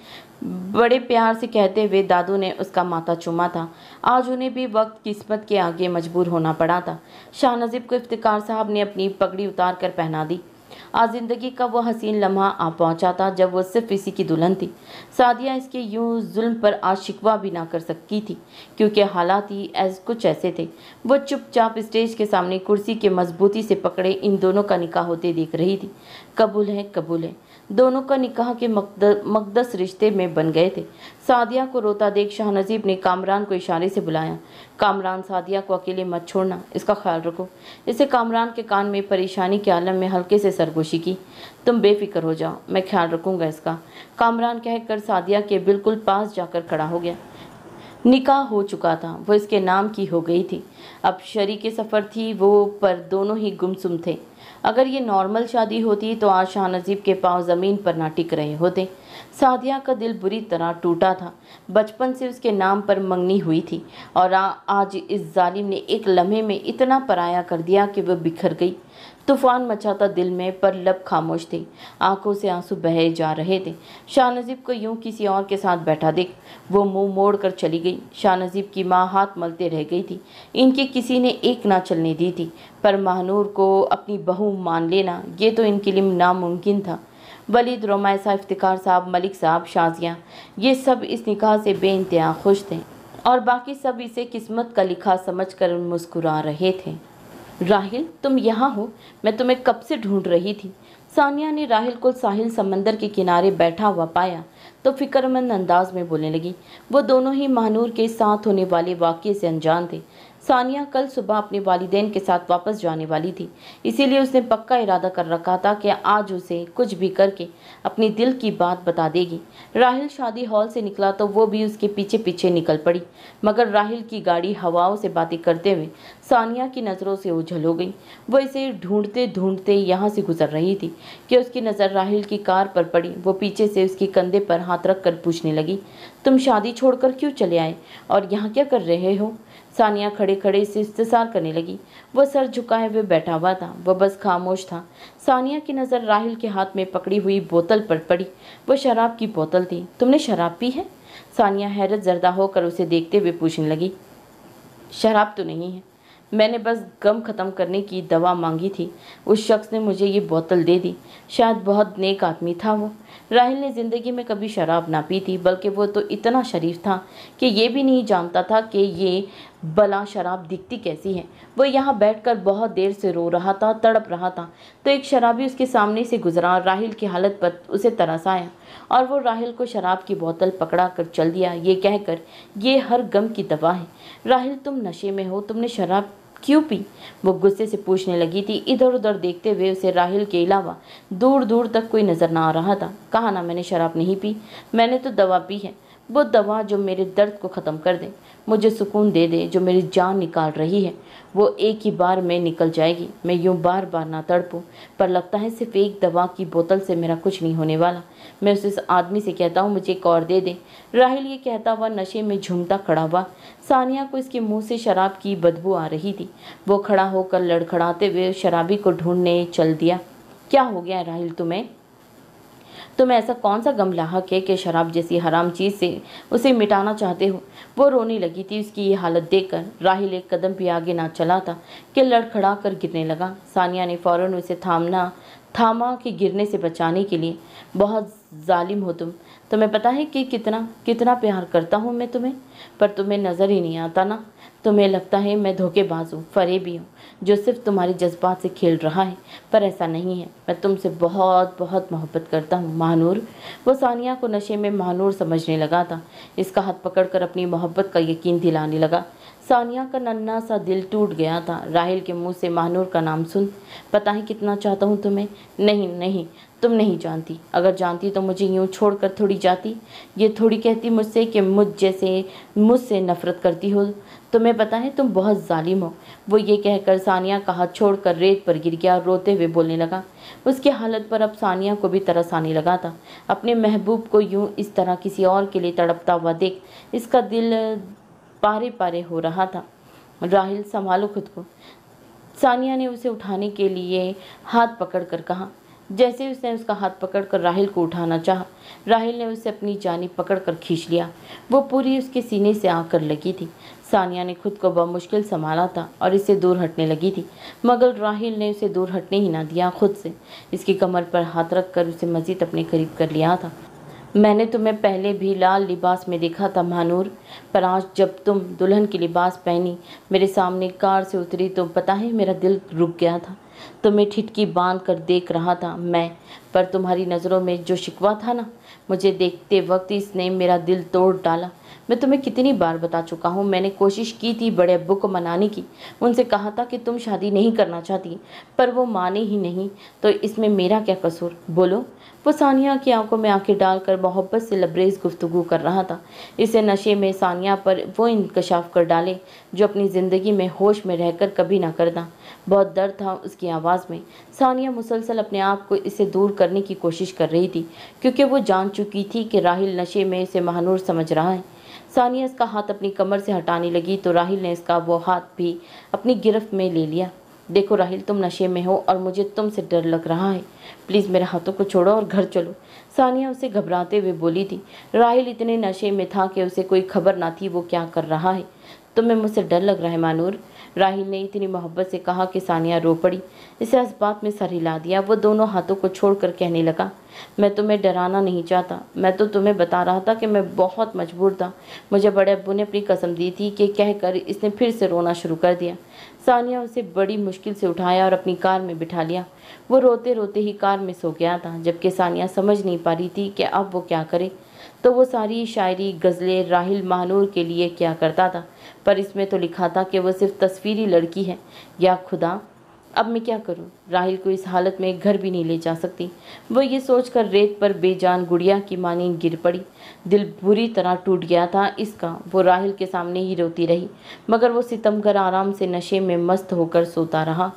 Speaker 1: बड़े प्यार से कहते हुए दादू ने उसका माथा चूमा था आज उन्हें भी वक्त किस्मत के आगे मजबूर होना पड़ा था शाह नजीब को इफ्तार साहब ने अपनी पगड़ी उतार कर पहना दी आज ज़िंदगी का वो हसीन लम्हा आ पहुंचा था जब वो सिर्फ इसी की दुल्हन थी सादिया इसके यूं जुल्म पर आज शिकवा भी ना कर सकती थी क्योंकि हालात ही ऐस कुछ ऐसे थे वो चुपचाप स्टेज के सामने कुर्सी के मजबूती से पकड़े इन दोनों का निकाह होते देख रही थी कबूल है कबूल है दोनों का निकाह के मकदस रिश्ते में बन गए थे सादिया को रोता देख शाह नजीब ने कामरान को इशारे से बुलाया कामरान सादिया को अकेले मत छोड़ना इसका ख्याल रखो इसे कामरान के कान में परेशानी के आलम में हल्के से सरगोशी की तुम बेफिक्र हो जाओ मैं ख्याल रखूंगा इसका कामरान कहकर सादिया के बिल्कुल पास जाकर खड़ा हो गया निकाह हो चुका था वो इसके नाम की हो गई थी अब के सफ़र थी वो पर दोनों ही गुमसुम थे अगर ये नॉर्मल शादी होती तो आज शाह नजीब के पाँव ज़मीन पर ना टिक रहे होते सादिया का दिल बुरी तरह टूटा था बचपन से उसके नाम पर मंगनी हुई थी और आज इस जालिम ने एक लम्हे में इतना पराया कर दिया कि वह बिखर गई तूफान मचा था दिल में पर लब खामोश थे आंखों से आंसू बहे जा रहे थे शाह नजीब को यूं किसी और के साथ बैठा देख वो मुंह मोड़ कर चली गई शाह नजीब की माँ हाथ मलते रह गई थी इनके किसी ने एक ना चलने दी थी पर महानूर को अपनी बहू मान लेना ये तो इनके लिए नामुमकिन था वलीद रोमाय साहब इफ्तार साहब मलिक साहब शाजियाँ ये सब इस निकाह से बे खुश थे और बाकी सब इसे किस्मत का लिखा समझ कर मुस्कुरा रहे थे राहिल तुम यहाँ हो मैं तुम्हें कब से ढूंढ रही थी सानिया ने राहिल को साहिल समंदर के किनारे बैठा हुआ पाया तो फिक्रमंद अंदाज में बोलने लगी वो दोनों ही महानूर के साथ होने वाले वाक्य से अनजान थे सानिया कल सुबह अपने वालदेन के साथ वापस जाने वाली थी इसीलिए उसने पक्का इरादा कर रखा था कि आज उसे कुछ भी करके अपने दिल की बात बता देगी राहिल शादी हॉल से निकला तो वो भी उसके पीछे पीछे निकल पड़ी मगर राहिल की गाड़ी हवाओं से बातें करते हुए सानिया की नज़रों से उछल हो गई वो इसे ढूंढते ढूंढते यहाँ से गुजर रही थी कि उसकी नज़र राहिल की कार पर पड़ी वो पीछे से उसके कंधे पर हाथ रख कर पूछने लगी तुम शादी छोड़कर क्यों चले आए और यहाँ क्या कर रहे हो सानिया खड़े खड़े इसे इंतजार करने लगी वह सर झुकाए हुए बैठा हुआ था वह बस खामोश था सानिया की नज़र राहिल के हाथ में पकड़ी हुई बोतल पर पड़ी वह शराब की बोतल थी तुमने शराब पी है सानिया हैरत जरदा होकर उसे देखते हुए पूछने लगी शराब तो नहीं है मैंने बस गम ख़त्म करने की दवा मांगी थी उस शख्स ने मुझे ये बोतल दे दी शायद बहुत नेक आदमी था वो राहिल ने ज़िंदगी में कभी शराब ना पी थी बल्कि वो तो इतना शरीफ था कि ये भी नहीं जानता था कि ये बला शराब दिखती कैसी है वो यहाँ बैठकर बहुत देर से रो रहा था तड़प रहा था तो एक शराबी उसके सामने से गुजरा राहिल की हालत पर उसे तरस आया और वो राहिल को शराब की बोतल पकड़ा कर चल दिया ये कहकर ये हर गम की दवा है राहिल तुम नशे में हो तुमने शराब क्यों पी वो गुस्से से पूछने लगी थी इधर उधर देखते हुए उसे राहिल के अलावा दूर दूर तक कोई नज़र ना आ रहा था कहा ना मैंने शराब नहीं पी मैंने तो दवा पी है वो दवा जो मेरे दर्द को ख़त्म कर दे मुझे सुकून दे दे जो मेरी जान निकाल रही है वो एक ही बार में निकल जाएगी मैं यूँ बार बार ना तड़पूँ पर लगता है सिर्फ एक दवा की बोतल से मेरा कुछ नहीं होने वाला मैं उस आदमी से कहता हूँ मुझे एक और दे दे राहिल ये कहता हुआ नशे में झूमता खड़ा हुआ सानिया को इसके मुंह से शराब की बदबू आ रही थी वो खड़ा होकर लड़खड़ाते हुए शराबी को ढूंढने चल दिया क्या हो गया राहिल तुम्हें तुम्हें ऐसा कौन सा गमलाहक है कि शराब जैसी हराम चीज़ से उसे मिटाना चाहते हो वो रोने लगी थी उसकी ये हालत देखकर राहिल एक कदम भी आगे ना चला था कि लड़खड़ा कर गिरने लगा सानिया ने फ़ौर उसे थामना थामा के गिरने से बचाने के लिए बहुत जालिम हो तुम तुम्हें पता है कि कितना कितना प्यार करता हूँ मैं तुम्हें पर तुम्हें नज़र ही नहीं आता ना तुम्हें लगता है मैं धोखेबाज हूँ फरेबी हूँ जो सिर्फ तुम्हारे जज्बात से खेल रहा है पर ऐसा नहीं है मैं तुमसे बहुत बहुत मोहब्बत करता हूँ महानूर वो सानिया को नशे में महानूर समझने लगा था इसका हाथ पकड़कर अपनी मोहब्बत का यकीन दिलाने लगा सानिया का नन्ना सा दिल टूट गया था राहिल के मुंह से महानूर का नाम सुन पता ही कितना चाहता हूँ तुम्हें नहीं नहीं तुम नहीं जानती अगर जानती तो मुझे यूँ छोड़कर थोड़ी जाती ये थोड़ी कहती मुझसे कि मुझ जैसे मुझसे नफ़रत करती हो तुम्हें पता है तुम बहुत ालिम हो वो ये कहकर सानिया का हाथ छोड़कर रेत पर गिर गया रोते हुए बोलने लगा उसकी हालत पर अब सानिया को भी तरस आने लगा था अपने महबूब को यूँ इस तरह किसी और के लिए तड़पता हुआ देख इसका दिल पारे पारे हो रहा था राहिल संभालो खुद को सानिया ने उसे उठाने के लिए हाथ पकड़ कर कहा जैसे उसने उसका हाथ पकड़कर राहिल को उठाना चाहा राहिल ने उसे अपनी जानी पकड़कर खींच लिया वो पूरी उसके सीने से आकर लगी थी सानिया ने खुद को बमुश्किल संभाला था और इसे दूर हटने लगी थी मगर राहिल ने उसे दूर हटने ही ना दिया खुद से इसकी कमर पर हाथ रख कर उसे मज़ीद अपने करीब कर लिया था मैंने तुम्हें पहले भी लाल लिबास में देखा था महानूर पर आज जब तुम दुल्हन की लिबास पहनी मेरे सामने कार से उतरी तो पता है मेरा दिल रुक गया था तुम्हें ठिटकी बांध कर देख रहा था मैं पर तुम्हारी नज़रों में जो शिकवा था ना मुझे देखते वक्त इसने मेरा दिल तोड़ डाला मैं तुम्हें कितनी बार बता चुका हूँ मैंने कोशिश की थी बड़े अब्बू को मनाने की उनसे कहा था कि तुम शादी नहीं करना चाहती पर वो माने ही नहीं तो इसमें मेरा क्या कसूर बोलो वो सानिया की आंखों में आंखें डालकर मोहब्बत से लबरेज गुफ्तगु कर रहा था इसे नशे में सानिया पर वो इंकशाफ कर डाले जो अपनी ज़िंदगी में होश में रहकर कभी ना करता बहुत दर्द था उसकी आवाज़ में सानिया मुसलसल अपने आप को इसे दूर करने की कोशिश कर रही थी क्योंकि वो जान चुकी थी कि राहिल नशे में उसे महानूर समझ रहा है सानिया इसका हाथ अपनी कमर से हटाने लगी तो राहिल ने इसका वो हाथ भी अपनी गिरफ्त में ले लिया देखो राहिल तुम नशे में हो और मुझे तुमसे डर लग रहा है प्लीज़ मेरे हाथों को छोड़ो और घर चलो सानिया उसे घबराते हुए बोली थी राहिल इतने नशे में था कि उसे कोई खबर ना थी वो क्या कर रहा है तुम्हें मुझसे डर लग रहा है मानूर राहिल ने इतनी मोहब्बत से कहा कि सानिया रो पड़ी इसे इस बात में सर हिला दिया वो दोनों हाथों को छोड़कर कहने लगा मैं तुम्हें डराना नहीं चाहता मैं तो तुम्हें बता रहा था कि मैं बहुत मजबूर था मुझे बड़े अब्बू ने अपनी कसम दी थी कि कहकर इसने फिर से रोना शुरू कर दिया सानिया उसे बड़ी मुश्किल से उठाया और अपनी कार में बिठा लिया वो रोते रोते ही कार में सो गया था जबकि सानिया समझ नहीं पा रही थी कि अब वो क्या करे तो वो सारी शायरी गज़लें राहिल महानूर के लिए क्या करता था पर इसमें तो लिखा था कि वह सिर्फ तस्वीरी लड़की है या खुदा अब मैं क्या करूं? राहिल को इस हालत में घर भी नहीं ले जा सकती वो ये सोचकर रेत पर बेजान गुड़िया की मानी गिर पड़ी दिल बुरी तरह टूट गया था इसका वो राहिल के सामने ही रोती रही मगर वो सितमगर आराम से नशे में मस्त होकर सोता रहा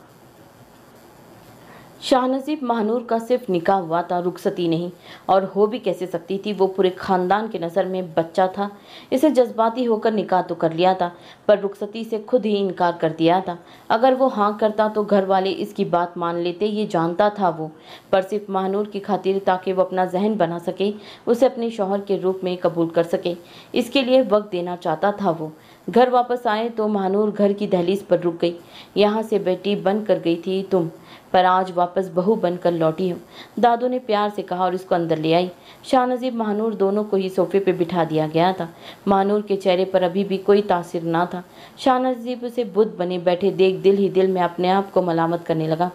Speaker 1: शाहनसीब महानूर का सिर्फ निकाह हुआ था रुखसती नहीं और हो भी कैसे सकती थी वो पूरे खानदान के नज़र में बच्चा था इसे जज्बाती होकर निकाह तो कर लिया था पर रुखसती से खुद ही इनकार कर दिया था अगर वो हाँ करता तो घर वाले इसकी बात मान लेते ये जानता था वो पर सिर्फ महानूर की खातिर ताकि वो अपना जहन बना सके उसे अपने शोहर के रूप में कबूल कर सके इसके लिए वक्त देना चाहता था वो घर वापस आए तो महानूर घर की दहलीज पर रुक गई यहाँ से बेटी बंद कर गई थी तुम पर आज वापस बहू बनकर लौटी हूँ दादू ने प्यार से कहा और इसको अंदर ले आई शाहनजीब महानूर दोनों को ही सोफे पर बिठा दिया गया था महानूर के चेहरे पर अभी भी कोई तासीर ना था शाहनजीब उसे बुद्ध बने बैठे देख दिल ही दिल में अपने आप को मलामत करने लगा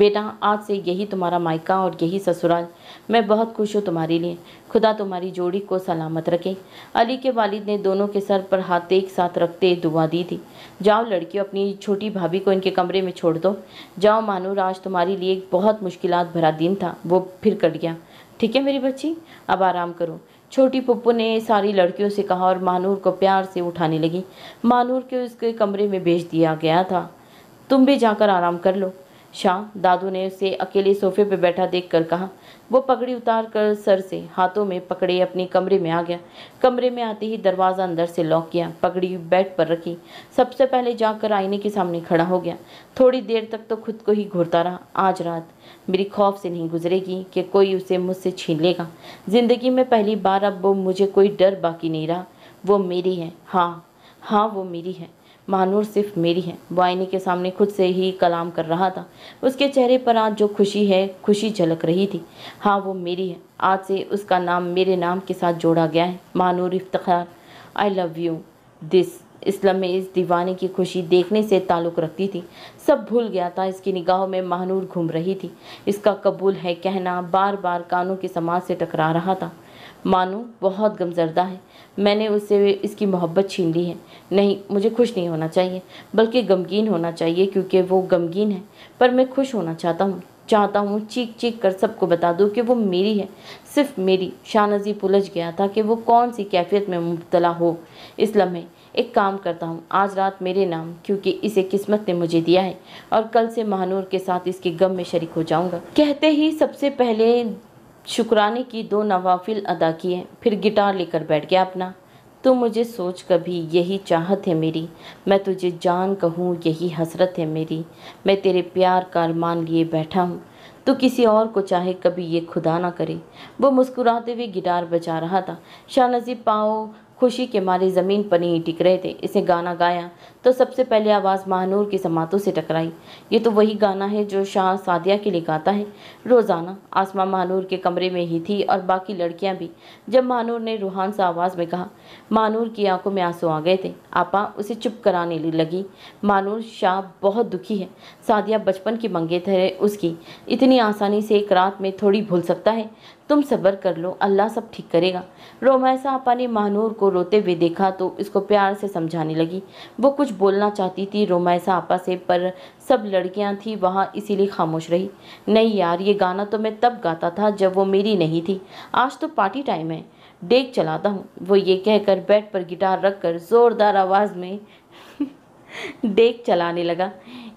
Speaker 1: बेटा आज से यही तुम्हारा मायका और यही ससुराल मैं बहुत खुश हूँ तुम्हारे लिए खुदा तुम्हारी जोड़ी को सलामत रखे अली के वालिद ने दोनों के सर पर हाथ एक साथ रखते दुआ दी थी जाओ लड़कियों अपनी छोटी भाभी को इनके कमरे में छोड़ दो जाओ मानो आज तुम्हारे लिए एक बहुत मुश्किल भरा दिन था वो फिर कट गया ठीक है मेरी बच्ची अब आराम करो छोटी पप्पू ने सारी लड़कियों से कहा और मानूर को प्यार से उठाने लगी मानूर के उसके कमरे में भेज दिया गया था तुम भी जाकर आराम कर लो शाह दादू ने उसे अकेले सोफे पर बैठा देख कर कहा वो पगड़ी उतार कर सर से हाथों में पकड़े अपने कमरे में आ गया कमरे में आते ही दरवाज़ा अंदर से लॉक किया पगड़ी बेड पर रखी सबसे पहले जाकर आईने के सामने खड़ा हो गया थोड़ी देर तक तो खुद को ही घूरता रहा आज रात मेरी खौफ से नहीं गुजरेगी कि कोई उसे मुझसे छीन लेगा ज़िंदगी में पहली बार अब वो मुझे कोई डर बाकी नहीं रहा वो मेरी है हाँ हाँ वो मेरी है महानूर सिर्फ मेरी है वो आईने के सामने खुद से ही कलाम कर रहा था उसके चेहरे पर आज जो खुशी है खुशी झलक रही थी हाँ वो मेरी है आज से उसका नाम मेरे नाम के साथ जोड़ा गया है महानूर इफ्तार आई लव यू दिस इस लम्हे इस दीवाने की खुशी देखने से ताल्लुक़ रखती थी सब भूल गया था इसकी निगाहों में महानूर घूम रही थी इसका कबूल है कहना बार बार कानों के समाज से टकरा रहा था मानो बहुत गमजरदा है मैंने उससे इसकी मोहब्बत छीन ली है नहीं मुझे खुश नहीं होना चाहिए बल्कि गमगीन होना चाहिए क्योंकि वो गमगीन है पर मैं खुश होना चाहता हूँ चाहता हूँ चीख चीख कर सबको बता दूँ कि वो मेरी है सिर्फ मेरी शानजी पुलझ गया था कि वो कौन सी कैफियत में मुबतला हो इस लम्हे एक काम करता हूँ आज रात मेरे नाम क्योंकि इसे किस्मत ने मुझे दिया है और कल से महानूर के साथ इसके गम में शरीक हो जाऊँगा कहते ही सबसे पहले शुक्राने की दो नवाफिल अदा किए फिर गिटार लेकर बैठ गया अपना तो मुझे सोच कभी यही चाहत है मेरी मैं तुझे जान कहूँ यही हसरत है मेरी मैं तेरे प्यार का अरमान लिए बैठा हूँ तो किसी और को चाहे कभी ये खुदा ना करे वो मुस्कुराते हुए गिटार बजा रहा था शाह नजीब पाओ खुशी के मारे ज़मीन पर नहीं टिक रहे थे इसे गाना गाया तो सबसे पहले आवाज़ महानूर की समातों से टकराई ये तो वही गाना है जो शाह सादिया के लिए गाता है रोज़ाना आसमा महानूर के कमरे में ही थी और बाकी लड़कियां भी जब महानूर ने रूहान सा आवाज़ में कहा महानूर की आंखों में आंसू आ गए थे आपा उसे चुप कराने लगी महानूर शाह बहुत दुखी है सादिया बचपन की मंगे है उसकी इतनी आसानी से एक रात में थोड़ी भूल सकता है तुम सब्र कर लो अल्लाह सब ठीक करेगा रोमैसा आपा ने महानूर को रोते हुए देखा तो इसको प्यार से समझाने लगी वो कुछ कुछ बोलना चाहती थी रोमायसा आपा से पर सब लड़कियां थी वहाँ इसीलिए खामोश रही नहीं यार ये गाना तो मैं तब गाता था जब वो मेरी नहीं थी आज तो पार्टी टाइम है डेक चलाता हूँ वो ये कहकर बेड पर गिटार रखकर ज़ोरदार आवाज़ में देख चलाने लगा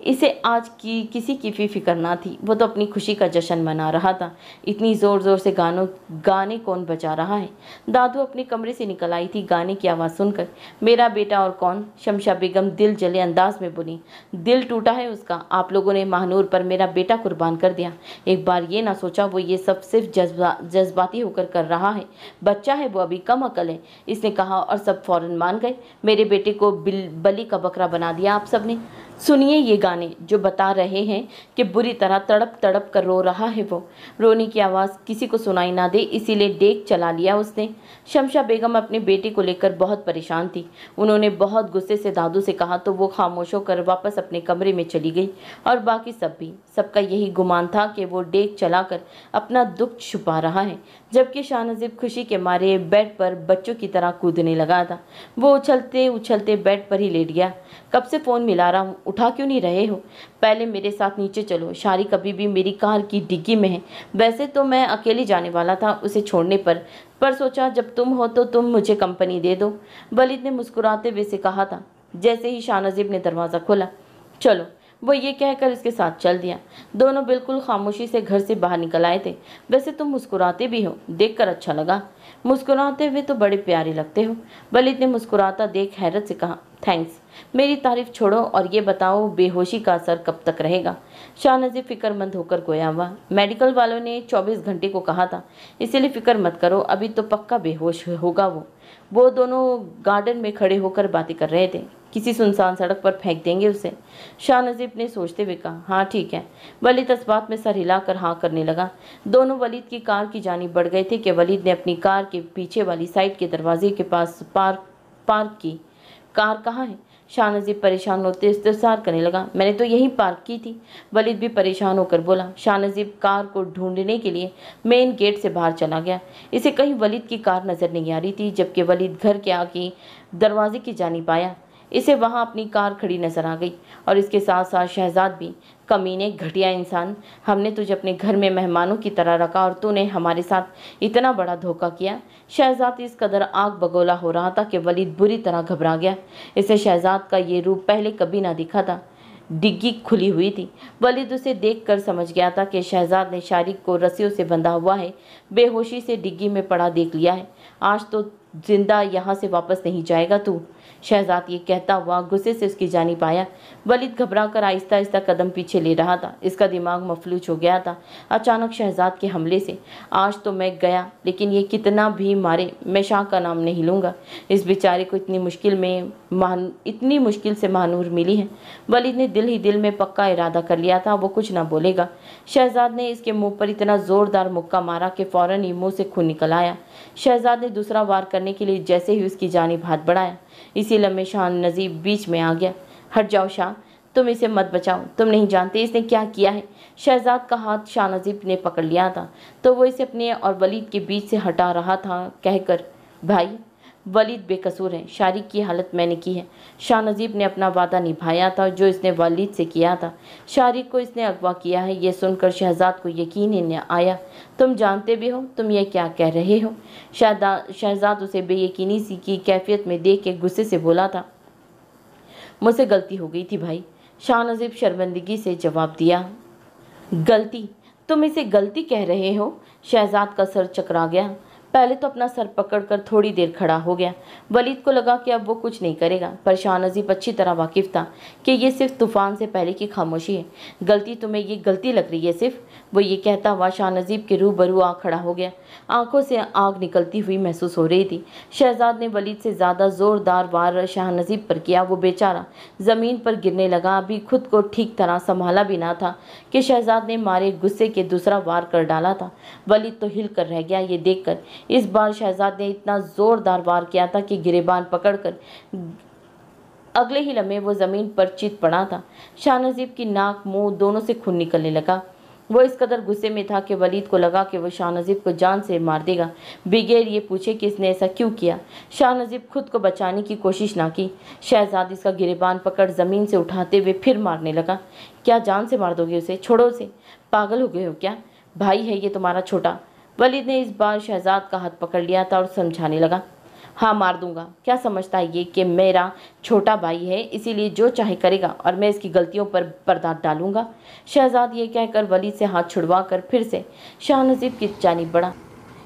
Speaker 1: इसे आज की किसी की भी फिक्र ना थी वो तो अपनी खुशी का जश्न मना रहा था इतनी ज़ोर ज़ोर से गानों गाने कौन बजा रहा है दादू अपने कमरे से निकल आई थी गाने की आवाज़ सुनकर मेरा बेटा और कौन शमशा बेगम दिल जले अंदाज में बोली दिल टूटा है उसका आप लोगों ने महानूर पर मेरा बेटा कुर्बान कर दिया एक बार ये ना सोचा वो ये सब सिर्फ जज्बा जज्बाती होकर कर रहा है बच्चा है वो अभी कम अकल है इसने कहा और सब फ़ौरन मान गए मेरे बेटे को बिल बली का बकरा बना बना दिया आप सबने सुनिए ये गाने जो बता रहे हैं कि बुरी तरह तड़प तड़प कर रो रहा है वो रोनी की आवाज़ किसी को सुनाई ना दे इसीलिए डेक चला लिया उसने शमशा बेगम अपने बेटे को लेकर बहुत परेशान थी उन्होंने बहुत गुस्से से दादू से कहा तो वो खामोश होकर वापस अपने कमरे में चली गई और बाकी सब भी सबका यही गुमान था कि वो डेक कर अपना दुख छुपा रहा है जबकि शाहनजीब खुशी के मारे बेड पर बच्चों की तरह कूदने लगा था वो उछलते उछलते बेड पर ही लेट गया कब से फ़ोन मिला रहा हूँ उठा क्यों नहीं रहे हो पहले मेरे साथ नीचे चलो शारी कभी भी मेरी कार की डिग्गी में है वैसे तो मैं अकेले जाने वाला था उसे छोड़ने पर पर सोचा जब तुम हो तो तुम मुझे कंपनी दे दो वलिद ने मुस्कुराते हुए से कहा था जैसे ही शाहनजीब ने दरवाज़ा खोला चलो वो ये कहकर इसके साथ चल दिया दोनों बिल्कुल खामोशी से घर से बाहर निकल आए थे वैसे तुम मुस्कुराते भी हो देखकर अच्छा लगा मुस्कुराते हुए तो बड़े प्यारे लगते हो वलिद ने मुस्कुराता देख हैरत से कहा थैंक्स मेरी तारीफ छोड़ो और ये बताओ बेहोशी का असर कब तक रहेगा शाह शाहनजी फिक्रमंद होकर गोया हुआ मेडिकल वालों ने 24 घंटे को कहा था इसीलिए फिक्र मत करो अभी तो पक्का बेहोश होगा वो वो दोनों गार्डन में खड़े होकर बातें कर रहे थे किसी सुनसान सड़क पर फेंक देंगे उसे शाह नजीब ने सोचते हुए कहा हाँ ठीक है वलीद इस बात में सर हिलाकर हाँ करने लगा दोनों वलीद की कार की जानी बढ़ गए थे कि वलीद ने अपनी कार के पीछे वाली साइड के दरवाजे के पास पार्क पार्क की कार कहाँ है शाह नजीब परेशान होते इस्तेसार करने लगा मैंने तो यही पार्क की थी वलिद भी परेशान होकर बोला शाह नजीब कार को ढूंढने के लिए मेन गेट से बाहर चला गया इसे कहीं वलिद की कार नज़र नहीं आ रही थी जबकि वलिद घर के आगे दरवाजे की जानी पाया इसे वहाँ अपनी कार खड़ी नजर आ गई और इसके साथ साथ शहजाद भी कमीने घटिया इंसान हमने तुझे अपने घर में मेहमानों की तरह रखा और तूने हमारे साथ इतना बड़ा धोखा किया शहजाद इस कदर आग बगोला हो रहा था कि वलीद बुरी तरह घबरा गया इसे शहजाद का ये रूप पहले कभी ना दिखा था डिग्गी खुली हुई थी वलीद उसे देखकर समझ गया था कि शहजाद ने शारिक को रस्सियों से बंधा हुआ है बेहोशी से डिग्गी में पड़ा देख लिया है आज तो जिंदा यहाँ से वापस नहीं जाएगा तू शहजाद ये कहता हुआ गुस्से से उसकी जानी पाया वलिद घबरा कर आहिस्ता आहिस्ता कदम पीछे ले रहा था इसका दिमाग मफलूज हो गया था अचानक शहजाद के हमले से आज तो मैं गया लेकिन ये कितना भी मारे मैं शाह का नाम नहीं लूँगा इस बेचारे को इतनी मुश्किल में महान इतनी मुश्किल से महानूर मिली है वलीद ने दिल ही दिल में पक्का इरादा कर लिया था वो कुछ ना बोलेगा शहजाद ने इसके मुंह पर इतना ज़ोरदार मुक्का मारा कि फ़ौरन ही मुंह से खून निकल आया शहजाद ने दूसरा वार करने के लिए जैसे ही उसकी जानब हाथ बढ़ाया इसी लम्बे शाह नजीब बीच में आ गया हट जाओ शाह तुम इसे मत बचाओ तुम नहीं जानते इसने क्या किया है शहजाद का हाथ शाह नजीब ने पकड़ लिया था तो वो इसे अपने और वलीद के बीच से हटा रहा था कहकर भाई वलीद बेकसूर हैं शारिक की हालत मैंने की है शाह नजीब ने अपना वादा निभाया था जो इसने वलीद से किया था शारिक को इसने अगवा किया है ये सुनकर शहजाद को यकीन ही नहीं आया तुम जानते भी हो तुम ये क्या कह रहे हो शहजाद उसे बेयकीनी सी की कैफियत में देख के गुस्से से बोला था मुझसे गलती हो गई थी भाई शाह नजीब शर्मंदगी से जवाब दिया गलती तुम इसे गलती कह रहे हो शहजाद का सर चकरा गया पहले तो अपना सर पकड़कर थोड़ी देर खड़ा हो गया वलीद को लगा कि अब वो कुछ नहीं करेगा पर शाह नजीब अच्छी तरह वाकिफ था कि ये सिर्फ तूफ़ान से पहले की खामोशी है गलती तुम्हें ये गलती लग रही है सिर्फ वो ये कहता हुआ शाह नजीब के रू बरू आग खड़ा हो गया आंखों से आग निकलती हुई महसूस हो रही थी शहजाद ने वलीद से ज़्यादा ज़ोरदार वार शाह नजीब पर किया वो बेचारा ज़मीन पर गिरने लगा अभी खुद को ठीक तरह संभाला भी ना था कि शहजाद ने मारे गुस्से के दूसरा वार कर डाला था वलीद तो हिल कर रह गया ये देखकर इस बार शहजाद ने इतना ज़ोरदार वार किया था कि गिरेबान पकड़कर अगले ही लम्हे वो ज़मीन पर चित पड़ा था शाह नजीब की नाक मुंह दोनों से खून निकलने लगा वो इस कदर गुस्से में था कि वलीद को लगा कि वह शाह नजीब को जान से मार देगा बगैर ये पूछे कि इसने ऐसा क्यों किया शाह नजीब खुद को बचाने की कोशिश ना की शहजाद इसका गिरेबान पकड़ ज़मीन से उठाते हुए फिर मारने लगा क्या जान से मार दोगे उसे छोड़ो उसे पागल हो गए हो क्या भाई है ये तुम्हारा छोटा वलीद ने इस बार शहजाद का हाथ पकड़ लिया था और समझाने लगा हाँ मार दूंगा क्या समझता है ये कि मेरा छोटा भाई है इसीलिए जो चाहे करेगा और मैं इसकी गलतियों पर पर्दा डालूंगा शहजाद ये कहकर वलीद से हाथ छुड़वा कर फिर से शाह नसीब की जानी बढ़ा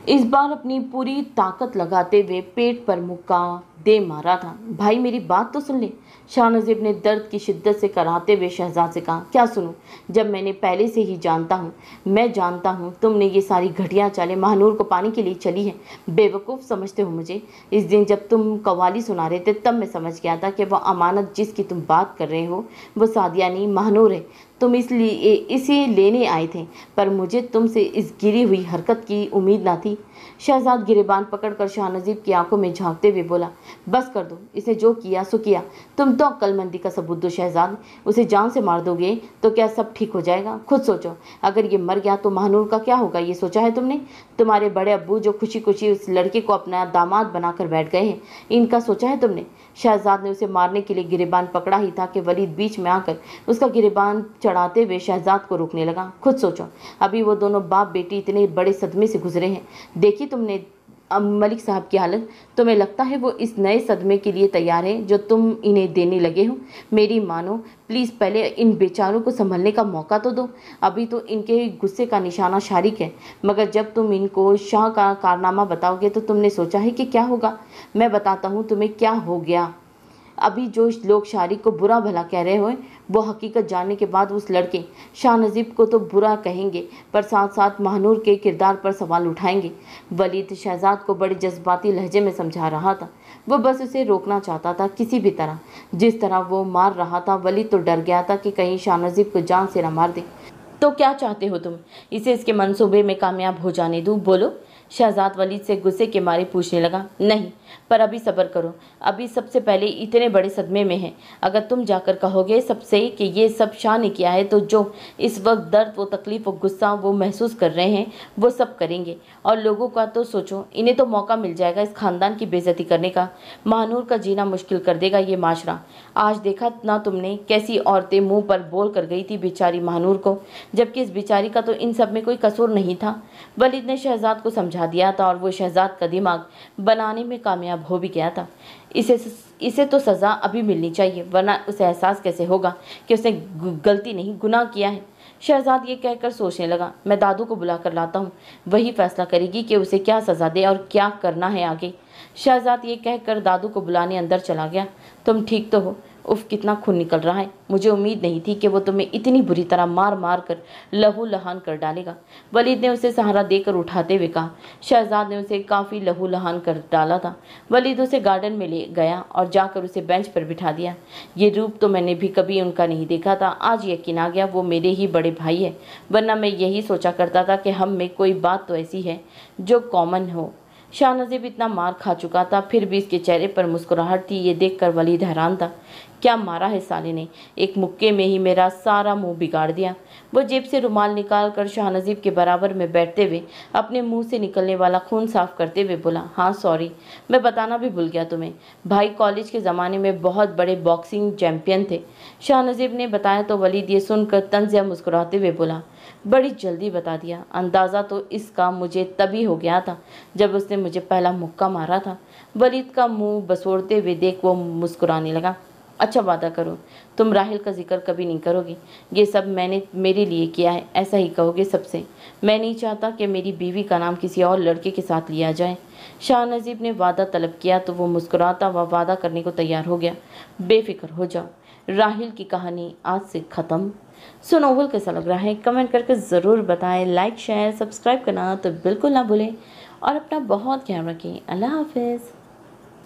Speaker 1: इस बार अपनी पूरी ताकत लगाते हुए पेट पर मुक्का दे मारा था भाई मेरी बात तो सुन ले शाह नजीब ने दर्द की शिद्दत से कराते हुए शहजाद से कहा क्या सुनो जब मैंने पहले से ही जानता हूँ मैं जानता हूँ तुमने ये सारी घटिया चालें महानूर को पाने के लिए चली है बेवकूफ़ समझते हो मुझे इस दिन जब तुम कवाली सुना रहे थे तब मैं समझ गया था कि वह अमानत जिसकी तुम बात कर रहे हो वह सादियानी महानूर है तुम इसलिए इसे लेने आए थे पर मुझे तुमसे इस गिरी हुई हरकत की उम्मीद ना थी शहजाद गिरेबान पकड़कर नजीब की आंखों में झांकते हुए बोला बस कर दो इसने जो किया सो किया तुम तो अक्लमंदी का सबूत दो शहजाद उसे जान से मार दोगे तो क्या सब ठीक हो जाएगा खुद सोचो अगर ये मर गया तो महानूर का क्या होगा ये सोचा है तुमने तुम्हारे बड़े अब्बू जो खुशी खुशी उस लड़के को अपना दामाद बनाकर बैठ गए हैं इनका सोचा है तुमने शहजाद ने उसे मारने के लिए गिरेबान पकड़ा ही था कि वलीद बीच में आकर उसका गिरेबान चढ़ाते हुए शहजाद को रोकने लगा खुद सोचो अभी वो दोनों बाप बेटी इतने बड़े सदमे से गुजरे हैं देखिए तुमने मलिक साहब की हालत तुम्हें लगता है वो इस नए सदमे के लिए तैयार हैं जो तुम इन्हें देने लगे हो मेरी मानो प्लीज़ पहले इन बेचारों को संभलने का मौका तो दो अभी तो इनके गुस्से का निशाना शारिक है मगर जब तुम इनको शाह का कारनामा बताओगे तो तुमने सोचा है कि क्या होगा मैं बताता हूँ तुम्हें क्या हो गया अभी जो लोग शारी को बुरा भला कह रहे हो वो हकीकत जानने के बाद उस लड़के शाह नजीब को तो बुरा कहेंगे पर साथ साथ महानूर के किरदार पर सवाल उठाएंगे वलीद शहजाद को बड़े जज्बाती लहजे में समझा रहा था वो बस उसे रोकना चाहता था किसी भी तरह जिस तरह वो मार रहा था वलीद तो डर गया था कि कहीं शाह नजीब को जान से ना मार दे तो क्या चाहते हो तुम इसे इसके मनसूबे में कामयाब हो जाने दूँ बोलो शहजाद वलीद से गुस्से के मारे पूछने लगा नहीं पर अभी सब्र करो अभी सबसे पहले इतने बड़े सदमे में है अगर तुम जाकर कहोगे सबसे कि ये सब शाह ने किया है तो जो इस वक्त दर्द वो तकलीफ़ वो गुस्सा वो महसूस कर रहे हैं वो सब करेंगे और लोगों का तो सोचो इन्हें तो मौका मिल जाएगा इस ख़ानदान की बेजती करने का महानूर का जीना मुश्किल कर देगा ये माशरा आज देखा ना तुमने कैसी औरतें मुँह पर बोल कर गई थी बेचारी महानूर को जबकि इस बेचारी का तो इन सब में कोई कसूर नहीं था वलिद ने शहजाद को समझा दिया था और वो शहजाद का दिमाग बनाने में काम कामयाब हो भी गया था इसे इसे तो सज़ा अभी मिलनी चाहिए वरना उसे एहसास कैसे होगा कि उसने गलती नहीं गुनाह किया है शहजाद ये कहकर सोचने लगा मैं दादू को बुला कर लाता हूँ वही फैसला करेगी कि उसे क्या सज़ा दे और क्या करना है आगे शहजाद ये कहकर दादू को बुलाने अंदर चला गया तुम ठीक तो हो उफ कितना खून निकल रहा है मुझे उम्मीद नहीं थी कि वो तुम्हें इतनी बुरी तरह मार मार कर लहू लहान कर डालेगा वलीद ने उसे सहारा देकर उठाते हुए कहा शहजाद ने उसे काफ़ी लहू लहान कर डाला था वलीद उसे गार्डन में ले गया और जाकर उसे बेंच पर बिठा दिया ये रूप तो मैंने भी कभी उनका नहीं देखा था आज यकीन आ गया वो मेरे ही बड़े भाई है वरना मैं यही सोचा करता था कि हम में कोई बात तो ऐसी है जो कॉमन हो शाहनजीब इतना मार खा चुका था फिर भी इसके चेहरे पर मुस्कुराहट थी ये देखकर वलीद हैरान था क्या मारा है साले ने एक मुक्के में ही मेरा सारा मुंह बिगाड़ दिया वो जेब से रुमाल निकाल कर नजीब के बराबर में बैठते हुए अपने मुंह से निकलने वाला खून साफ करते हुए बोला हाँ सॉरी मैं बताना भी भूल गया तुम्हें भाई कॉलेज के ज़माने में बहुत बड़े बॉक्सिंग चैम्पियन थे शाह नजीब ने बताया तो वलीद ये सुनकर तंजिया मुस्कुराते हुए बोला बड़ी जल्दी बता दिया अंदाज़ा तो इसका मुझे तभी हो गया था जब उसने मुझे पहला मुक्का मारा था वलीद का मुंह बसोड़ते हुए देख वो मुस्कुराने लगा अच्छा वादा करो तुम राहिल का जिक्र कभी नहीं करोगे ये सब मैंने मेरे लिए किया है ऐसा ही कहोगे सबसे मैं नहीं चाहता कि मेरी बीवी का नाम किसी और लड़के के साथ लिया जाए शाह नजीब ने वादा तलब किया तो वो मुस्कुराता हुआ वादा करने को तैयार हो गया बेफिक्र हो जाओ राहिल की कहानी आज से ख़त्म सो नॉवल कैसा लग रहा है कमेंट करके ज़रूर बताएं लाइक शेयर सब्सक्राइब करना तो बिल्कुल ना भूलें और अपना बहुत ख्याल रखें अल्लाह हाफिज़